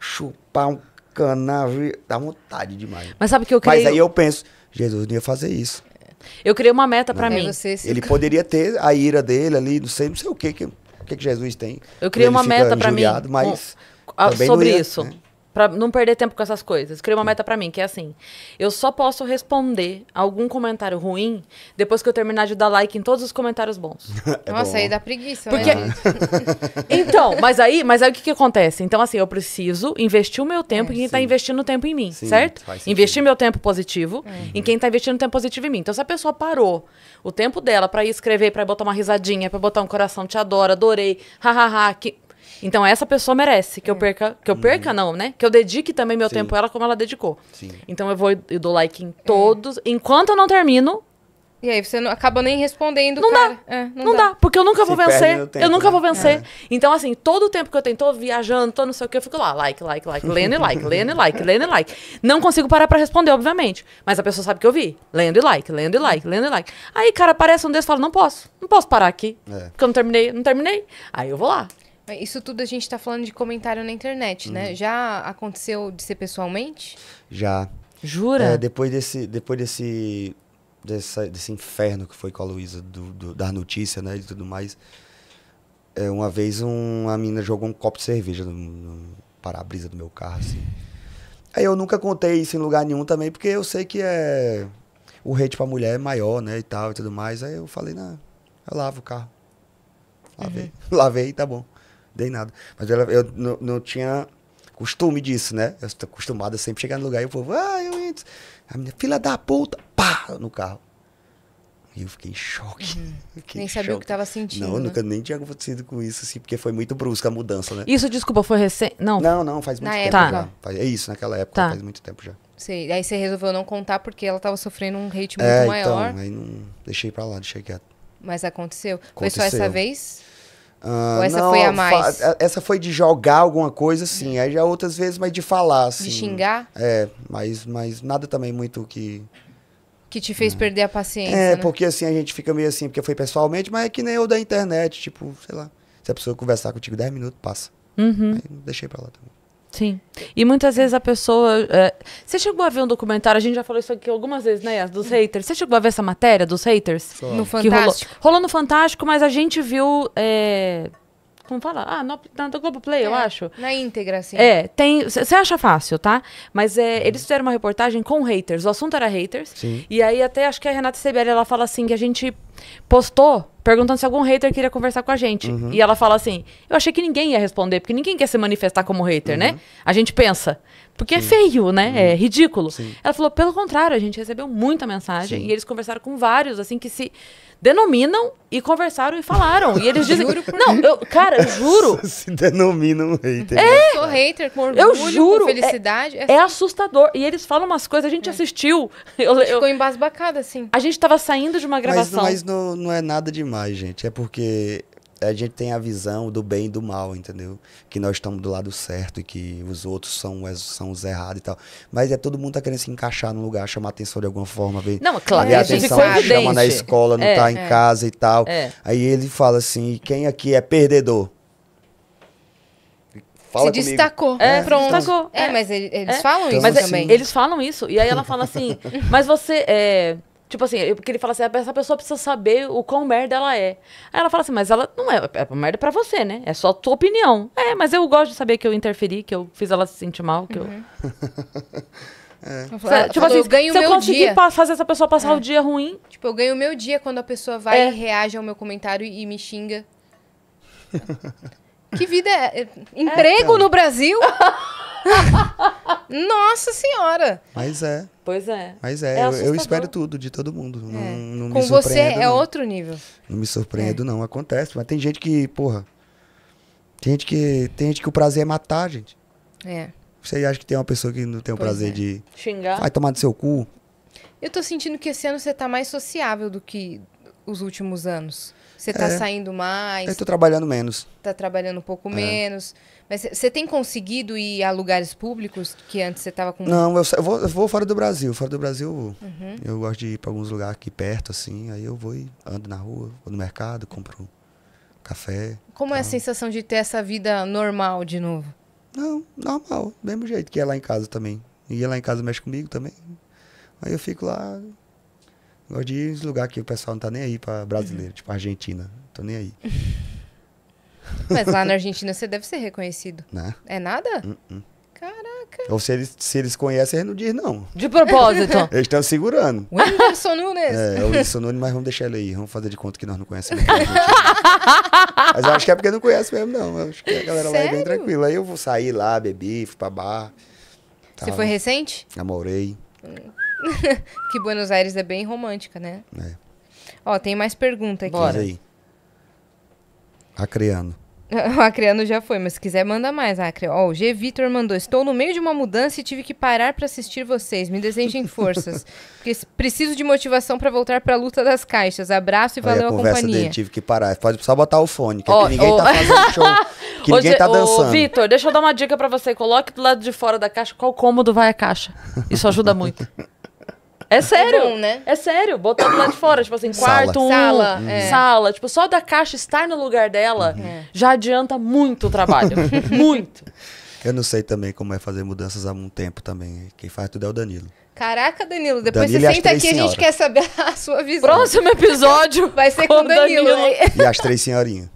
Chupar um canavial. Dá vontade demais. Mas sabe o que eu creio? Mas aí eu penso, Jesus não ia fazer isso. É. Eu criei uma meta para mim. É você, ele poderia ter a ira dele ali, não sei, não sei o que que, que Jesus tem. Eu criei uma meta para mim. Mas um, sobre ia, isso. Né? Pra não perder tempo com essas coisas. Criei uma meta para mim, que é assim: eu só posso responder algum comentário ruim depois que eu terminar de dar like em todos os comentários bons. É Nossa, bom. aí dá preguiça, Porque... né? Uhum. então, mas aí, mas aí o que, que acontece? Então, assim, eu preciso investir o meu tempo é, em quem tá sim. tá investindo tempo em mim, sim, certo? Investir meu tempo positivo é. em quem tá investindo tempo positivo em mim. Então, se a pessoa parou o tempo dela para ir escrever, para botar uma risadinha, para botar um coração, te adoro, adorei, hahaha, que então essa pessoa merece que eu é. perca, que eu perca uhum. não, né? Que eu dedique também meu Sim. tempo a ela como ela dedicou. Sim. Então eu vou e dou like em é. todos, enquanto eu não termino. E aí você não acaba nem respondendo, não cara. Dá. É, não, não dá. dá. porque eu nunca Se vou vencer. Tempo, eu nunca né? vou vencer. É. Então assim, todo o tempo que eu tenho, tô viajando, tô não sei o que, eu fico lá, like, like, like, lendo e like, lendo e like, lendo e like. Não consigo parar para responder, obviamente, mas a pessoa sabe que eu vi, lendo e like, lendo e like, lendo e like. Aí, cara, aparece um deles e fala: "Não posso. Não posso parar aqui, é. porque eu não terminei, não terminei". Aí eu vou lá. Isso tudo a gente está falando de comentário na internet, né? uhum. né? Já aconteceu de ser pessoalmente? Já. Jura? É, depois desse, depois desse, desse inferno que foi com a Luísa, do, do, da notícia, né, e tudo mais, é, uma vez um, uma menina jogou um copo de cerveja no, no para-brisa do meu carro, assim. Aí eu nunca contei isso em lugar nenhum também, porque eu sei que é o hate pra mulher é maior, né, e tal, e tudo mais. Aí eu falei, não, eu lavo o carro. Lavei, uhum. lavei, tá bom dei nada. Mas ela, eu não, tinha costume disso, né? Eu estou acostumado a sempre chegar no lugar e o povo, ah, eu entro. A minha filha da puta, pá, no carro. E eu fiquei em choque. Uhum. Fiquei nem em sabia choque. o que estava sentindo. Não, né? nunca nem tinha acontecido com isso, assim, porque foi muito brusca a mudança, né? Isso, desculpa, foi recente? Não. Não, não, faz muito Na tempo época. já. É isso, naquela época, tá. faz muito tempo já. Sei. Aí você resolveu não contar porque ela estava sofrendo um hate muito é, maior. Então, aí não deixei pra lá, deixei quieto. Mas aconteceu. aconteceu. Foi só essa vez? Ah, Ou essa não, foi a mais? Essa foi de jogar alguma coisa, sim. Aí já outras vezes, mas de falar, assim. De xingar? É, mas, mas nada também muito que... Que te fez é. perder a paciência, É, né? porque assim, a gente fica meio assim, porque foi pessoalmente, mas é que nem eu da internet, tipo, sei lá. Se a pessoa conversar contigo 10 minutos, passa. Uhum. Aí deixei pra lá também. Sim. E muitas vezes a pessoa. É... Você chegou a ver um documentário, a gente já falou isso aqui algumas vezes, né? dos haters. Você chegou a ver essa matéria dos haters? Só. No Fantástico. Rolou, rolou, no Fantástico, mas a gente viu. É como fala? Ah, no, na, na Globoplay, é, eu acho. Na íntegra, sim É, tem. Você acha fácil, tá? Mas é, uhum. eles fizeram uma reportagem com haters. O assunto era haters. Sim. E aí até acho que a Renata Sebelli, ela fala assim que a gente postou perguntando se algum hater queria conversar com a gente. Uhum. E ela fala assim: "Eu achei que ninguém ia responder, porque ninguém quer se manifestar como hater, né? uhum. né? A gente pensa. Porque é Sim. é feio, né? Uhum. É ridículo. Sim. Ela falou, pelo contrário, a gente recebeu muita mensagem. Sim. E eles conversaram com vários, assim, que se denominam e conversaram e falaram. E eles dizem. não, eu, cara, eu juro. Se denominam hater. É! Né? Sou hater com orgulho, eu juro, é felicidade. É, é, assim. assustador. E eles falam umas coisas, a gente é. assistiu. Eu, eu, ficou embasbacada, assim. A gente tava saindo de uma gravação. Mas, mas não, não é nada demais, gente. É porque a gente tem a visão do bem e do mal, entendeu? Que nós estamos do lado certo e que os outros são, é, são os errados e tal. Mas é todo mundo tá querendo se encaixar num lugar, chamar atenção de alguma forma. Ver, não, claro. Ver é, a atenção que chama na escola, não é, tá em é. casa e tal. É. Aí ele fala assim, quem aqui é perdedor? Fala se comigo. destacou. É, pronto. É, destacou. É, é. mas eles falam então, isso mas também. Eles falam isso. E aí ela fala assim, mas você... É, Tipo assim, porque ele fala assim, ah, essa pessoa precisa saber o quão merda ela é. Aí ela fala assim, mas ela não é, é merda pra você, né? É só tua opinião. É, mas eu gosto de saber que eu interferi, que eu fiz ela se sentir mal, que uhum. É. eu... É. Tipo assim, eu ganho se eu conseguir dia. fazer essa pessoa passar é. o dia ruim. Tipo, eu ganho o meu dia quando a pessoa vai é. e reage ao meu comentário e me xinga. que vida é? é emprego é, então. no Brasil? Nossa senhora! Mas é. Pois é. Mas é, é eu, eu, espero tudo de todo mundo. É. Não, não Com me você é não. outro nível. Não me surpreendo, é. não. Acontece. Mas tem gente que, porra. Tem gente que, tem gente que o prazer é matar, gente. É. Você acha que tem uma pessoa que não tem o pois prazer é. de. Xingar. Vai tomar do seu cu. Eu tô sentindo que esse ano você tá mais sociável do que os últimos anos. Você tá é. saindo mais. Eu tô trabalhando menos. Tá trabalhando um pouco é. menos mas você tem conseguido ir a lugares públicos que antes você estava com. Não, eu, eu, vou, eu, vou, fora do Brasil. Fora do Brasil eu vou. Uhum. Eu gosto de ir para alguns lugares aqui perto, assim. Aí eu vou e ando na rua, vou no mercado, compro café. Como tal. é a sensação de ter essa vida normal de novo? Não, normal. Mesmo jeito que é lá em casa também. E lá em casa mexe comigo também. Aí eu fico lá. Gosto de ir em lugar que o pessoal não tá nem aí para brasileiro, uhum. tipo Argentina. Tô nem aí. Mas lá na Argentina você deve ser reconhecido. né? É nada? Uh -uh. Caraca. Ou se eles, se eles conhecem, eles não dizem não. De propósito. Eles estão segurando. O Whindersson Nunes. É, é o Whindersson Nunes, mas vamos deixar ele aí. Vamos fazer de conta que nós não conhecemos. mas acho que é porque não conhece mesmo, não. Eu acho que a galera Sério? lá é bem tranquila. Aí eu vou sair lá, bebi, fui pra bar. Tava, você foi recente? Namorei. que Buenos Aires é bem romântica, né? É. Ó, tem mais pergunta aqui. Bora. Aí. Acreano. O Acreano já foi, mas se quiser, manda mais, Acre. Ó, oh, o G. Vitor mandou: Estou no meio de uma mudança e tive que parar para assistir vocês. Me desejem forças. porque preciso de motivação para voltar para a luta das caixas. Abraço e Olha, valeu a, a companhia. Dele, tive que parar. Pode só botar o fone, que, oh, é que ninguém oh. tá fazendo show. Que ninguém tá dançando. Vitor, deixa eu dar uma dica para você. Coloque do lado de fora da caixa qual cômodo vai a caixa. Isso ajuda muito. É, é sério. É, bom, né? é sério. Botando lá de fora, tipo assim, quarto, sala. Um, sala, é. sala. Tipo, só da caixa estar no lugar dela uhum. é. já adianta muito o trabalho. muito. Eu não sei também como é fazer mudanças há um tempo também. Quem faz tudo é o Danilo. Caraca, Danilo, depois Danilo você senta aqui e a gente quer saber a sua visão. Próximo episódio. Vai ser com, o Danilo. Danilo. E as três senhorinhas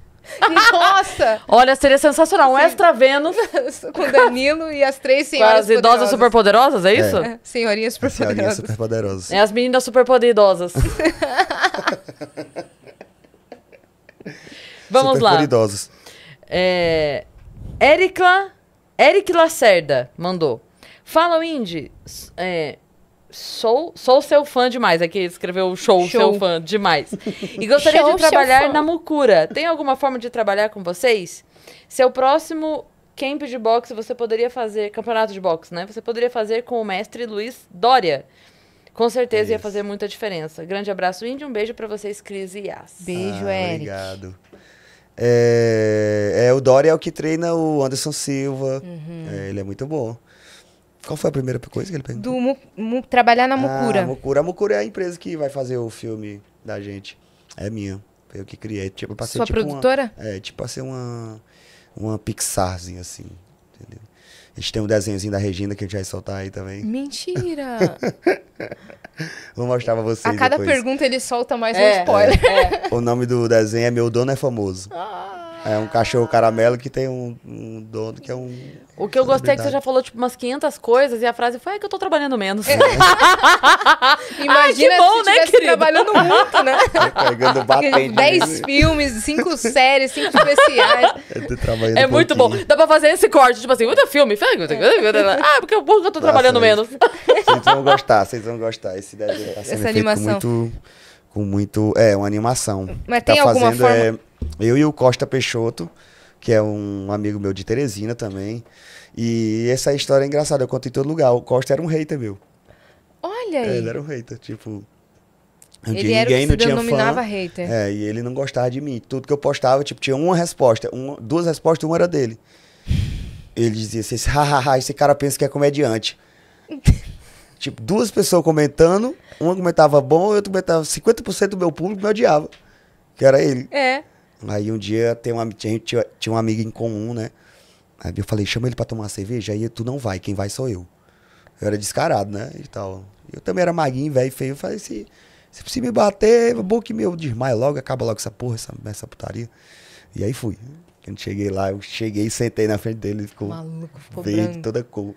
nossa! Olha, seria sensacional. Um Sim. extra Vênus. Com Danilo e as três senhoras. Com as idosas poderosas. superpoderosas, é isso? É. é senhorinhas superpoderosas. Senhorinhas superpoderosas. É as meninas superpoderosas. Vamos Super lá. Superpoderosas. É... Ericla... Eric Lacerda mandou. Fala, Indy. É, sou, sou seu fã demais. Aqui escreveu show, show. seu fã demais. E gostaria show, de trabalhar na Mucura. Tem alguma forma de trabalhar com vocês? Seu é próximo camp de boxe você poderia fazer, campeonato de boxe, né? Você poderia fazer com o mestre Luiz Dória. Com certeza Isso. ia fazer muita diferença. Grande abraço, Índio. Um beijo para vocês, Cris e Yas. Beijo, ah, Eric. Obrigado. É, é, o Dória é o que treina o Anderson Silva. Uhum. É, ele é muito bom. Qual foi a primeira coisa que ele perguntou? Do mu, mu, trabalhar na ah, Mucura. Ah, Mucura. A Mucura é a empresa que vai fazer o filme da gente. É minha. Foi eu que criei. É tipo, eu passei, Sua tipo, produtora? Uma, é, tipo, passei uma, uma Pixarzinha, assim. Entendeu? A gente tem um desenhozinho da Regina que a gente vai soltar aí também. Mentira! Vou mostrar pra vocês. A cada depois. pergunta ele solta mais é, um spoiler. É, é. o nome do desenho é Meu Dono é Famoso. Ah, é um cachorro caramelo que tem um, um dono que é um. O que eu é gostei é que você já falou, tipo, umas 500 coisas e a frase foi, é que eu tô trabalhando menos. É. Imagina Ai, que bom, se né, querido? trabalhando muito, né? Tá pegando batente. 10 né? filmes, 5 séries, 5 especiais. É um muito pouquinho. bom. Dá pra fazer esse corte, tipo assim, muito filme. É. Ah, porque é bom que eu tô Nossa, trabalhando menos. Vocês vão gostar, vocês vão gostar. Esse deve Essa tá animação. Com muito, com muito... É, uma animação. Mas tá tem alguma é, forma... É, eu e o Costa Peixoto que é um amigo meu de Teresina também. E essa história é engraçada, eu conto em todo lugar. O Costa era um hater meu. Olha é, aí. Ele era um hater, tipo. Um ele era ninguém, o que se não denominava fã, hater. É, e ele não gostava de mim. Tudo que eu postava, tipo, tinha uma resposta, uma, duas respostas, uma era dele. Ele dizia assim, hahaha, esse cara pensa que é comediante. tipo, duas pessoas comentando, uma comentava bom, outra comentava 50% do meu público me odiava. Que era ele. É. Aí um dia tem uma, a gente tinha, tinha um amigo em comum, né? Aí eu falei, chama ele pra tomar uma cerveja, aí tu não vai, quem vai sou eu. Eu era descarado, né? E tal. Eu também era maguinho, velho, feio. Eu falei, se, se, me bater, é bom que meu desmaio logo, acaba logo essa porra, essa, essa putaria. E aí fui. Quando cheguei lá, eu cheguei, sentei na frente dele, ele ficou, Maluco, ficou verde, branco. toda cor.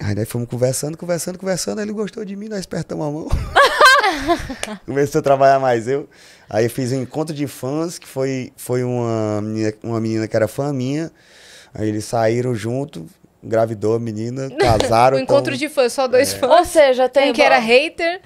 Aí daí fomos conversando, conversando, conversando, aí ele gostou de mim, nós apertamos a mão. começou a trabalhar mais eu. Aí eu fiz um encontro de fãs, que foi, foi uma, menina, uma menina que era fã minha. Aí eles saíram junto, engravidou a menina, casaram. um encontro então de fãs, só dois é. fãs. Ou seja, tem. Um que era hater.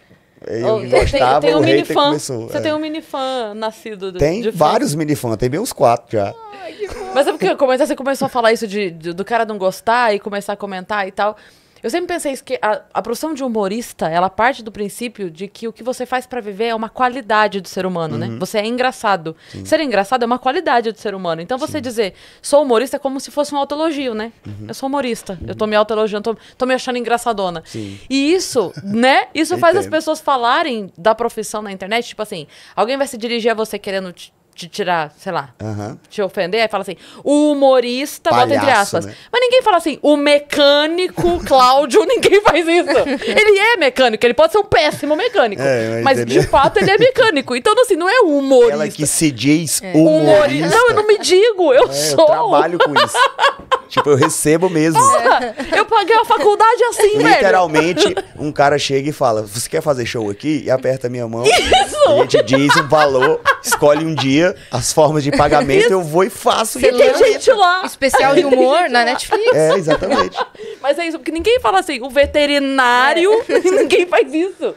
Eu gostava, tem, tem um mini fã. Começou, Você é. tem um mini fã nascido do, Tem de vários mini fãs tem bem uns quatro já. Ai, Mas é porque você começou a falar isso de, de, do cara não gostar e começar a comentar e tal. Eu sempre pensei isso, que a, a, profissão de humorista, ela parte do princípio de que o que você faz para viver é uma qualidade do ser humano, né? uhum. né? Você é engraçado. Sim. Ser engraçado é uma qualidade do ser humano. Então você Sim. dizer, sou humorista é como se fosse um autoelogio, né? Uhum. Eu sou humorista, uhum. eu tô me autoelogiando, tô, tô me achando engraçadona. Sim. E isso, né? Isso faz as pessoas falarem da profissão na internet, tipo assim, alguém vai se dirigir a você querendo te, te tirar, sei lá, uhum. te ofender, aí fala assim, o humorista, Palhaço, bota entre aspas. Né? Mas ninguém fala assim, o mecânico Cláudio, ninguém faz isso. ele é mecânico, ele pode ser um péssimo mecânico. É, mas, mas de fato ele é mecânico. Então, assim, não é humorista. Ela que se diz é. humorista. Não, eu não me digo, eu é, sou. Eu trabalho com isso. tipo, eu recebo mesmo. Porra, eu paguei a faculdade assim, Literalmente, velho. Literalmente, um cara chega e fala, você quer fazer show aqui? E aperta minha mão. Isso! E gente diz um valor, escolhe um dia, as formas de pagamento, eu vou e faço. E tem gente lá. Especial de humor na Netflix. É, exatamente. Mas é isso, porque ninguém fala assim, o veterinário, é. ninguém faz isso.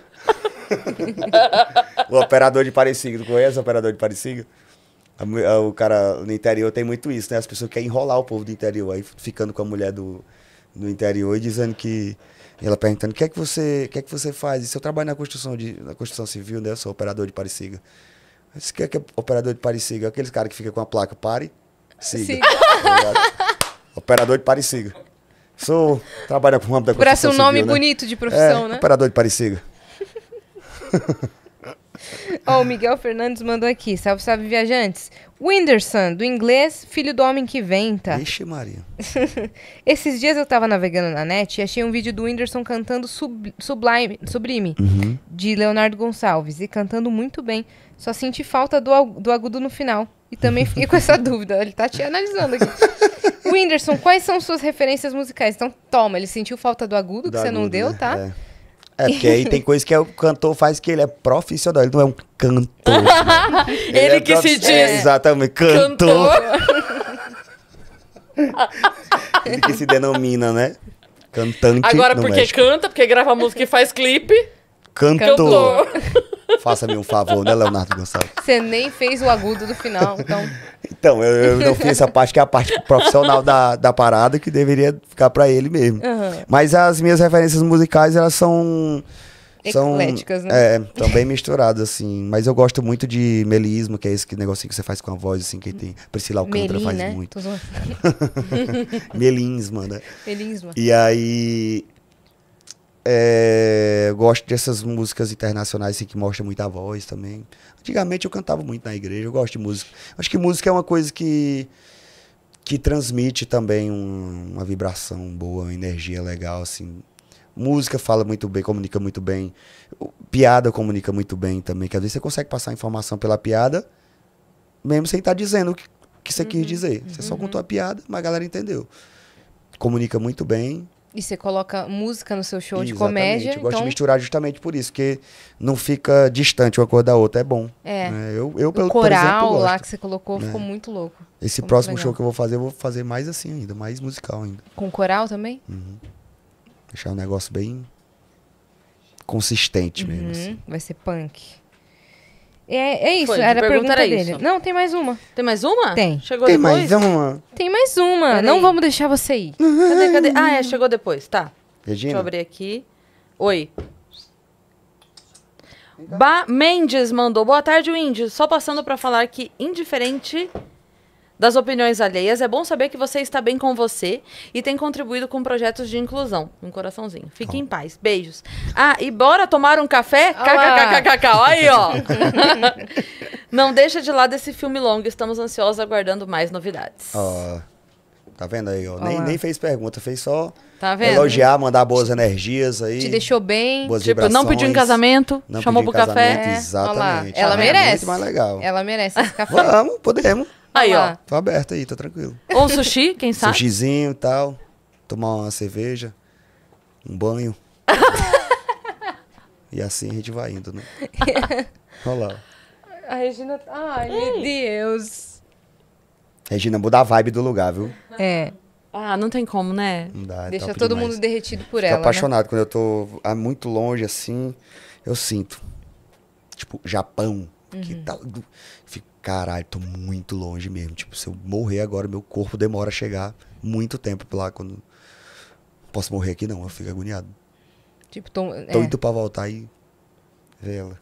o operador de parecida tu conhece o operador de parecida O cara no interior tem muito isso, né? As pessoas querem enrolar o povo do interior, aí ficando com a mulher do, do interior e dizendo que. Ela perguntando: o que é que você, que é que você faz? e eu trabalho na construção, de, na construção civil, né? Eu sou operador de parecida você quer é que é operador de pare siga? Aqueles caras que ficam com a placa, pare, siga. siga. Tá operador de pare siga. Sou, trabalha com o ramo da construção Parece um nome civil, né? bonito né? de profissão, é, né? operador de pare siga. Ó, oh, o Miguel Fernandes mandou aqui. Salve, salve, viajantes. Whindersson, do inglês, filho do homem que venta. Vixe, Maria. Esses dias eu tava navegando na net e achei um vídeo do Whindersson cantando sub, Sublime, Sublime, uhum. de Leonardo Gonçalves. E cantando muito bem. Só senti falta do, do agudo no final. E também fiquei com essa dúvida. Ele tá te analisando aqui. Whindersson, quais são suas referências musicais? Então, toma, ele sentiu falta do agudo, do que você não deu, né? tá? É. É, porque aí tem coisa que é o cantor faz que ele é profissional, ele não é um cantor. ele, ele é que se diz. É, exatamente, cantor. cantor. ele que se denomina, né? Cantante. Agora, porque México. canta, porque grava música e faz clipe. Cantor. cantor. Faça-me um favor, né, Leonardo Gonçalves? Você nem fez o agudo do final, então. Então, eu, eu não fiz essa parte, que é a parte profissional da, da parada, que deveria ficar para ele mesmo. Uhum. Mas as minhas referências musicais, elas são. São, Ecléticas, né? É, também misturadas, assim. Mas eu gosto muito de melismo, que é esse que negocinho que você faz com a voz, assim, que tem. Priscila Alcântara Melin, faz né? muito. Melisma, né? Melisma. E aí. É, gosto dessas músicas internacionais assim, que mostram muita voz também. Antigamente eu cantava muito na igreja, eu gosto de música. Acho que música é uma coisa que, que transmite também um, uma vibração boa, uma energia legal, assim. Música fala muito bem, comunica muito bem. Piada comunica muito bem também, que às vezes você consegue passar informação pela piada, mesmo sem estar tá dizendo o que, que você uhum, quis dizer. Você uhum. só contou a piada, mas a galera entendeu. Comunica muito bem, e você coloca música no seu show Exatamente. de comédia. Eu então... gosto de então misturar justamente por isso, que não fica distante uma coisa da outra, é bom. É. Né? Eu, eu, o coral exemplo, lá que você colocou né? ficou é. muito louco. Esse ficou próximo show que eu vou fazer, eu vou fazer mais assim ainda, mais musical ainda. Com coral também? Uhum. Deixar o um negócio bem consistente uhum. mesmo. Assim. Vai ser punk. É, é isso, Foi, era a pergunta, pergunta era dele. Isso. Não, tem mais uma. Tem mais uma? Tem. Chegou tem depois? Tem mais uma. Tem mais uma. não vamos deixar você ir. Cadê, cadê? Ah, é, chegou depois. Tá. Regina. Deixa eu abrir aqui. Oi. Ba Mendes mandou. Boa tarde, Índio. Só passando para falar que indiferente das opiniões alheias. É bom saber que você está bem com você e tem contribuído com projetos de inclusão. Um coraçãozinho. Fique oh. em paz. Beijos. Ah, e bora tomar um café? KKKKK. Aí, ó. Não deixa de lado esse filme longo. Estamos ansiosos aguardando mais novidades. Oh. Tá vendo aí, ó? Nem, nem fez pergunta, fez só tá elogiar, mandar boas energias aí. Te deixou bem. Boas tipo, não pediu em casamento, chamou pro café. Exatamente. Ela ah, merece. É muito mais legal. Ela merece esse café. Vamos, podemos. Aí, ó. Tô aberto aí, tô tranquilo. Ou um sushi, quem sabe? Sushizinho e tal. Tomar uma cerveja, um banho. e assim a gente vai indo, né? Olha lá. A Regina. Tá- Ai, meu Deus. Regina muda a vibe do lugar, viu? É. Ah, não tem como, né? Não dá, é Deixa todo demais. mundo derretido por Fico ela. Tô né? apaixonado. Né? Quando eu tô muito longe, assim, eu sinto. Tipo, Japão. Que uhum. tal? Fico caralho, tô muito longe mesmo. Tipo, se eu morrer agora, meu corpo demora a chegar muito tempo lá quando. Posso morrer aqui? Não, eu fico agoniado. Tipo, tô. Tô é. indo pra voltar e. ver ela.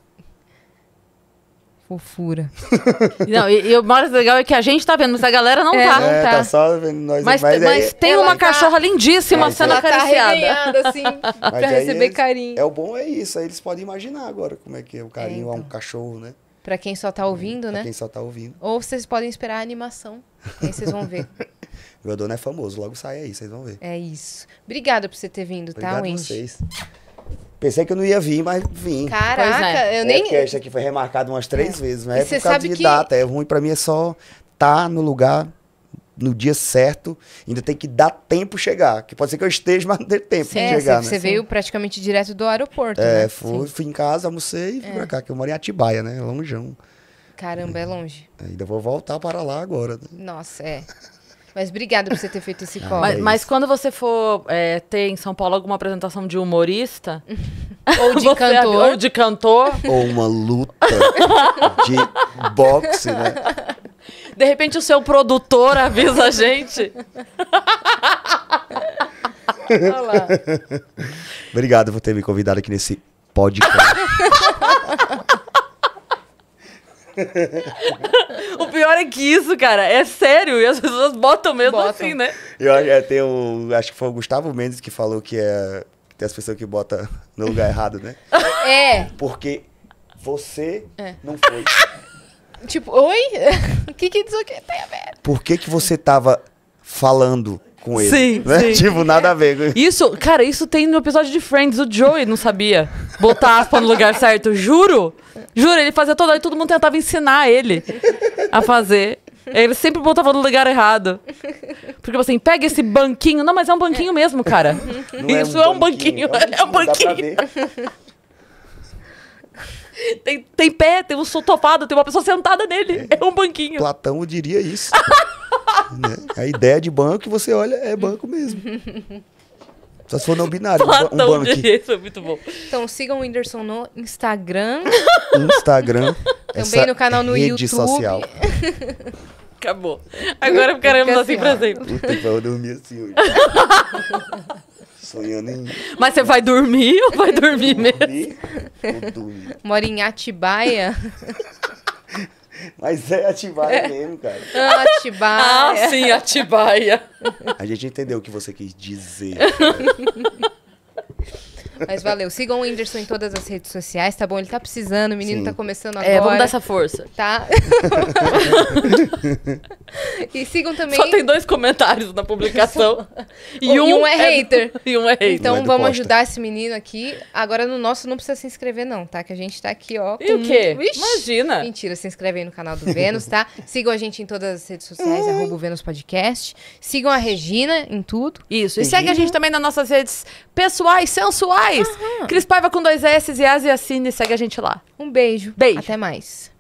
Fofura. não, e, e o mais legal é que a gente tá vendo, mas a galera não é, tá. É, tá. tá só vendo nós. Mas, mas, mas aí, tem uma tá, cachorra lindíssima é, sendo tá acariciada. Tá assim, pra receber eles, carinho. É, o bom é isso, aí eles podem imaginar agora como é que é o carinho a então. um cachorro, né? Para quem só tá ouvindo, pra né? quem só tá ouvindo. Ou vocês podem esperar a animação. Aí vocês vão ver. dono é famoso, logo sai aí, vocês vão ver. É isso. Obrigada por você ter vindo, tá, Obrigado tá, Wendy? vocês. Pensei que eu não ia vir, mas vim. Caraca, é. eu é, nem. É que aqui foi remarcado umas três é. vezes, né? é por causa sabe de que... data. É ruim para mim é só estar tá no lugar no dia certo, ainda tem que dar tempo chegar. Que pode ser que eu esteja, mas não dê tempo Sim, de é, chegar. Você, né? você veio praticamente direto do aeroporto. É, né? fui, fui, em casa, almocei e fui é. pra cá, que eu moro em Atibaia, né? Longeão. Caramba, é longe. É, ainda vou voltar para lá agora. Né? Nossa, é. Mas obrigada por você ter feito esse ah, call. Ah, mas, é mas, quando você for é, ter em São Paulo alguma apresentação de humorista. ou de cantor. Ou de cantor. Ou uma luta de boxe, né? De repente o seu produtor avisa a gente. Obrigado por ter me convidado aqui nesse podcast. o pior é que isso, cara, é sério. E as pessoas botam mesmo botam. assim, né? Eu, eu é, tenho, acho que foi o Gustavo Mendes que falou que é. Que tem as pessoas que botam no lugar errado, né? É. Porque você é. não foi. Tipo, oi? o que, que isso aqui tem a ver? Por que, que você tava falando com ele? Sim, né? sim. Tipo, nada a ver. Isso, cara, isso tem no episódio de Friends. O Joey não sabia botar aspa no lugar certo. Juro. Juro, ele fazia toda hora e todo mundo tentava ensinar ele a fazer. Ele sempre botava no lugar errado. Porque tipo assim, pega esse banquinho. Não, mas é um banquinho mesmo, cara. Não é isso é um banquinho. É um banquinho. É um banquinho. Tem, tem pé, tem um tofado, tem uma pessoa sentada nele. É, é um banquinho. Platão diria isso. né? A ideia de banco, você olha, é banco mesmo. Só se for não binário, Platão um banco. Isso, é muito bom. Então sigam o Whindersson no Instagram. Instagram. Também no canal no rede YouTube. social. Acabou. Agora ficaremos assim, assim pra sempre. Puta, eu dormir assim hoje sonhando em. Mas você vai dormir ou vai dormir mesmo? Dormir, vou dormir. Mora em Atibaia? Mas é Atibaia é. mesmo, cara. Ah, Atibaia. Ah, sim, Atibaia. A gente entendeu o que você quis dizer. Mas valeu. Sigam o Whindersson em todas as redes sociais, tá bom? Ele tá precisando, o menino Sim. tá começando agora. É, vamos dar essa força. Tá? e sigam também. Só tem dois comentários na publicação. e, um e, um é, é hater. E um é hater. Então é vamos ajudar esse menino aqui. Agora no nosso não precisa se inscrever, não, tá? Que a gente tá aqui, ó. Com... E o quê? Ixi, Imagina. Mentira, se inscreve aí no canal do Vênus, tá? Sigam a gente em todas as redes sociais, arroba o Vênus Podcast. Sigam a Regina em tudo. Isso. E Regina. segue a gente também nas nossas redes pessoais, sensuais Pais. Uhum. Cris Paiva com dois S e Asiacine. Segue a gente lá. Um beijo. Beijo. Até mais.